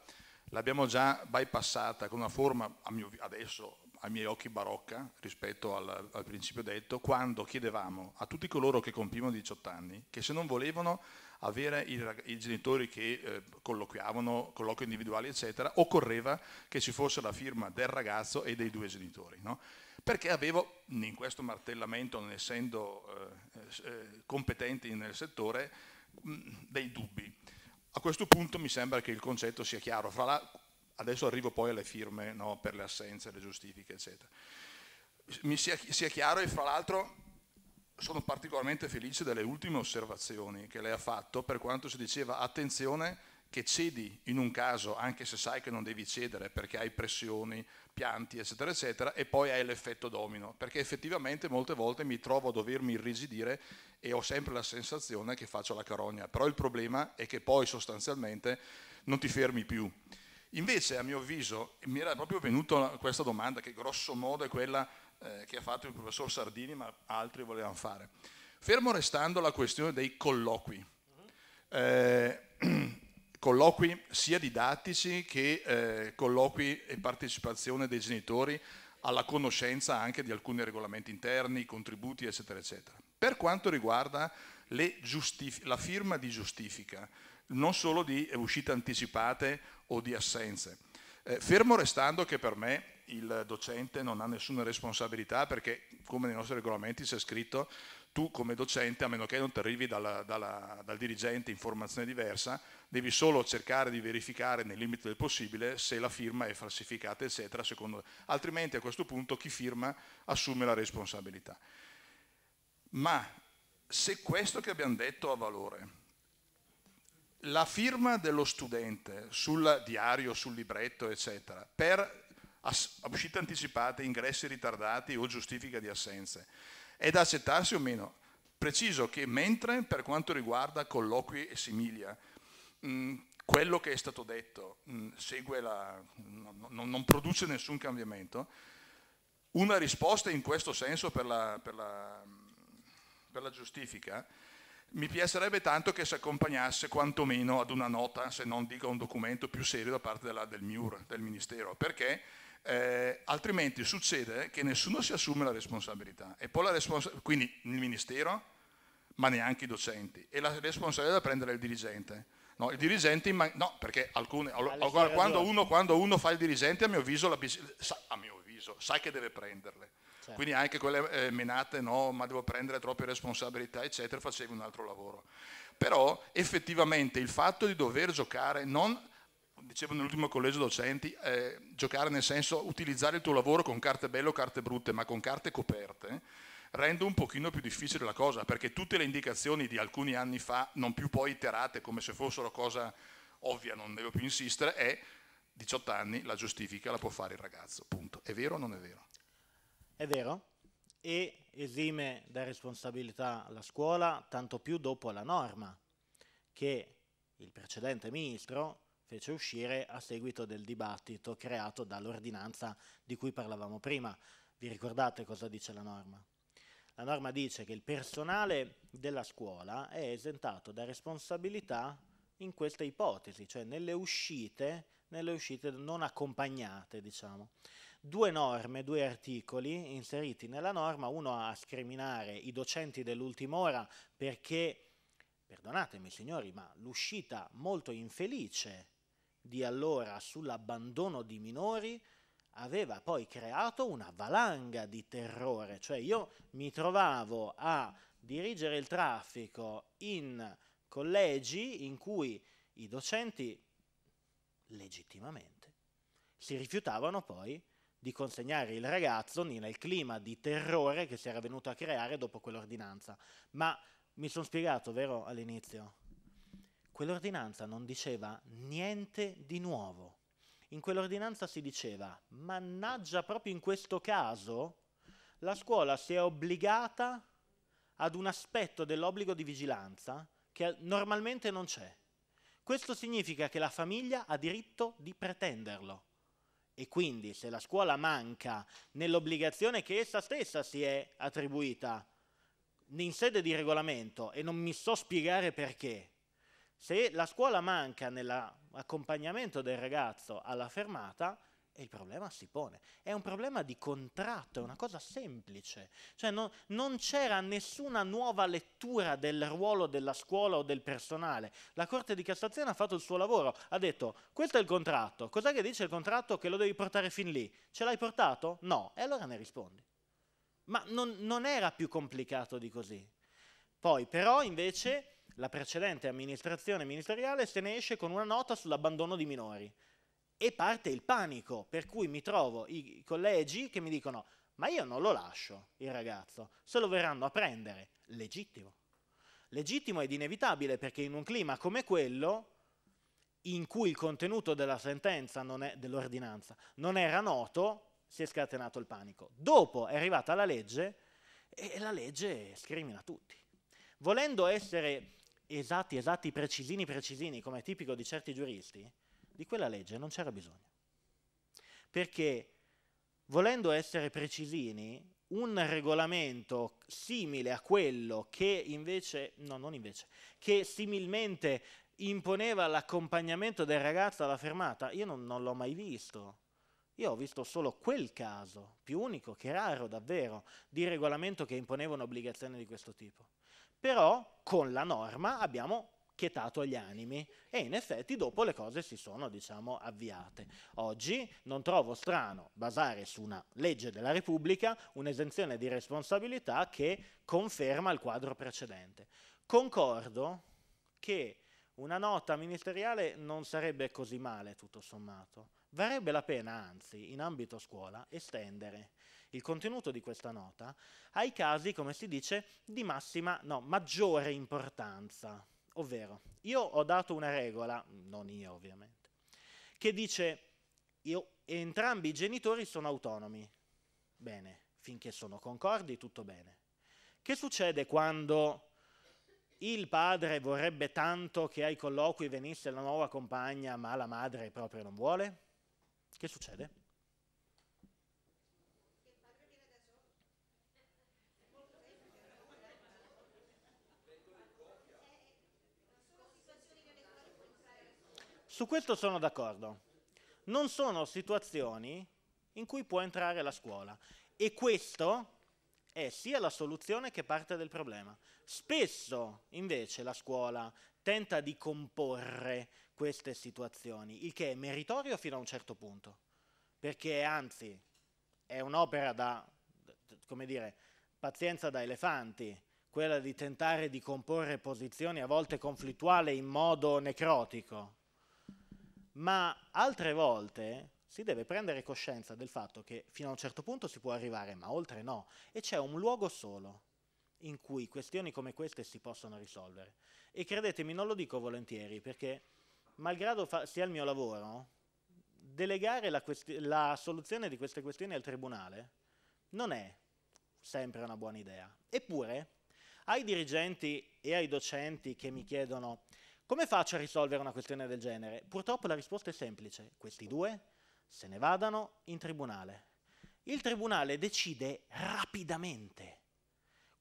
l'abbiamo già bypassata con una forma, a mio, adesso ai miei occhi barocca rispetto al, al principio detto, quando chiedevamo a tutti coloro che compivano 18 anni che se non volevano avere i, i genitori che eh, colloquiavano, colloqui individuali, eccetera, occorreva che ci fosse la firma del ragazzo e dei due genitori. No? Perché avevo, in questo martellamento, non essendo eh, eh competenti nel settore, mh, dei dubbi. A questo punto mi sembra che il concetto sia chiaro. La, adesso arrivo poi alle firme no, per le assenze, le giustifiche, eccetera. Mi sia, sia chiaro e fra l'altro sono particolarmente felice delle ultime osservazioni che lei ha fatto per quanto si diceva attenzione che cedi in un caso anche se sai che non devi cedere perché hai pressioni, pianti eccetera eccetera e poi hai l'effetto domino perché effettivamente molte volte mi trovo a dovermi irrigidire e ho sempre la sensazione che faccio la carogna però il problema è che poi sostanzialmente non ti fermi più invece a mio avviso mi era proprio venuta questa domanda che grosso modo è quella eh, che ha fatto il professor Sardini, ma altri volevano fare. Fermo restando la questione dei colloqui, eh, colloqui sia didattici che eh, colloqui e partecipazione dei genitori alla conoscenza anche di alcuni regolamenti interni, contributi, eccetera, eccetera. Per quanto riguarda la firma di giustifica, non solo di uscite anticipate o di assenze, eh, fermo restando che per me il docente non ha nessuna responsabilità perché come nei nostri regolamenti c'è scritto tu come docente, a meno che non ti arrivi dalla, dalla, dal dirigente in formazione diversa, devi solo cercare di verificare nel limite del possibile se la firma è falsificata, eccetera, secondo... altrimenti a questo punto chi firma assume la responsabilità. Ma se questo che abbiamo detto ha valore, la firma dello studente sul diario, sul libretto, eccetera, per uscite anticipate, ingressi ritardati o giustifica di assenze. È da accettarsi o meno? Preciso che mentre per quanto riguarda colloqui e similia, mh, mm, quello che è stato detto mh, mm, la, no, no, non produce nessun cambiamento, una risposta in questo senso per la, per la, per la giustifica mi piacerebbe tanto che si accompagnasse quantomeno ad una nota, se non dico un documento più serio da parte della, del MIUR, del Ministero, perché eh, altrimenti succede che nessuno si assume la responsabilità. e poi La responsa quindi il ministero, ma neanche i docenti. E la responsabilità da prendere il dirigente. No, il dirigente, no, perché alcune, quando, uno, quando, uno, fa il dirigente, a mio avviso, la, sa, a mio avviso sa che deve prenderle. Certo. Quindi anche quelle eh, menate, no, ma devo prendere troppe responsabilità, eccetera, facevi un altro lavoro. Però effettivamente il fatto di dover giocare non dicevo nell'ultimo collegio docenti, eh, giocare nel senso utilizzare il tuo lavoro con carte belle o carte brutte, ma con carte coperte, rende un pochino più difficile la cosa, perché tutte le indicazioni di alcuni anni fa, non più poi iterate come se fossero cosa ovvia, non devo più insistere, è 18 anni, la giustifica la può fare il ragazzo, punto. È vero o non è vero? È vero e esime da responsabilità la scuola, tanto più dopo la norma che il precedente ministro fece uscire a seguito del dibattito creato dall'ordinanza di cui parlavamo prima. Vi ricordate cosa dice la norma? La norma dice che il personale della scuola è esentato da responsabilità in questa ipotesi, cioè nelle uscite, nelle uscite non accompagnate, diciamo. Due norme, due articoli inseriti nella norma, uno a scriminare i docenti dell'ultima ora perché, perdonatemi signori, ma l'uscita molto infelice di allora sull'abbandono di minori aveva poi creato una valanga di terrore, cioè io mi trovavo a dirigere il traffico in collegi in cui i docenti legittimamente si rifiutavano poi di consegnare il ragazzo nel clima di terrore che si era venuto a creare dopo quell'ordinanza. Ma mi sono spiegato, vero, all'inizio? quell'ordinanza non diceva niente di nuovo. In quell'ordinanza si diceva, mannaggia proprio in questo caso, la scuola si è obbligata ad un aspetto dell'obbligo di vigilanza che normalmente non c'è. Questo significa che la famiglia ha diritto di pretenderlo. E quindi se la scuola manca nell'obbligazione che essa stessa si è attribuita in sede di regolamento, e non mi so spiegare perché, se la scuola manca nell'accompagnamento del ragazzo alla fermata, il problema si pone. È un problema di contratto, è una cosa semplice. Cioè no, non c'era nessuna nuova lettura del ruolo della scuola o del personale. La Corte di Cassazione ha fatto il suo lavoro, ha detto questo è il contratto, cos'è che dice il contratto che lo devi portare fin lì? Ce l'hai portato? No, e allora ne rispondi. Ma non, non era più complicato di così. Poi però invece la precedente amministrazione ministeriale se ne esce con una nota sull'abbandono di minori e parte il panico, per cui mi trovo i collegi che mi dicono ma io non lo lascio il ragazzo, se lo verranno a prendere, legittimo. Legittimo ed inevitabile perché in un clima come quello in cui il contenuto della sentenza, dell'ordinanza, non era noto, si è scatenato il panico. Dopo è arrivata la legge e la legge scrimina tutti. Volendo essere esatti, esatti, precisini, precisini, come è tipico di certi giuristi, di quella legge non c'era bisogno. Perché volendo essere precisini, un regolamento simile a quello che invece, no, non invece, che similmente imponeva l'accompagnamento del ragazzo alla fermata, io non, non l'ho mai visto. Io ho visto solo quel caso, più unico che raro davvero, di regolamento che imponeva un'obbligazione di questo tipo però con la norma abbiamo chetato gli animi e in effetti dopo le cose si sono diciamo, avviate. Oggi non trovo strano basare su una legge della Repubblica un'esenzione di responsabilità che conferma il quadro precedente. Concordo che una nota ministeriale non sarebbe così male tutto sommato. Varrebbe la pena anzi in ambito scuola estendere il contenuto di questa nota ai casi, come si dice, di massima, no, maggiore importanza. Ovvero, io ho dato una regola, non io ovviamente, che dice io, entrambi i genitori sono autonomi. Bene, finché sono concordi tutto bene. Che succede quando il padre vorrebbe tanto che ai colloqui venisse la nuova compagna, ma la madre proprio non vuole? Che succede? Su questo sono d'accordo. Non sono situazioni in cui può entrare la scuola e questo è sia la soluzione che parte del problema. Spesso invece la scuola tenta di comporre queste situazioni, il che è meritorio fino a un certo punto, perché anzi è un'opera da, come dire, pazienza da elefanti, quella di tentare di comporre posizioni a volte conflittuali in modo necrotico, ma altre volte si deve prendere coscienza del fatto che fino a un certo punto si può arrivare, ma oltre no, e c'è un luogo solo in cui questioni come queste si possono risolvere. E credetemi, non lo dico volentieri, perché malgrado sia il mio lavoro, delegare la, la soluzione di queste questioni al tribunale non è sempre una buona idea. Eppure, ai dirigenti e ai docenti che mi chiedono come faccio a risolvere una questione del genere? Purtroppo la risposta è semplice, questi due se ne vadano in tribunale. Il tribunale decide rapidamente.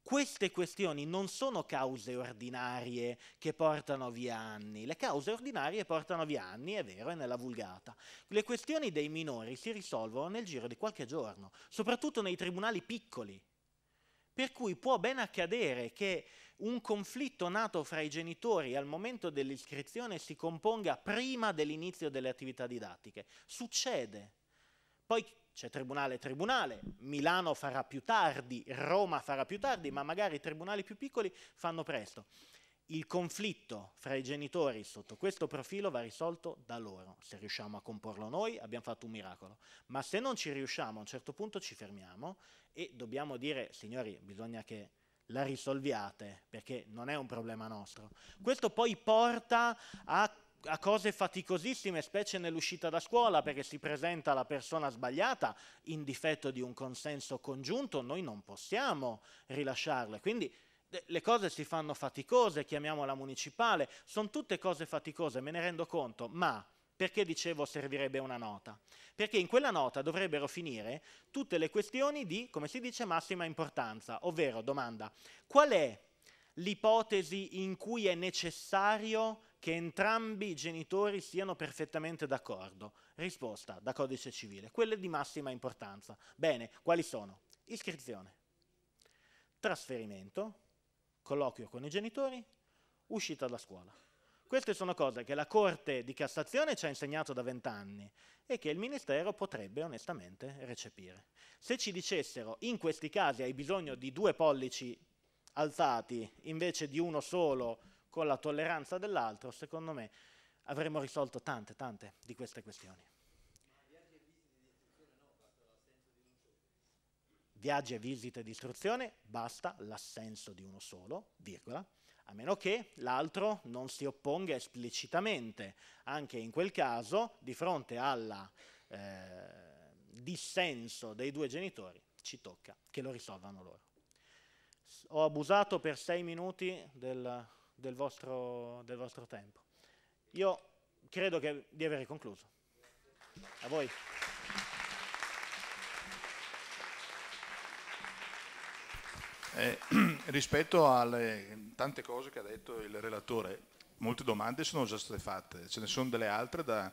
Queste questioni non sono cause ordinarie che portano via anni, le cause ordinarie portano via anni, è vero, è nella vulgata. Le questioni dei minori si risolvono nel giro di qualche giorno, soprattutto nei tribunali piccoli. Per cui può ben accadere che un conflitto nato fra i genitori al momento dell'iscrizione si componga prima dell'inizio delle attività didattiche. Succede. Poi c'è tribunale tribunale, Milano farà più tardi, Roma farà più tardi, ma magari i tribunali più piccoli fanno presto. Il conflitto fra i genitori sotto questo profilo va risolto da loro. Se riusciamo a comporlo noi abbiamo fatto un miracolo, ma se non ci riusciamo a un certo punto ci fermiamo e dobbiamo dire signori bisogna che la risolviate, perché non è un problema nostro. Questo poi porta a, a cose faticosissime, specie nell'uscita da scuola, perché si presenta la persona sbagliata in difetto di un consenso congiunto, noi non possiamo rilasciarle. Quindi le cose si fanno faticose, chiamiamola municipale, sono tutte cose faticose, me ne rendo conto, ma perché dicevo servirebbe una nota? Perché in quella nota dovrebbero finire tutte le questioni di, come si dice, massima importanza, ovvero domanda qual è l'ipotesi in cui è necessario che entrambi i genitori siano perfettamente d'accordo? Risposta da codice civile, quelle di massima importanza. Bene, quali sono? Iscrizione, trasferimento, colloquio con i genitori, uscita da scuola. Queste sono cose che la Corte di Cassazione ci ha insegnato da vent'anni e che il Ministero potrebbe onestamente recepire. Se ci dicessero in questi casi hai bisogno di due pollici alzati invece di uno solo con la tolleranza dell'altro, secondo me avremmo risolto tante, tante di queste questioni. Viaggi e visite di istruzione, basta l'assenso di uno solo, virgola, a meno che l'altro non si opponga esplicitamente. Anche in quel caso, di fronte al eh, dissenso dei due genitori, ci tocca che lo risolvano loro. Ho abusato per sei minuti del, del, vostro, del vostro tempo. Io credo che, di aver concluso. A voi. Eh, rispetto alle tante cose che ha detto il relatore, molte domande sono già state fatte, ce ne sono delle altre da,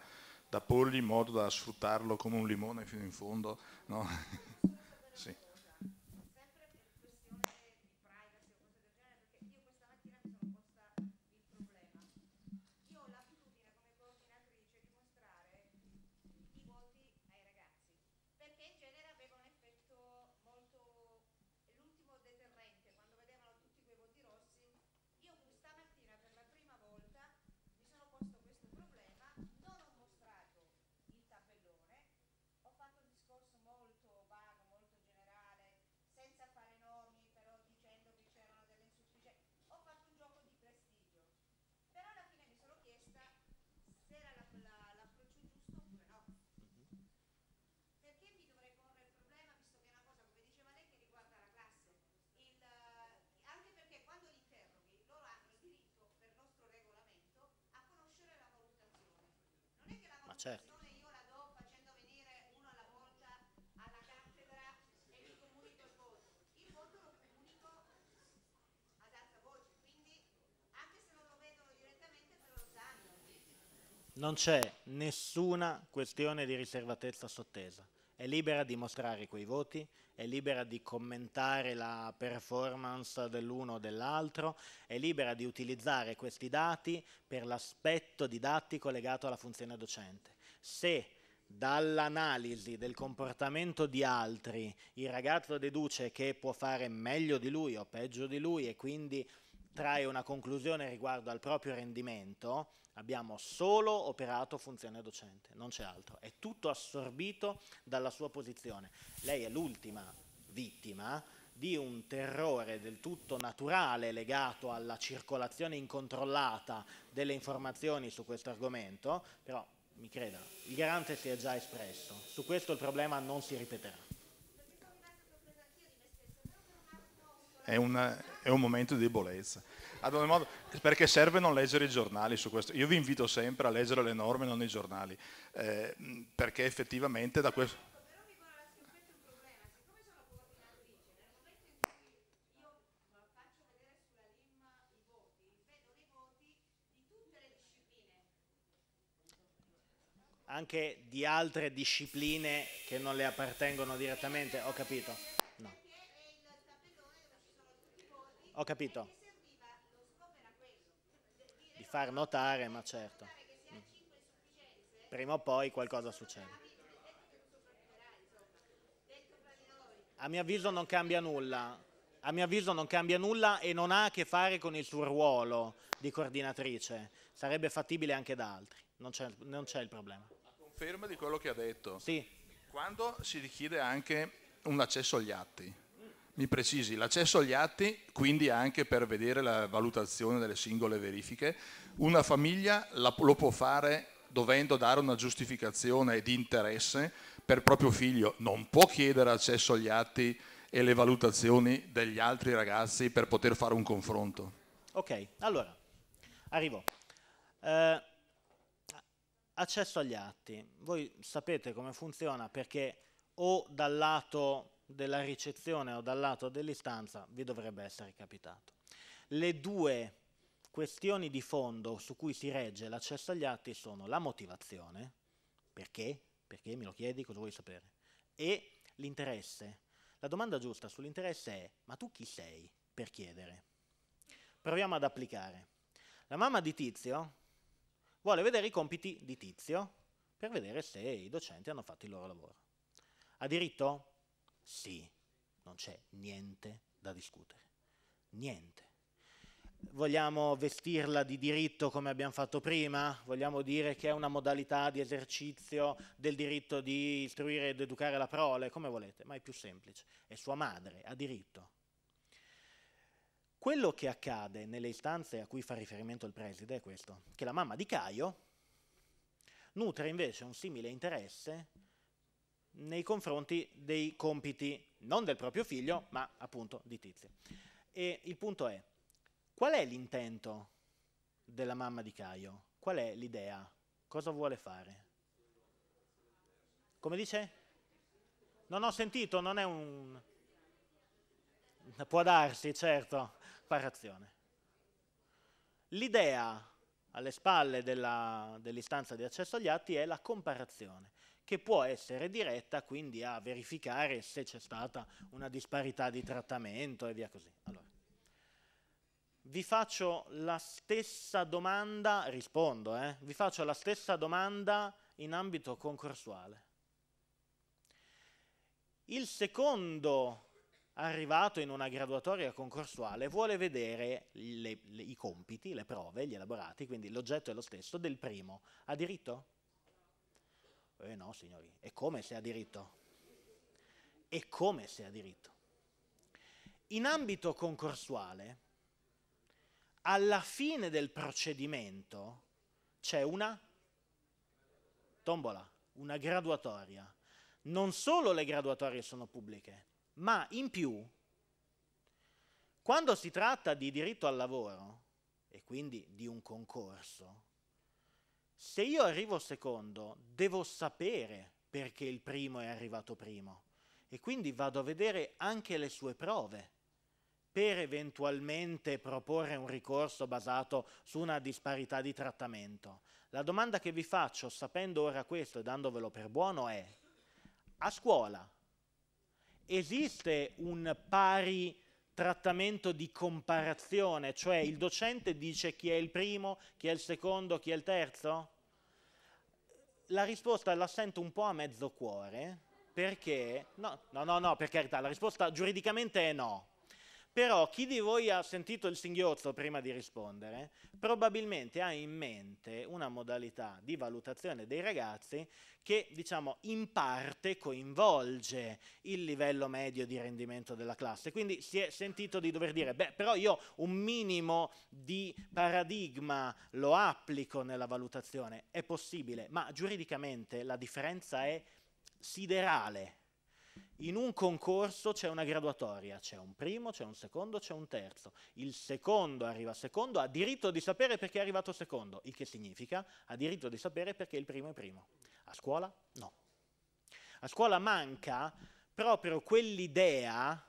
da porgli in modo da sfruttarlo come un limone fino in fondo. No? senza fare nomi, però dicendo che c'erano delle insufficienze, ho fatto un gioco di prestigio. Però alla fine mi sono chiesta se era l'approccio la, la, giusto oppure no. Perché mi dovrei porre il problema, visto che è una cosa, come diceva lei, che riguarda la classe. Il, anche perché quando li interroghi, loro hanno il diritto, per nostro regolamento, a conoscere la valutazione. Non è che la valutazione... Ma certo Non c'è nessuna questione di riservatezza sottesa. È libera di mostrare quei voti, è libera di commentare la performance dell'uno o dell'altro, è libera di utilizzare questi dati per l'aspetto didattico legato alla funzione docente. Se dall'analisi del comportamento di altri il ragazzo deduce che può fare meglio di lui o peggio di lui e quindi trae una conclusione riguardo al proprio rendimento, abbiamo solo operato funzione docente, non c'è altro, è tutto assorbito dalla sua posizione. Lei è l'ultima vittima di un terrore del tutto naturale legato alla circolazione incontrollata delle informazioni su questo argomento, però mi creda, il garante si è già espresso, su questo il problema non si ripeterà. è un, è un momento di debolezza. Ad ogni modo, perché serve non leggere i giornali su questo. Io vi invito sempre a leggere le norme, non i giornali, eh, perché effettivamente da questo... anche di altre discipline che non le appartengono direttamente, ho capito. Ho capito. Di far notare, ma certo. Prima o poi qualcosa succede. A mio avviso non cambia nulla. A mio avviso non cambia nulla e non ha a che fare con il suo ruolo di coordinatrice. Sarebbe fattibile anche da altri. Non c'è, il problema. A conferma di quello che ha detto. Sì. Quando si richiede anche un accesso agli atti, mi precisi, l'accesso agli atti, quindi anche per vedere la valutazione delle singole verifiche, una famiglia lo può fare dovendo dare una giustificazione di interesse per proprio figlio, non può chiedere accesso agli atti e le valutazioni degli altri ragazzi per poter fare un confronto. Ok, allora, arrivo. Eh, accesso agli atti. Voi sapete come funziona perché o dal lato della ricezione o dal lato dell'istanza vi dovrebbe essere capitato. Le due questioni di fondo su cui si regge l'accesso agli atti sono la motivazione, perché, perché me lo chiedi, cosa vuoi sapere, e l'interesse. La domanda giusta sull'interesse è ma tu chi sei per chiedere? Proviamo ad applicare. La mamma di Tizio vuole vedere i compiti di Tizio per vedere se i docenti hanno fatto il loro lavoro. Ha diritto? Sì, non c'è niente da discutere. Niente. Vogliamo vestirla di diritto come abbiamo fatto prima? Vogliamo dire che è una modalità di esercizio del diritto di istruire ed educare la prole? Come volete, ma è più semplice. È sua madre, ha diritto. Quello che accade nelle istanze a cui fa riferimento il preside è questo, che la mamma di Caio nutre invece un simile interesse nei confronti dei compiti non del proprio figlio, ma appunto di Tizio. E il punto è, qual è l'intento della mamma di Caio? Qual è l'idea? Cosa vuole fare? Come dice? Non ho sentito, non è un... Può darsi, certo, parazione. L'idea alle spalle dell'istanza di accesso agli atti è la comparazione che può essere diretta quindi a verificare se c'è stata una disparità di trattamento e via così. Allora, vi faccio la stessa domanda, rispondo, eh, vi faccio la stessa domanda in ambito concorsuale. Il secondo arrivato in una graduatoria concorsuale vuole vedere le, le, i compiti, le prove, gli elaborati, quindi l'oggetto è lo stesso del primo. Ha diritto? Eh no, signori, è come se ha diritto? È come se ha diritto? In ambito concorsuale, alla fine del procedimento c'è una tombola, una graduatoria. Non solo le graduatorie sono pubbliche, ma in più, quando si tratta di diritto al lavoro, e quindi di un concorso, se io arrivo secondo, devo sapere perché il primo è arrivato primo e quindi vado a vedere anche le sue prove per eventualmente proporre un ricorso basato su una disparità di trattamento. La domanda che vi faccio, sapendo ora questo e dandovelo per buono, è a scuola esiste un pari trattamento di comparazione, cioè il docente dice chi è il primo, chi è il secondo, chi è il terzo? La risposta la sento un po' a mezzo cuore, perché, no, no, no, no per carità, la risposta giuridicamente è no, però chi di voi ha sentito il singhiozzo prima di rispondere probabilmente ha in mente una modalità di valutazione dei ragazzi che diciamo in parte coinvolge il livello medio di rendimento della classe. Quindi si è sentito di dover dire, beh però io un minimo di paradigma lo applico nella valutazione, è possibile, ma giuridicamente la differenza è siderale in un concorso c'è una graduatoria, c'è un primo, c'è un secondo, c'è un terzo. Il secondo arriva secondo, ha diritto di sapere perché è arrivato secondo, il che significa ha diritto di sapere perché il primo è primo. A scuola no. A scuola manca proprio quell'idea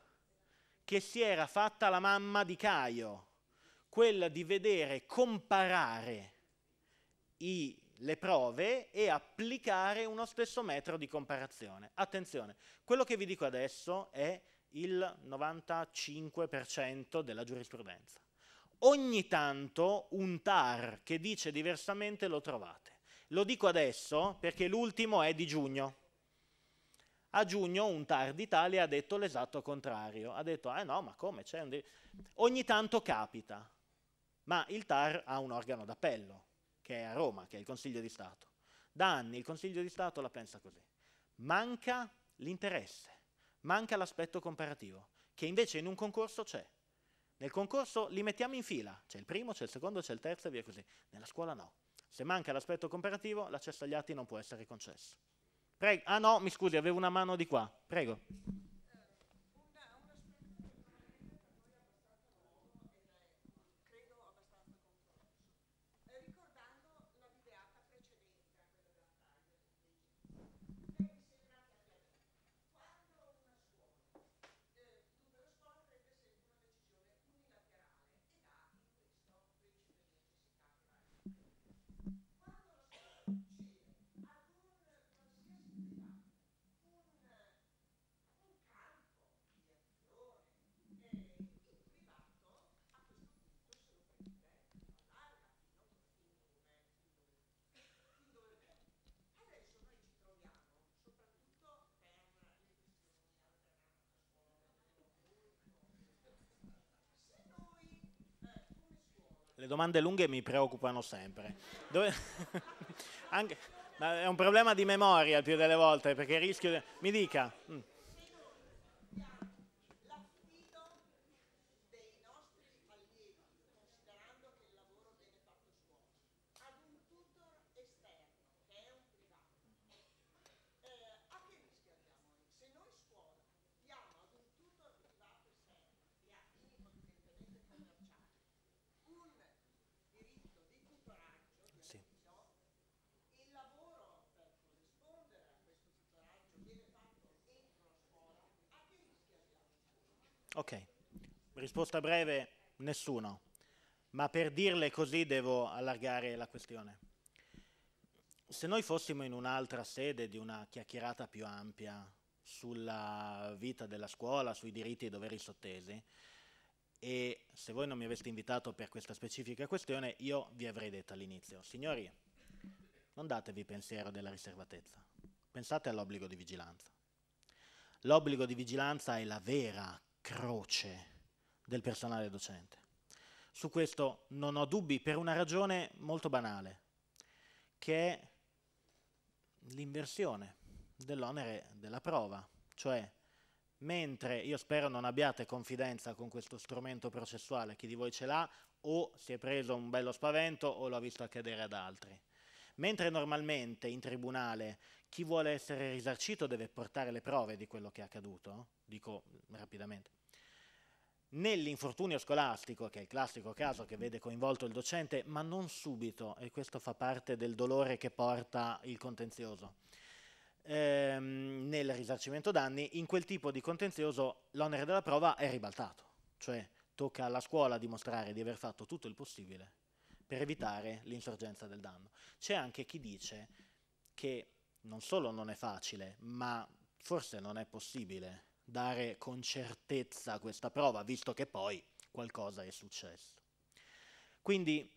che si era fatta la mamma di Caio, quella di vedere comparare i le prove e applicare uno stesso metro di comparazione. Attenzione, quello che vi dico adesso è il 95% della giurisprudenza. Ogni tanto un TAR che dice diversamente lo trovate. Lo dico adesso perché l'ultimo è di giugno. A giugno un TAR d'Italia ha detto l'esatto contrario. Ha detto, ah eh no, ma come? c'è? Ogni tanto capita. Ma il TAR ha un organo d'appello che è a Roma, che è il Consiglio di Stato. Da anni il Consiglio di Stato la pensa così. Manca l'interesse, manca l'aspetto comparativo, che invece in un concorso c'è. Nel concorso li mettiamo in fila, c'è il primo, c'è il secondo, c'è il terzo e via così. Nella scuola no. Se manca l'aspetto comparativo, l'accesso agli atti non può essere concesso. Prego. Ah no, mi scusi, avevo una mano di qua. Prego. le domande lunghe mi preoccupano sempre. Dove... Anche... Ma è un problema di memoria il più delle volte, perché rischio... Mi dica... Mm. risposta breve, nessuno, ma per dirle così devo allargare la questione. Se noi fossimo in un'altra sede di una chiacchierata più ampia sulla vita della scuola, sui diritti e i doveri sottesi, e se voi non mi aveste invitato per questa specifica questione, io vi avrei detto all'inizio, signori, non datevi pensiero della riservatezza, pensate all'obbligo di vigilanza. L'obbligo di vigilanza è la vera croce del personale docente. Su questo non ho dubbi per una ragione molto banale, che è l'inversione dell'onere della prova, cioè mentre io spero non abbiate confidenza con questo strumento processuale, chi di voi ce l'ha o si è preso un bello spavento o l'ha visto accadere ad altri. Mentre normalmente in tribunale chi vuole essere risarcito deve portare le prove di quello che è accaduto, dico rapidamente, Nell'infortunio scolastico, che è il classico caso che vede coinvolto il docente, ma non subito, e questo fa parte del dolore che porta il contenzioso, ehm, nel risarcimento danni, in quel tipo di contenzioso l'onere della prova è ribaltato, cioè tocca alla scuola dimostrare di aver fatto tutto il possibile per evitare l'insorgenza del danno. C'è anche chi dice che non solo non è facile, ma forse non è possibile dare con certezza questa prova, visto che poi qualcosa è successo. Quindi,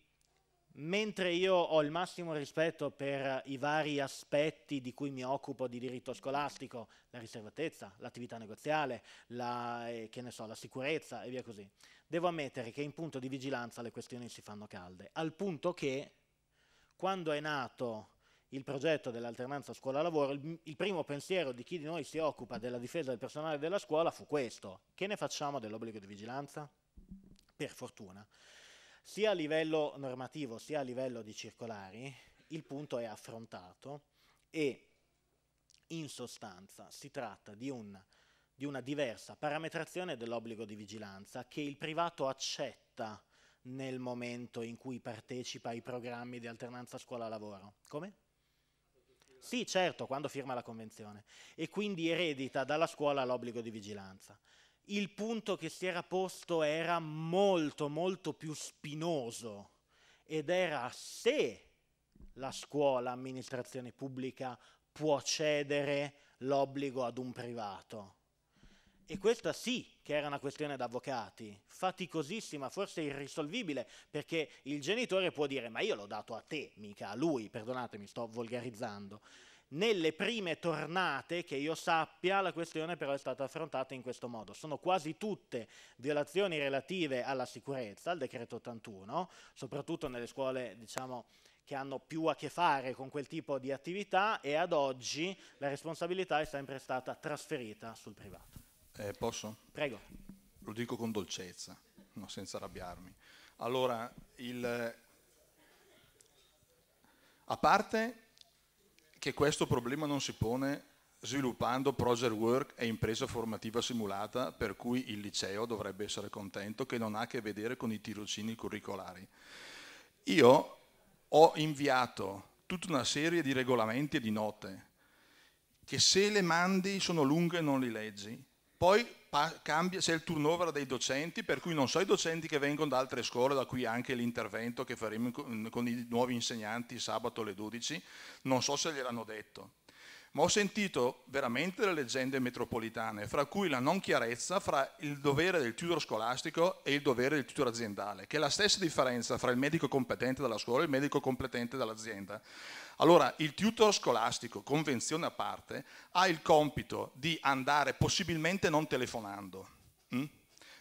mentre io ho il massimo rispetto per i vari aspetti di cui mi occupo di diritto scolastico, la riservatezza, l'attività negoziale, la, eh, ne so, la sicurezza e via così, devo ammettere che in punto di vigilanza le questioni si fanno calde, al punto che quando è nato il progetto dell'alternanza scuola-lavoro, il, il, primo pensiero di chi di noi si occupa della difesa del personale della scuola fu questo. Che ne facciamo dell'obbligo di vigilanza? Per fortuna. Sia a livello normativo sia a livello di circolari, il punto è affrontato e in sostanza si tratta di, un, di una diversa parametrazione dell'obbligo di vigilanza che il privato accetta nel momento in cui partecipa ai programmi di alternanza scuola-lavoro. Come? Sì, certo, quando firma la convenzione. E quindi eredita dalla scuola l'obbligo di vigilanza. Il punto che si era posto era molto, molto più spinoso ed era se la scuola, amministrazione pubblica, può cedere l'obbligo ad un privato e questa sì che era una questione d'avvocati, faticosissima, forse irrisolvibile, perché il genitore può dire ma io l'ho dato a te, mica a lui, perdonatemi, sto volgarizzando. Nelle prime tornate, che io sappia, la questione però è stata affrontata in questo modo. Sono quasi tutte violazioni relative alla sicurezza, al decreto 81, soprattutto nelle scuole, diciamo, che hanno più a che fare con quel tipo di attività e ad oggi la responsabilità è sempre stata trasferita sul privato. Eh, posso? Prego. Lo dico con dolcezza, no, senza arrabbiarmi. Allora, il, a parte che questo problema non si pone sviluppando project work e impresa formativa simulata, per cui il liceo dovrebbe essere contento, che non ha a che vedere con i tirocini curricolari. Io ho inviato tutta una serie di regolamenti e di note, che se le mandi sono lunghe e non li leggi, poi cambia, c'è il turnover dei docenti, per cui non so i docenti che vengono da altre scuole, da qui anche l'intervento che faremo con i nuovi insegnanti sabato alle 12, non so se gliel'hanno detto. Ma ho sentito veramente le leggende metropolitane, fra cui la non chiarezza fra il dovere del tutor scolastico e il dovere del tutor aziendale, che è la stessa differenza fra il medico competente della scuola e il medico competente dall'azienda. Allora il tutor scolastico, convenzione a parte, ha il compito di andare possibilmente non telefonando, mm,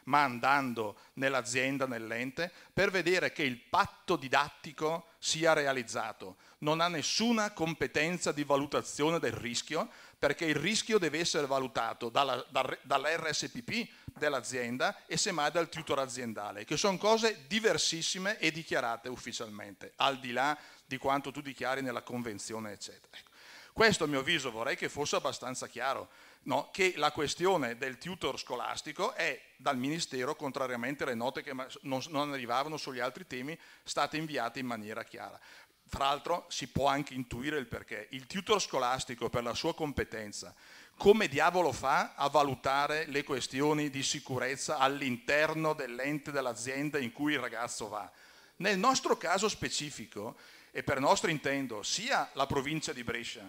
ma andando nell'azienda, nell'ente, per vedere che il patto didattico sia realizzato. Non ha nessuna competenza di valutazione del rischio, perché il rischio deve essere valutato dalla, dal, dall'RSPP dell'azienda e semmai dal tutor aziendale, che sono cose diversissime e dichiarate ufficialmente, al di là di quanto tu dichiari nella convenzione, eccetera. Ecco. Questo a mio avviso vorrei che fosse abbastanza chiaro, no? che la questione del tutor scolastico è dal Ministero, contrariamente alle note che non, arrivavano sugli altri temi, state inviate in maniera chiara. Fra l'altro si può anche intuire il perché. Il tutor scolastico per la sua competenza, come diavolo fa a valutare le questioni di sicurezza all'interno dell'ente dell'azienda in cui il ragazzo va? Nel nostro caso specifico e per nostro intendo sia la provincia di Brescia,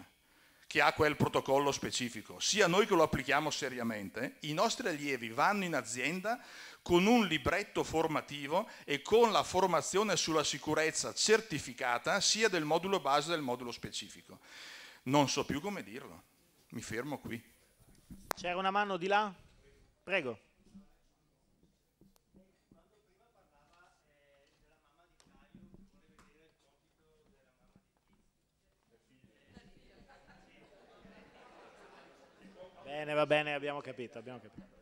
che ha quel protocollo specifico, sia noi che lo applichiamo seriamente, i nostri allievi vanno in azienda con un libretto formativo e con la formazione sulla sicurezza certificata sia del modulo base che del modulo specifico. Non so più come dirlo, mi fermo qui. C'era una mano di là? Prego. bene, va bene, abbiamo capito. Abbiamo capito.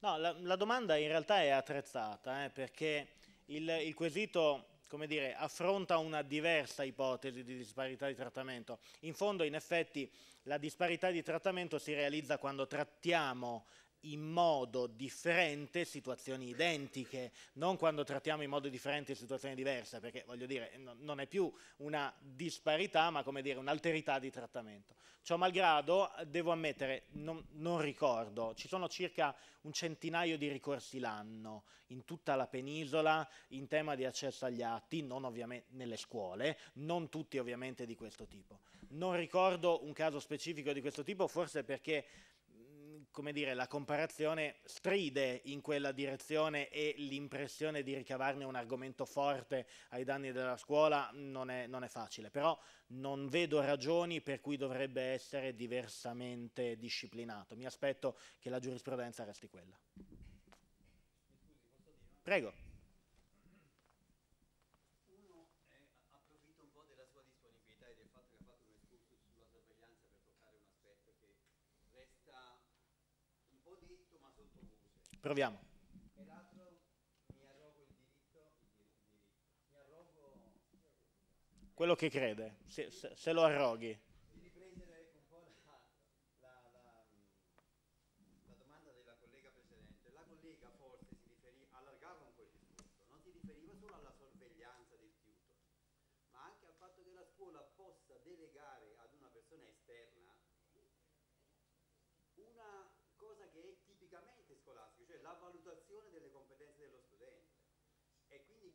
No, la, la, domanda in realtà è attrezzata, eh, perché il, il quesito dire, affronta una diversa ipotesi di disparità di trattamento. In fondo, in effetti, la disparità di trattamento si realizza quando trattiamo in modo differente situazioni identiche, non quando trattiamo in modo differente situazioni diverse, perché voglio dire, no, non è più una disparità, ma come dire un'alterità di trattamento. Ciò malgrado, devo ammettere, non, non ricordo, ci sono circa un centinaio di ricorsi l'anno in tutta la penisola in tema di accesso agli atti, non ovviamente nelle scuole, non tutti ovviamente di questo tipo. Non ricordo un caso specifico di questo tipo, forse perché come dire, la comparazione stride in quella direzione e l'impressione di ricavarne un argomento forte ai danni della scuola non è, non è facile, però non vedo ragioni per cui dovrebbe essere diversamente disciplinato. Mi aspetto che la giurisprudenza resti quella. Prego. Proviamo. Quello che crede, se, se, se lo arroghi.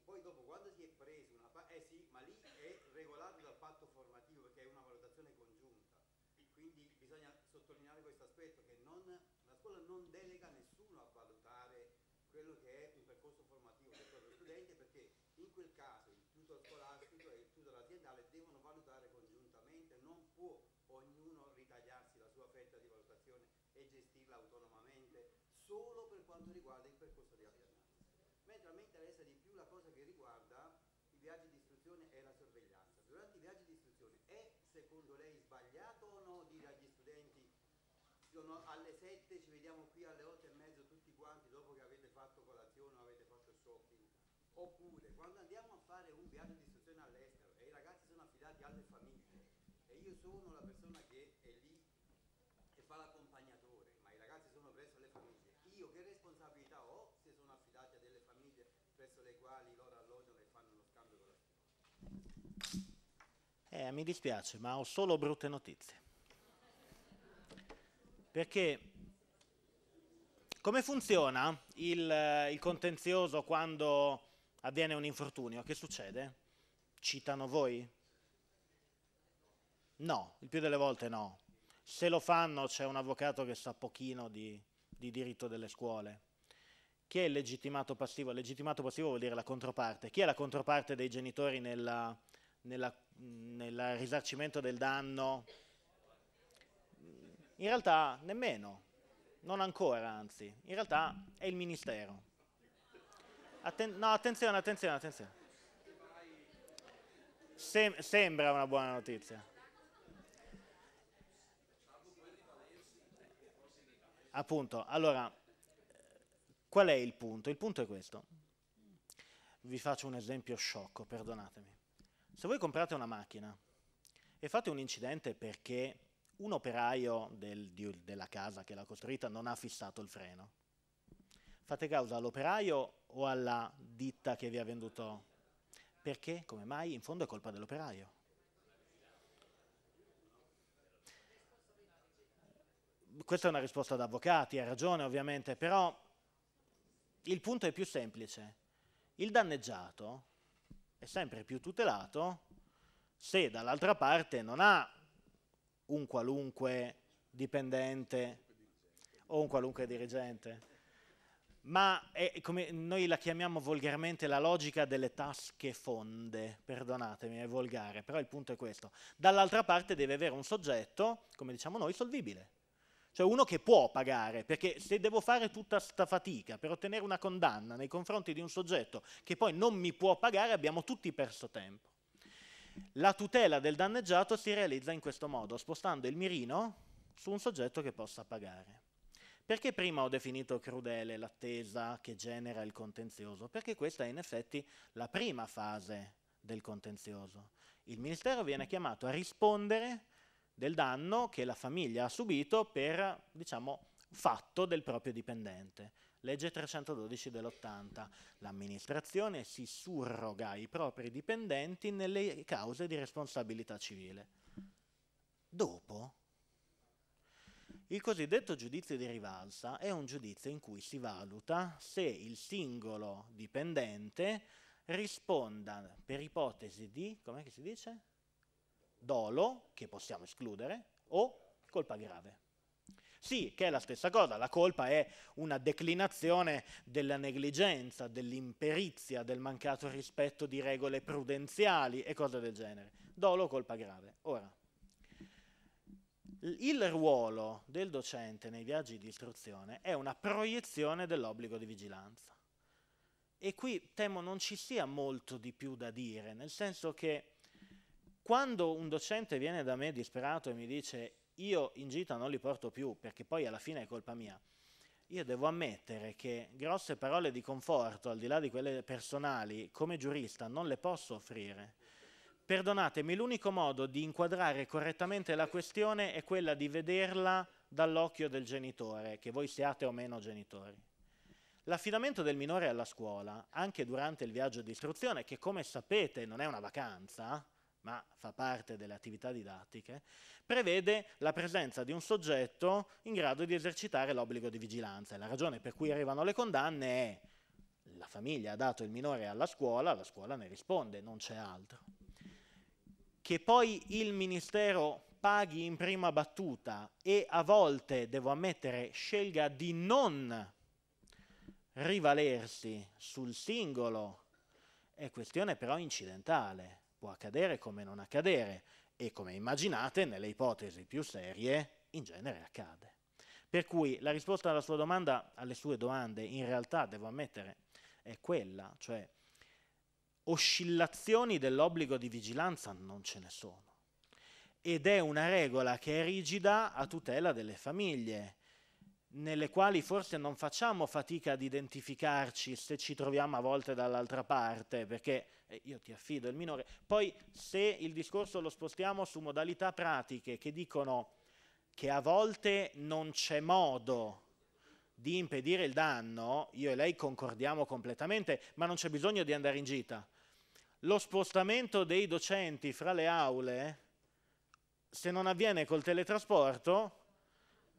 poi dopo quando si è preso una parte, eh sì, ma lì è regolato dal patto formativo perché è una valutazione congiunta, quindi bisogna sottolineare questo aspetto che non, la scuola non delega nessuno a valutare quello che è un percorso formativo del proprio studente perché in quel caso il tutor scolastico e il tutor aziendale devono valutare congiuntamente, non può ognuno ritagliarsi la sua fetta di valutazione e gestirla autonomamente solo per quanto riguarda il percorso di alternanza. Mentre a me interessa di viaggi di istruzione è la sorveglianza. Durante i viaggi di istruzione è secondo lei sbagliato o no dire agli studenti sono alle 7, ci vediamo qui alle 8 e mezzo tutti quanti dopo che avete fatto colazione o avete fatto shopping? Oppure quando andiamo a fare un viaggio di istruzione all'estero e i ragazzi sono affidati alle famiglie e io sono la persona Eh, mi dispiace, ma ho solo brutte notizie. Perché come funziona il, il contenzioso quando avviene un infortunio? Che succede? Citano voi? No, il più delle volte no. Se lo fanno c'è un avvocato che sa pochino di, di diritto delle scuole. Chi è il legittimato passivo? Il legittimato passivo vuol dire la controparte. Chi è la controparte dei genitori nella, nella nel risarcimento del danno? In realtà nemmeno, non ancora anzi, in realtà è il Ministero. Atten no, attenzione, attenzione, attenzione. Sem sembra una buona notizia. Appunto, allora, qual è il punto? Il punto è questo. Vi faccio un esempio sciocco, perdonatemi. Se voi comprate una macchina e fate un incidente perché un operaio del, di, della casa che l'ha costruita non ha fissato il freno, fate causa all'operaio o alla ditta che vi ha venduto? Perché? Come mai? In fondo è colpa dell'operaio. Questa è una risposta da avvocati, ha ragione ovviamente, però il punto è più semplice. Il danneggiato è sempre più tutelato se dall'altra parte non ha un qualunque dipendente o un qualunque dirigente, ma è come noi la chiamiamo volgarmente la logica delle tasche fonde, perdonatemi, è volgare, però il punto è questo. Dall'altra parte deve avere un soggetto, come diciamo noi, solvibile cioè uno che può pagare, perché se devo fare tutta questa fatica per ottenere una condanna nei confronti di un soggetto che poi non mi può pagare, abbiamo tutti perso tempo. La tutela del danneggiato si realizza in questo modo, spostando il mirino su un soggetto che possa pagare. Perché prima ho definito crudele l'attesa che genera il contenzioso? Perché questa è in effetti la prima fase del contenzioso. Il Ministero viene chiamato a rispondere del danno che la famiglia ha subito per, diciamo, fatto del proprio dipendente. Legge 312 dell'80. L'amministrazione si surroga i propri dipendenti nelle cause di responsabilità civile. Dopo, il cosiddetto giudizio di rivalsa è un giudizio in cui si valuta se il singolo dipendente risponda per ipotesi di, com'è si dice? dolo, che possiamo escludere, o colpa grave. Sì, che è la stessa cosa, la colpa è una declinazione della negligenza, dell'imperizia, del mancato rispetto di regole prudenziali e cose del genere. Dolo, colpa grave. Ora, il ruolo del docente nei viaggi di istruzione è una proiezione dell'obbligo di vigilanza. E qui temo non ci sia molto di più da dire, nel senso che quando un docente viene da me disperato e mi dice io in gita non li porto più perché poi alla fine è colpa mia, io devo ammettere che grosse parole di conforto, al di là di quelle personali, come giurista non le posso offrire. Perdonatemi, l'unico modo di inquadrare correttamente la questione è quella di vederla dall'occhio del genitore, che voi siate o meno genitori. L'affidamento del minore alla scuola, anche durante il viaggio di istruzione, che come sapete non è una vacanza, ma fa parte delle attività didattiche, prevede la presenza di un soggetto in grado di esercitare l'obbligo di vigilanza. E la ragione per cui arrivano le condanne è la famiglia ha dato il minore alla scuola, la scuola ne risponde, non c'è altro. Che poi il Ministero paghi in prima battuta e a volte, devo ammettere, scelga di non rivalersi sul singolo, è questione però incidentale Può accadere come non accadere e come immaginate nelle ipotesi più serie in genere accade. Per cui la risposta alla sua domanda, alle sue domande, in realtà devo ammettere, è quella, cioè oscillazioni dell'obbligo di vigilanza non ce ne sono. Ed è una regola che è rigida a tutela delle famiglie, nelle quali forse non facciamo fatica ad identificarci se ci troviamo a volte dall'altra parte, perché eh, io ti affido il minore. Poi se il discorso lo spostiamo su modalità pratiche che dicono che a volte non c'è modo di impedire il danno, io e lei concordiamo completamente, ma non c'è bisogno di andare in gita. Lo spostamento dei docenti fra le aule, se non avviene col teletrasporto,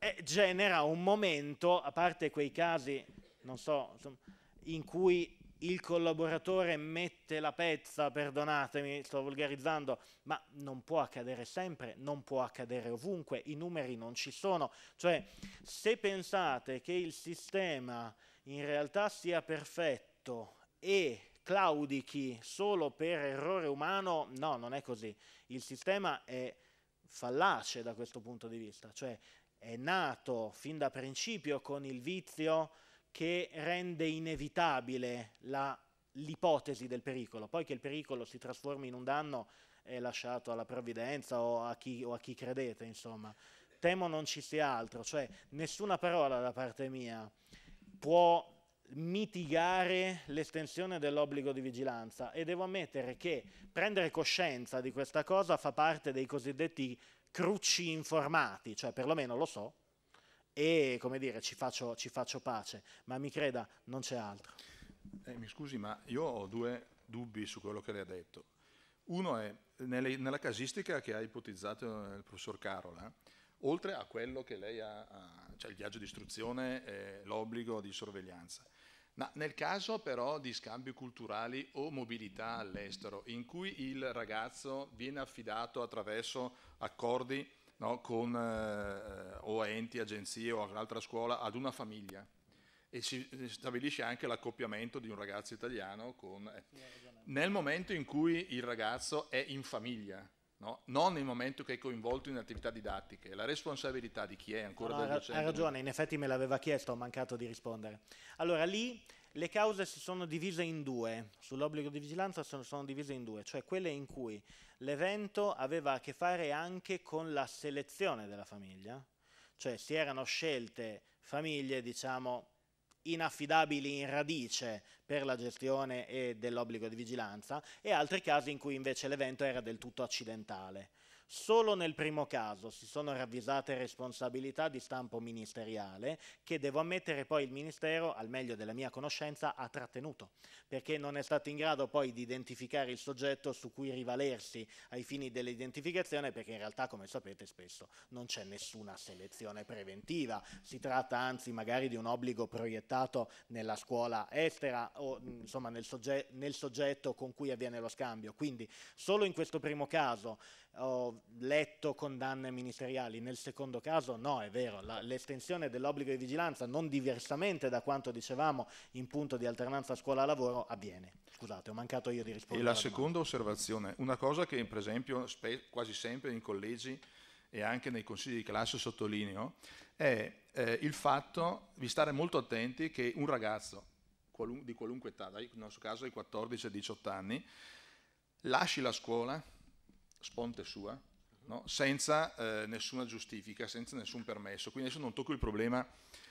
e eh, genera un momento, a parte quei casi, non so, insomma, in cui il collaboratore mette la pezza, perdonatemi, sto volgarizzando, ma non può accadere sempre, non può accadere ovunque, i numeri non ci sono. Cioè, se pensate che il sistema in realtà sia perfetto e claudichi solo per errore umano, no, non è così. Il sistema è fallace da questo punto di vista, cioè è nato fin da principio con il vizio che rende inevitabile la, l'ipotesi del pericolo, poi che il pericolo si trasformi in un danno è lasciato alla provvidenza o a chi, o a chi credete, insomma. Temo non ci sia altro, cioè nessuna parola da parte mia può mitigare l'estensione dell'obbligo di vigilanza e devo ammettere che prendere coscienza di questa cosa fa parte dei cosiddetti crucci informati, cioè perlomeno lo so e come dire ci faccio, ci faccio pace, ma mi creda non c'è altro. Eh, mi scusi, ma io ho due dubbi su quello che lei ha detto. Uno è nelle, nella casistica che ha ipotizzato il professor Carola, oltre a quello che lei ha, ha cioè il viaggio di istruzione e l'obbligo di sorveglianza. Ma nel caso però di scambi culturali o mobilità all'estero, in cui il ragazzo viene affidato attraverso accordi no, con eh, o enti, agenzie o un'altra scuola ad una famiglia e si eh, stabilisce anche l'accoppiamento di un ragazzo italiano con... Eh. Nel momento in cui il ragazzo è in famiglia, No? non nel momento che è coinvolto in attività didattiche, la responsabilità di chi è ancora no, del docente. Ha ragione, in effetti me l'aveva chiesto, ho mancato di rispondere. Allora lì le cause si sono divise in due, sull'obbligo di vigilanza sono, sono divise in due, cioè quelle in cui l'evento aveva a che fare anche con la selezione della famiglia, cioè si erano scelte famiglie, diciamo, inaffidabili in radice per la gestione e dell'obbligo di vigilanza e altri casi in cui invece l'evento era del tutto accidentale. Solo nel primo caso si sono ravvisate responsabilità di stampo ministeriale che devo ammettere poi il Ministero, al meglio della mia conoscenza, ha trattenuto, perché non è stato in grado poi di identificare il soggetto su cui rivalersi ai fini dell'identificazione, perché in realtà, come sapete, spesso non c'è nessuna selezione preventiva, si tratta anzi magari di un obbligo proiettato nella scuola estera o insomma nel, sogge nel soggetto con cui avviene lo scambio. Quindi solo in questo primo caso ho letto condanne ministeriali, nel secondo caso no, è vero, la, l'estensione dell'obbligo di vigilanza, non diversamente da quanto dicevamo in punto di alternanza scuola-lavoro, avviene. Scusate, ho mancato io di rispondere. E la seconda domanda. osservazione, una cosa che per esempio spe- quasi sempre in collegi e anche nei consigli di classe sottolineo, è eh, il fatto di stare molto attenti che un ragazzo qualun- di qualunque età, dai, nel nostro caso ai 14-18 anni, lasci la scuola sponte sua, no? senza eh, nessuna giustifica, senza nessun permesso. Quindi adesso non tocco il problema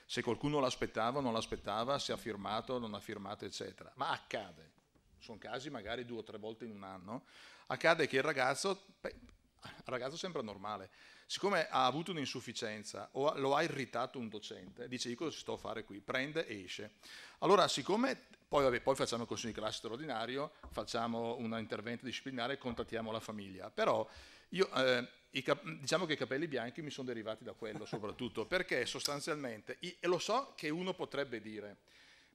se qualcuno l'aspettava o non l'aspettava, se ha firmato o non ha firmato, eccetera. Ma accade, sono casi magari due o tre volte in un anno, accade che il ragazzo, beh, il ragazzo sembra normale, Siccome ha avuto un'insufficienza o lo ha irritato un docente, dice io cosa sto a fare qui? Prende e esce. Allora, siccome poi, vabbè, poi facciamo il consiglio di classe straordinario, facciamo un intervento disciplinare, e contattiamo la famiglia. Però io, eh, diciamo che i capelli bianchi mi sono derivati da quello soprattutto, perché sostanzialmente, e lo so che uno potrebbe dire,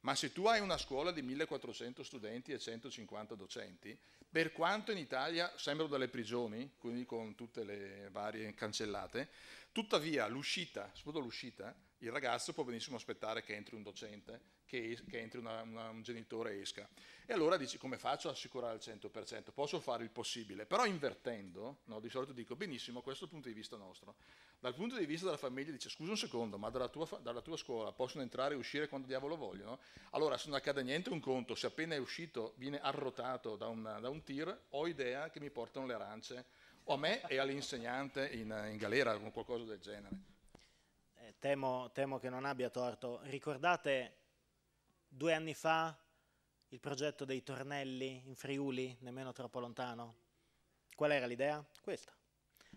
ma se tu hai una scuola di 1400 studenti e 150 docenti, per quanto in Italia sembrano delle prigioni, quindi con tutte le varie cancellate, Tuttavia l'uscita, soprattutto l'uscita, il ragazzo può benissimo aspettare che entri un docente, che, es- che entri una, una, un genitore esca. E allora dici come faccio ad assicurare al 100%? Posso fare il possibile, però invertendo, no, di solito dico benissimo, questo è il punto di vista nostro. Dal punto di vista della famiglia dice scusa un secondo, ma dalla tua, fa- dalla tua scuola possono entrare e uscire quando diavolo vogliono? Allora se non accade niente un conto, se appena è uscito viene arrotato da, una, da un tir, ho idea che mi portano le arance o a me e all'insegnante in, in galera o qualcosa del genere. Eh, temo, temo che non abbia torto. Ricordate due anni fa il progetto dei tornelli in Friuli, nemmeno troppo lontano? Qual era l'idea? Questa.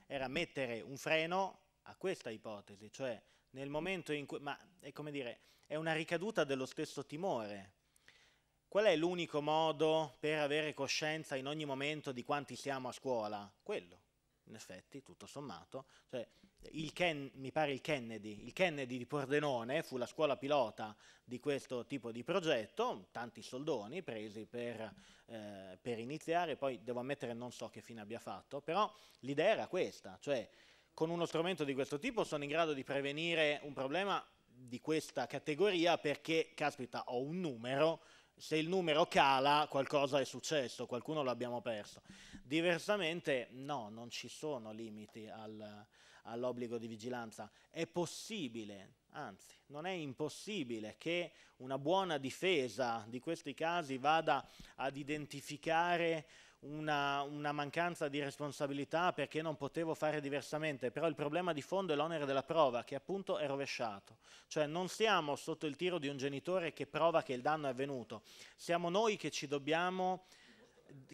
Era mettere un freno a questa ipotesi, cioè nel momento in cui... ma è come dire, è una ricaduta dello stesso timore. Qual è l'unico modo per avere coscienza in ogni momento di quanti siamo a scuola? Quello in effetti, tutto sommato. Cioè, il Ken, mi pare il Kennedy, il Kennedy di Pordenone fu la scuola pilota di questo tipo di progetto, tanti soldoni presi per, eh, per iniziare, poi devo ammettere non so che fine abbia fatto, però l'idea era questa, cioè con uno strumento di questo tipo sono in grado di prevenire un problema di questa categoria perché, caspita, ho un numero, se il numero cala qualcosa è successo, qualcuno l'abbiamo perso. Diversamente no, non ci sono limiti al, all'obbligo di vigilanza. È possibile, anzi non è impossibile che una buona difesa di questi casi vada ad identificare una, una mancanza di responsabilità perché non potevo fare diversamente, però il problema di fondo è l'onere della prova, che appunto è rovesciato. Cioè non siamo sotto il tiro di un genitore che prova che il danno è avvenuto, siamo noi che ci dobbiamo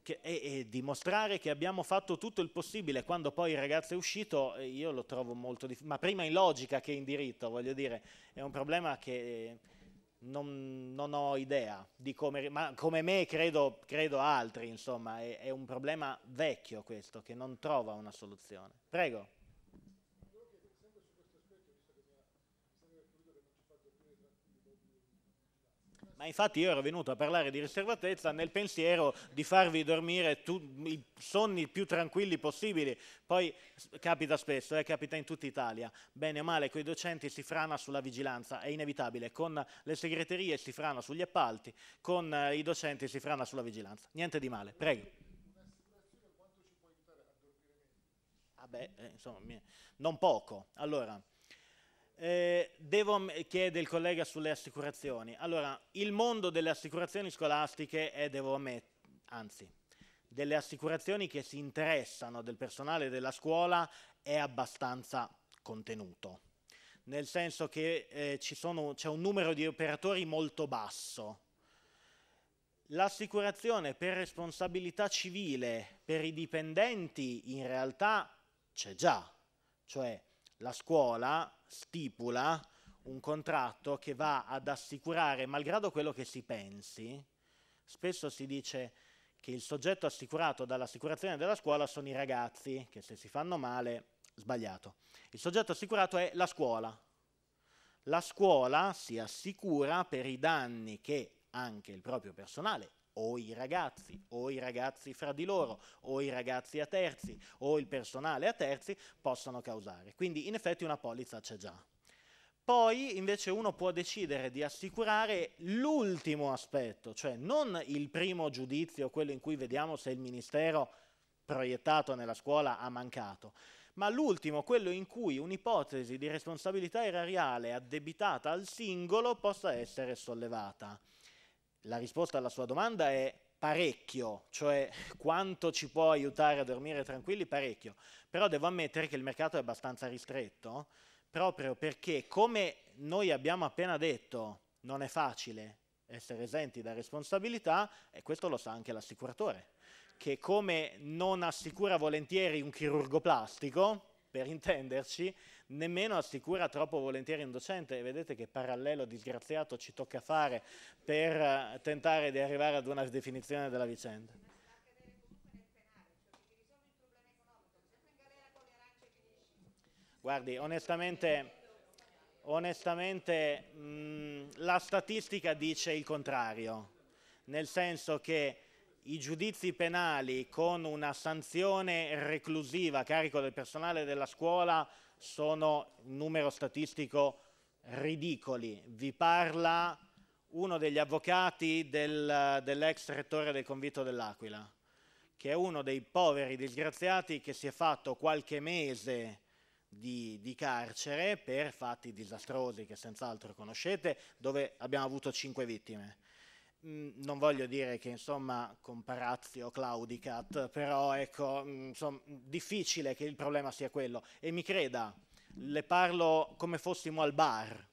che, e, e, dimostrare che abbiamo fatto tutto il possibile. Quando poi il ragazzo è uscito, eh, io lo trovo molto difficile, ma prima in logica che in diritto, voglio dire, è un problema che eh, non, non ho idea di come, ma come me credo, credo altri, insomma, è, è un problema vecchio questo che non trova una soluzione. Prego. Ma infatti io ero venuto a parlare di riservatezza nel pensiero di farvi dormire i sonni più tranquilli possibili. Poi capita spesso, eh, capita in tutta Italia. Bene o male, con i docenti si frana sulla vigilanza, è inevitabile. Con le segreterie si frana sugli appalti, con eh, i docenti si frana sulla vigilanza. Niente di male, prego. Un'assicurazione quanto ci può Ah beh, eh, insomma, non poco. Allora, eh, devo, chiede il collega sulle assicurazioni. Allora, il mondo delle assicurazioni scolastiche è, devo ammettere, anzi, delle assicurazioni che si interessano del personale della scuola è abbastanza contenuto. Nel senso che eh, c'è un numero di operatori molto basso. L'assicurazione per responsabilità civile per i dipendenti in realtà c'è già, cioè la scuola stipula un contratto che va ad assicurare, malgrado quello che si pensi, spesso si dice che il soggetto assicurato dall'assicurazione della scuola sono i ragazzi, che se si fanno male, sbagliato. Il soggetto assicurato è la scuola. La scuola si assicura per i danni che anche il proprio personale o i ragazzi, o i ragazzi fra di loro, o i ragazzi a terzi, o il personale a terzi possono causare. Quindi in effetti una polizza c'è già. Poi invece uno può decidere di assicurare l'ultimo aspetto, cioè non il primo giudizio, quello in cui vediamo se il ministero proiettato nella scuola ha mancato, ma l'ultimo, quello in cui un'ipotesi di responsabilità erariale addebitata al singolo possa essere sollevata. La risposta alla sua domanda è parecchio, cioè quanto ci può aiutare a dormire tranquilli parecchio, però devo ammettere che il mercato è abbastanza ristretto, proprio perché come noi abbiamo appena detto non è facile essere esenti da responsabilità e questo lo sa anche l'assicuratore, che come non assicura volentieri un chirurgo plastico, per intenderci, nemmeno assicura troppo volentieri un docente e vedete che parallelo disgraziato ci tocca fare per eh, tentare di arrivare ad una definizione della vicenda. Guardi, onestamente, onestamente mh, mm, la statistica dice il contrario, nel senso che i giudizi penali con una sanzione reclusiva a carico del personale della scuola sono un numero statistico ridicoli. Vi parla uno degli avvocati del, dell'ex rettore del convito dell'Aquila, che è uno dei poveri disgraziati che si è fatto qualche mese di, di, carcere per fatti disastrosi che senz'altro conoscete, dove abbiamo avuto cinque vittime. Mm, non voglio dire che insomma comparazio claudicat, però ecco, mm, insomma, difficile che il problema sia quello. E mi creda, le parlo come fossimo al bar.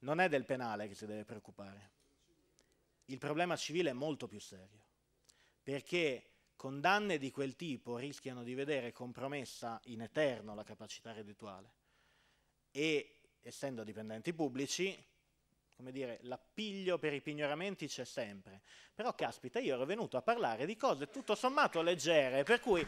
Non è del penale che si deve preoccupare. Il problema civile è molto più serio, perché condanne di quel tipo rischiano di vedere compromessa in eterno la capacità reddituale e, essendo dipendenti pubblici, come dire, l'appiglio per i pignoramenti c'è sempre. Però caspita, io ero venuto a parlare di cose tutto sommato leggere, per cui...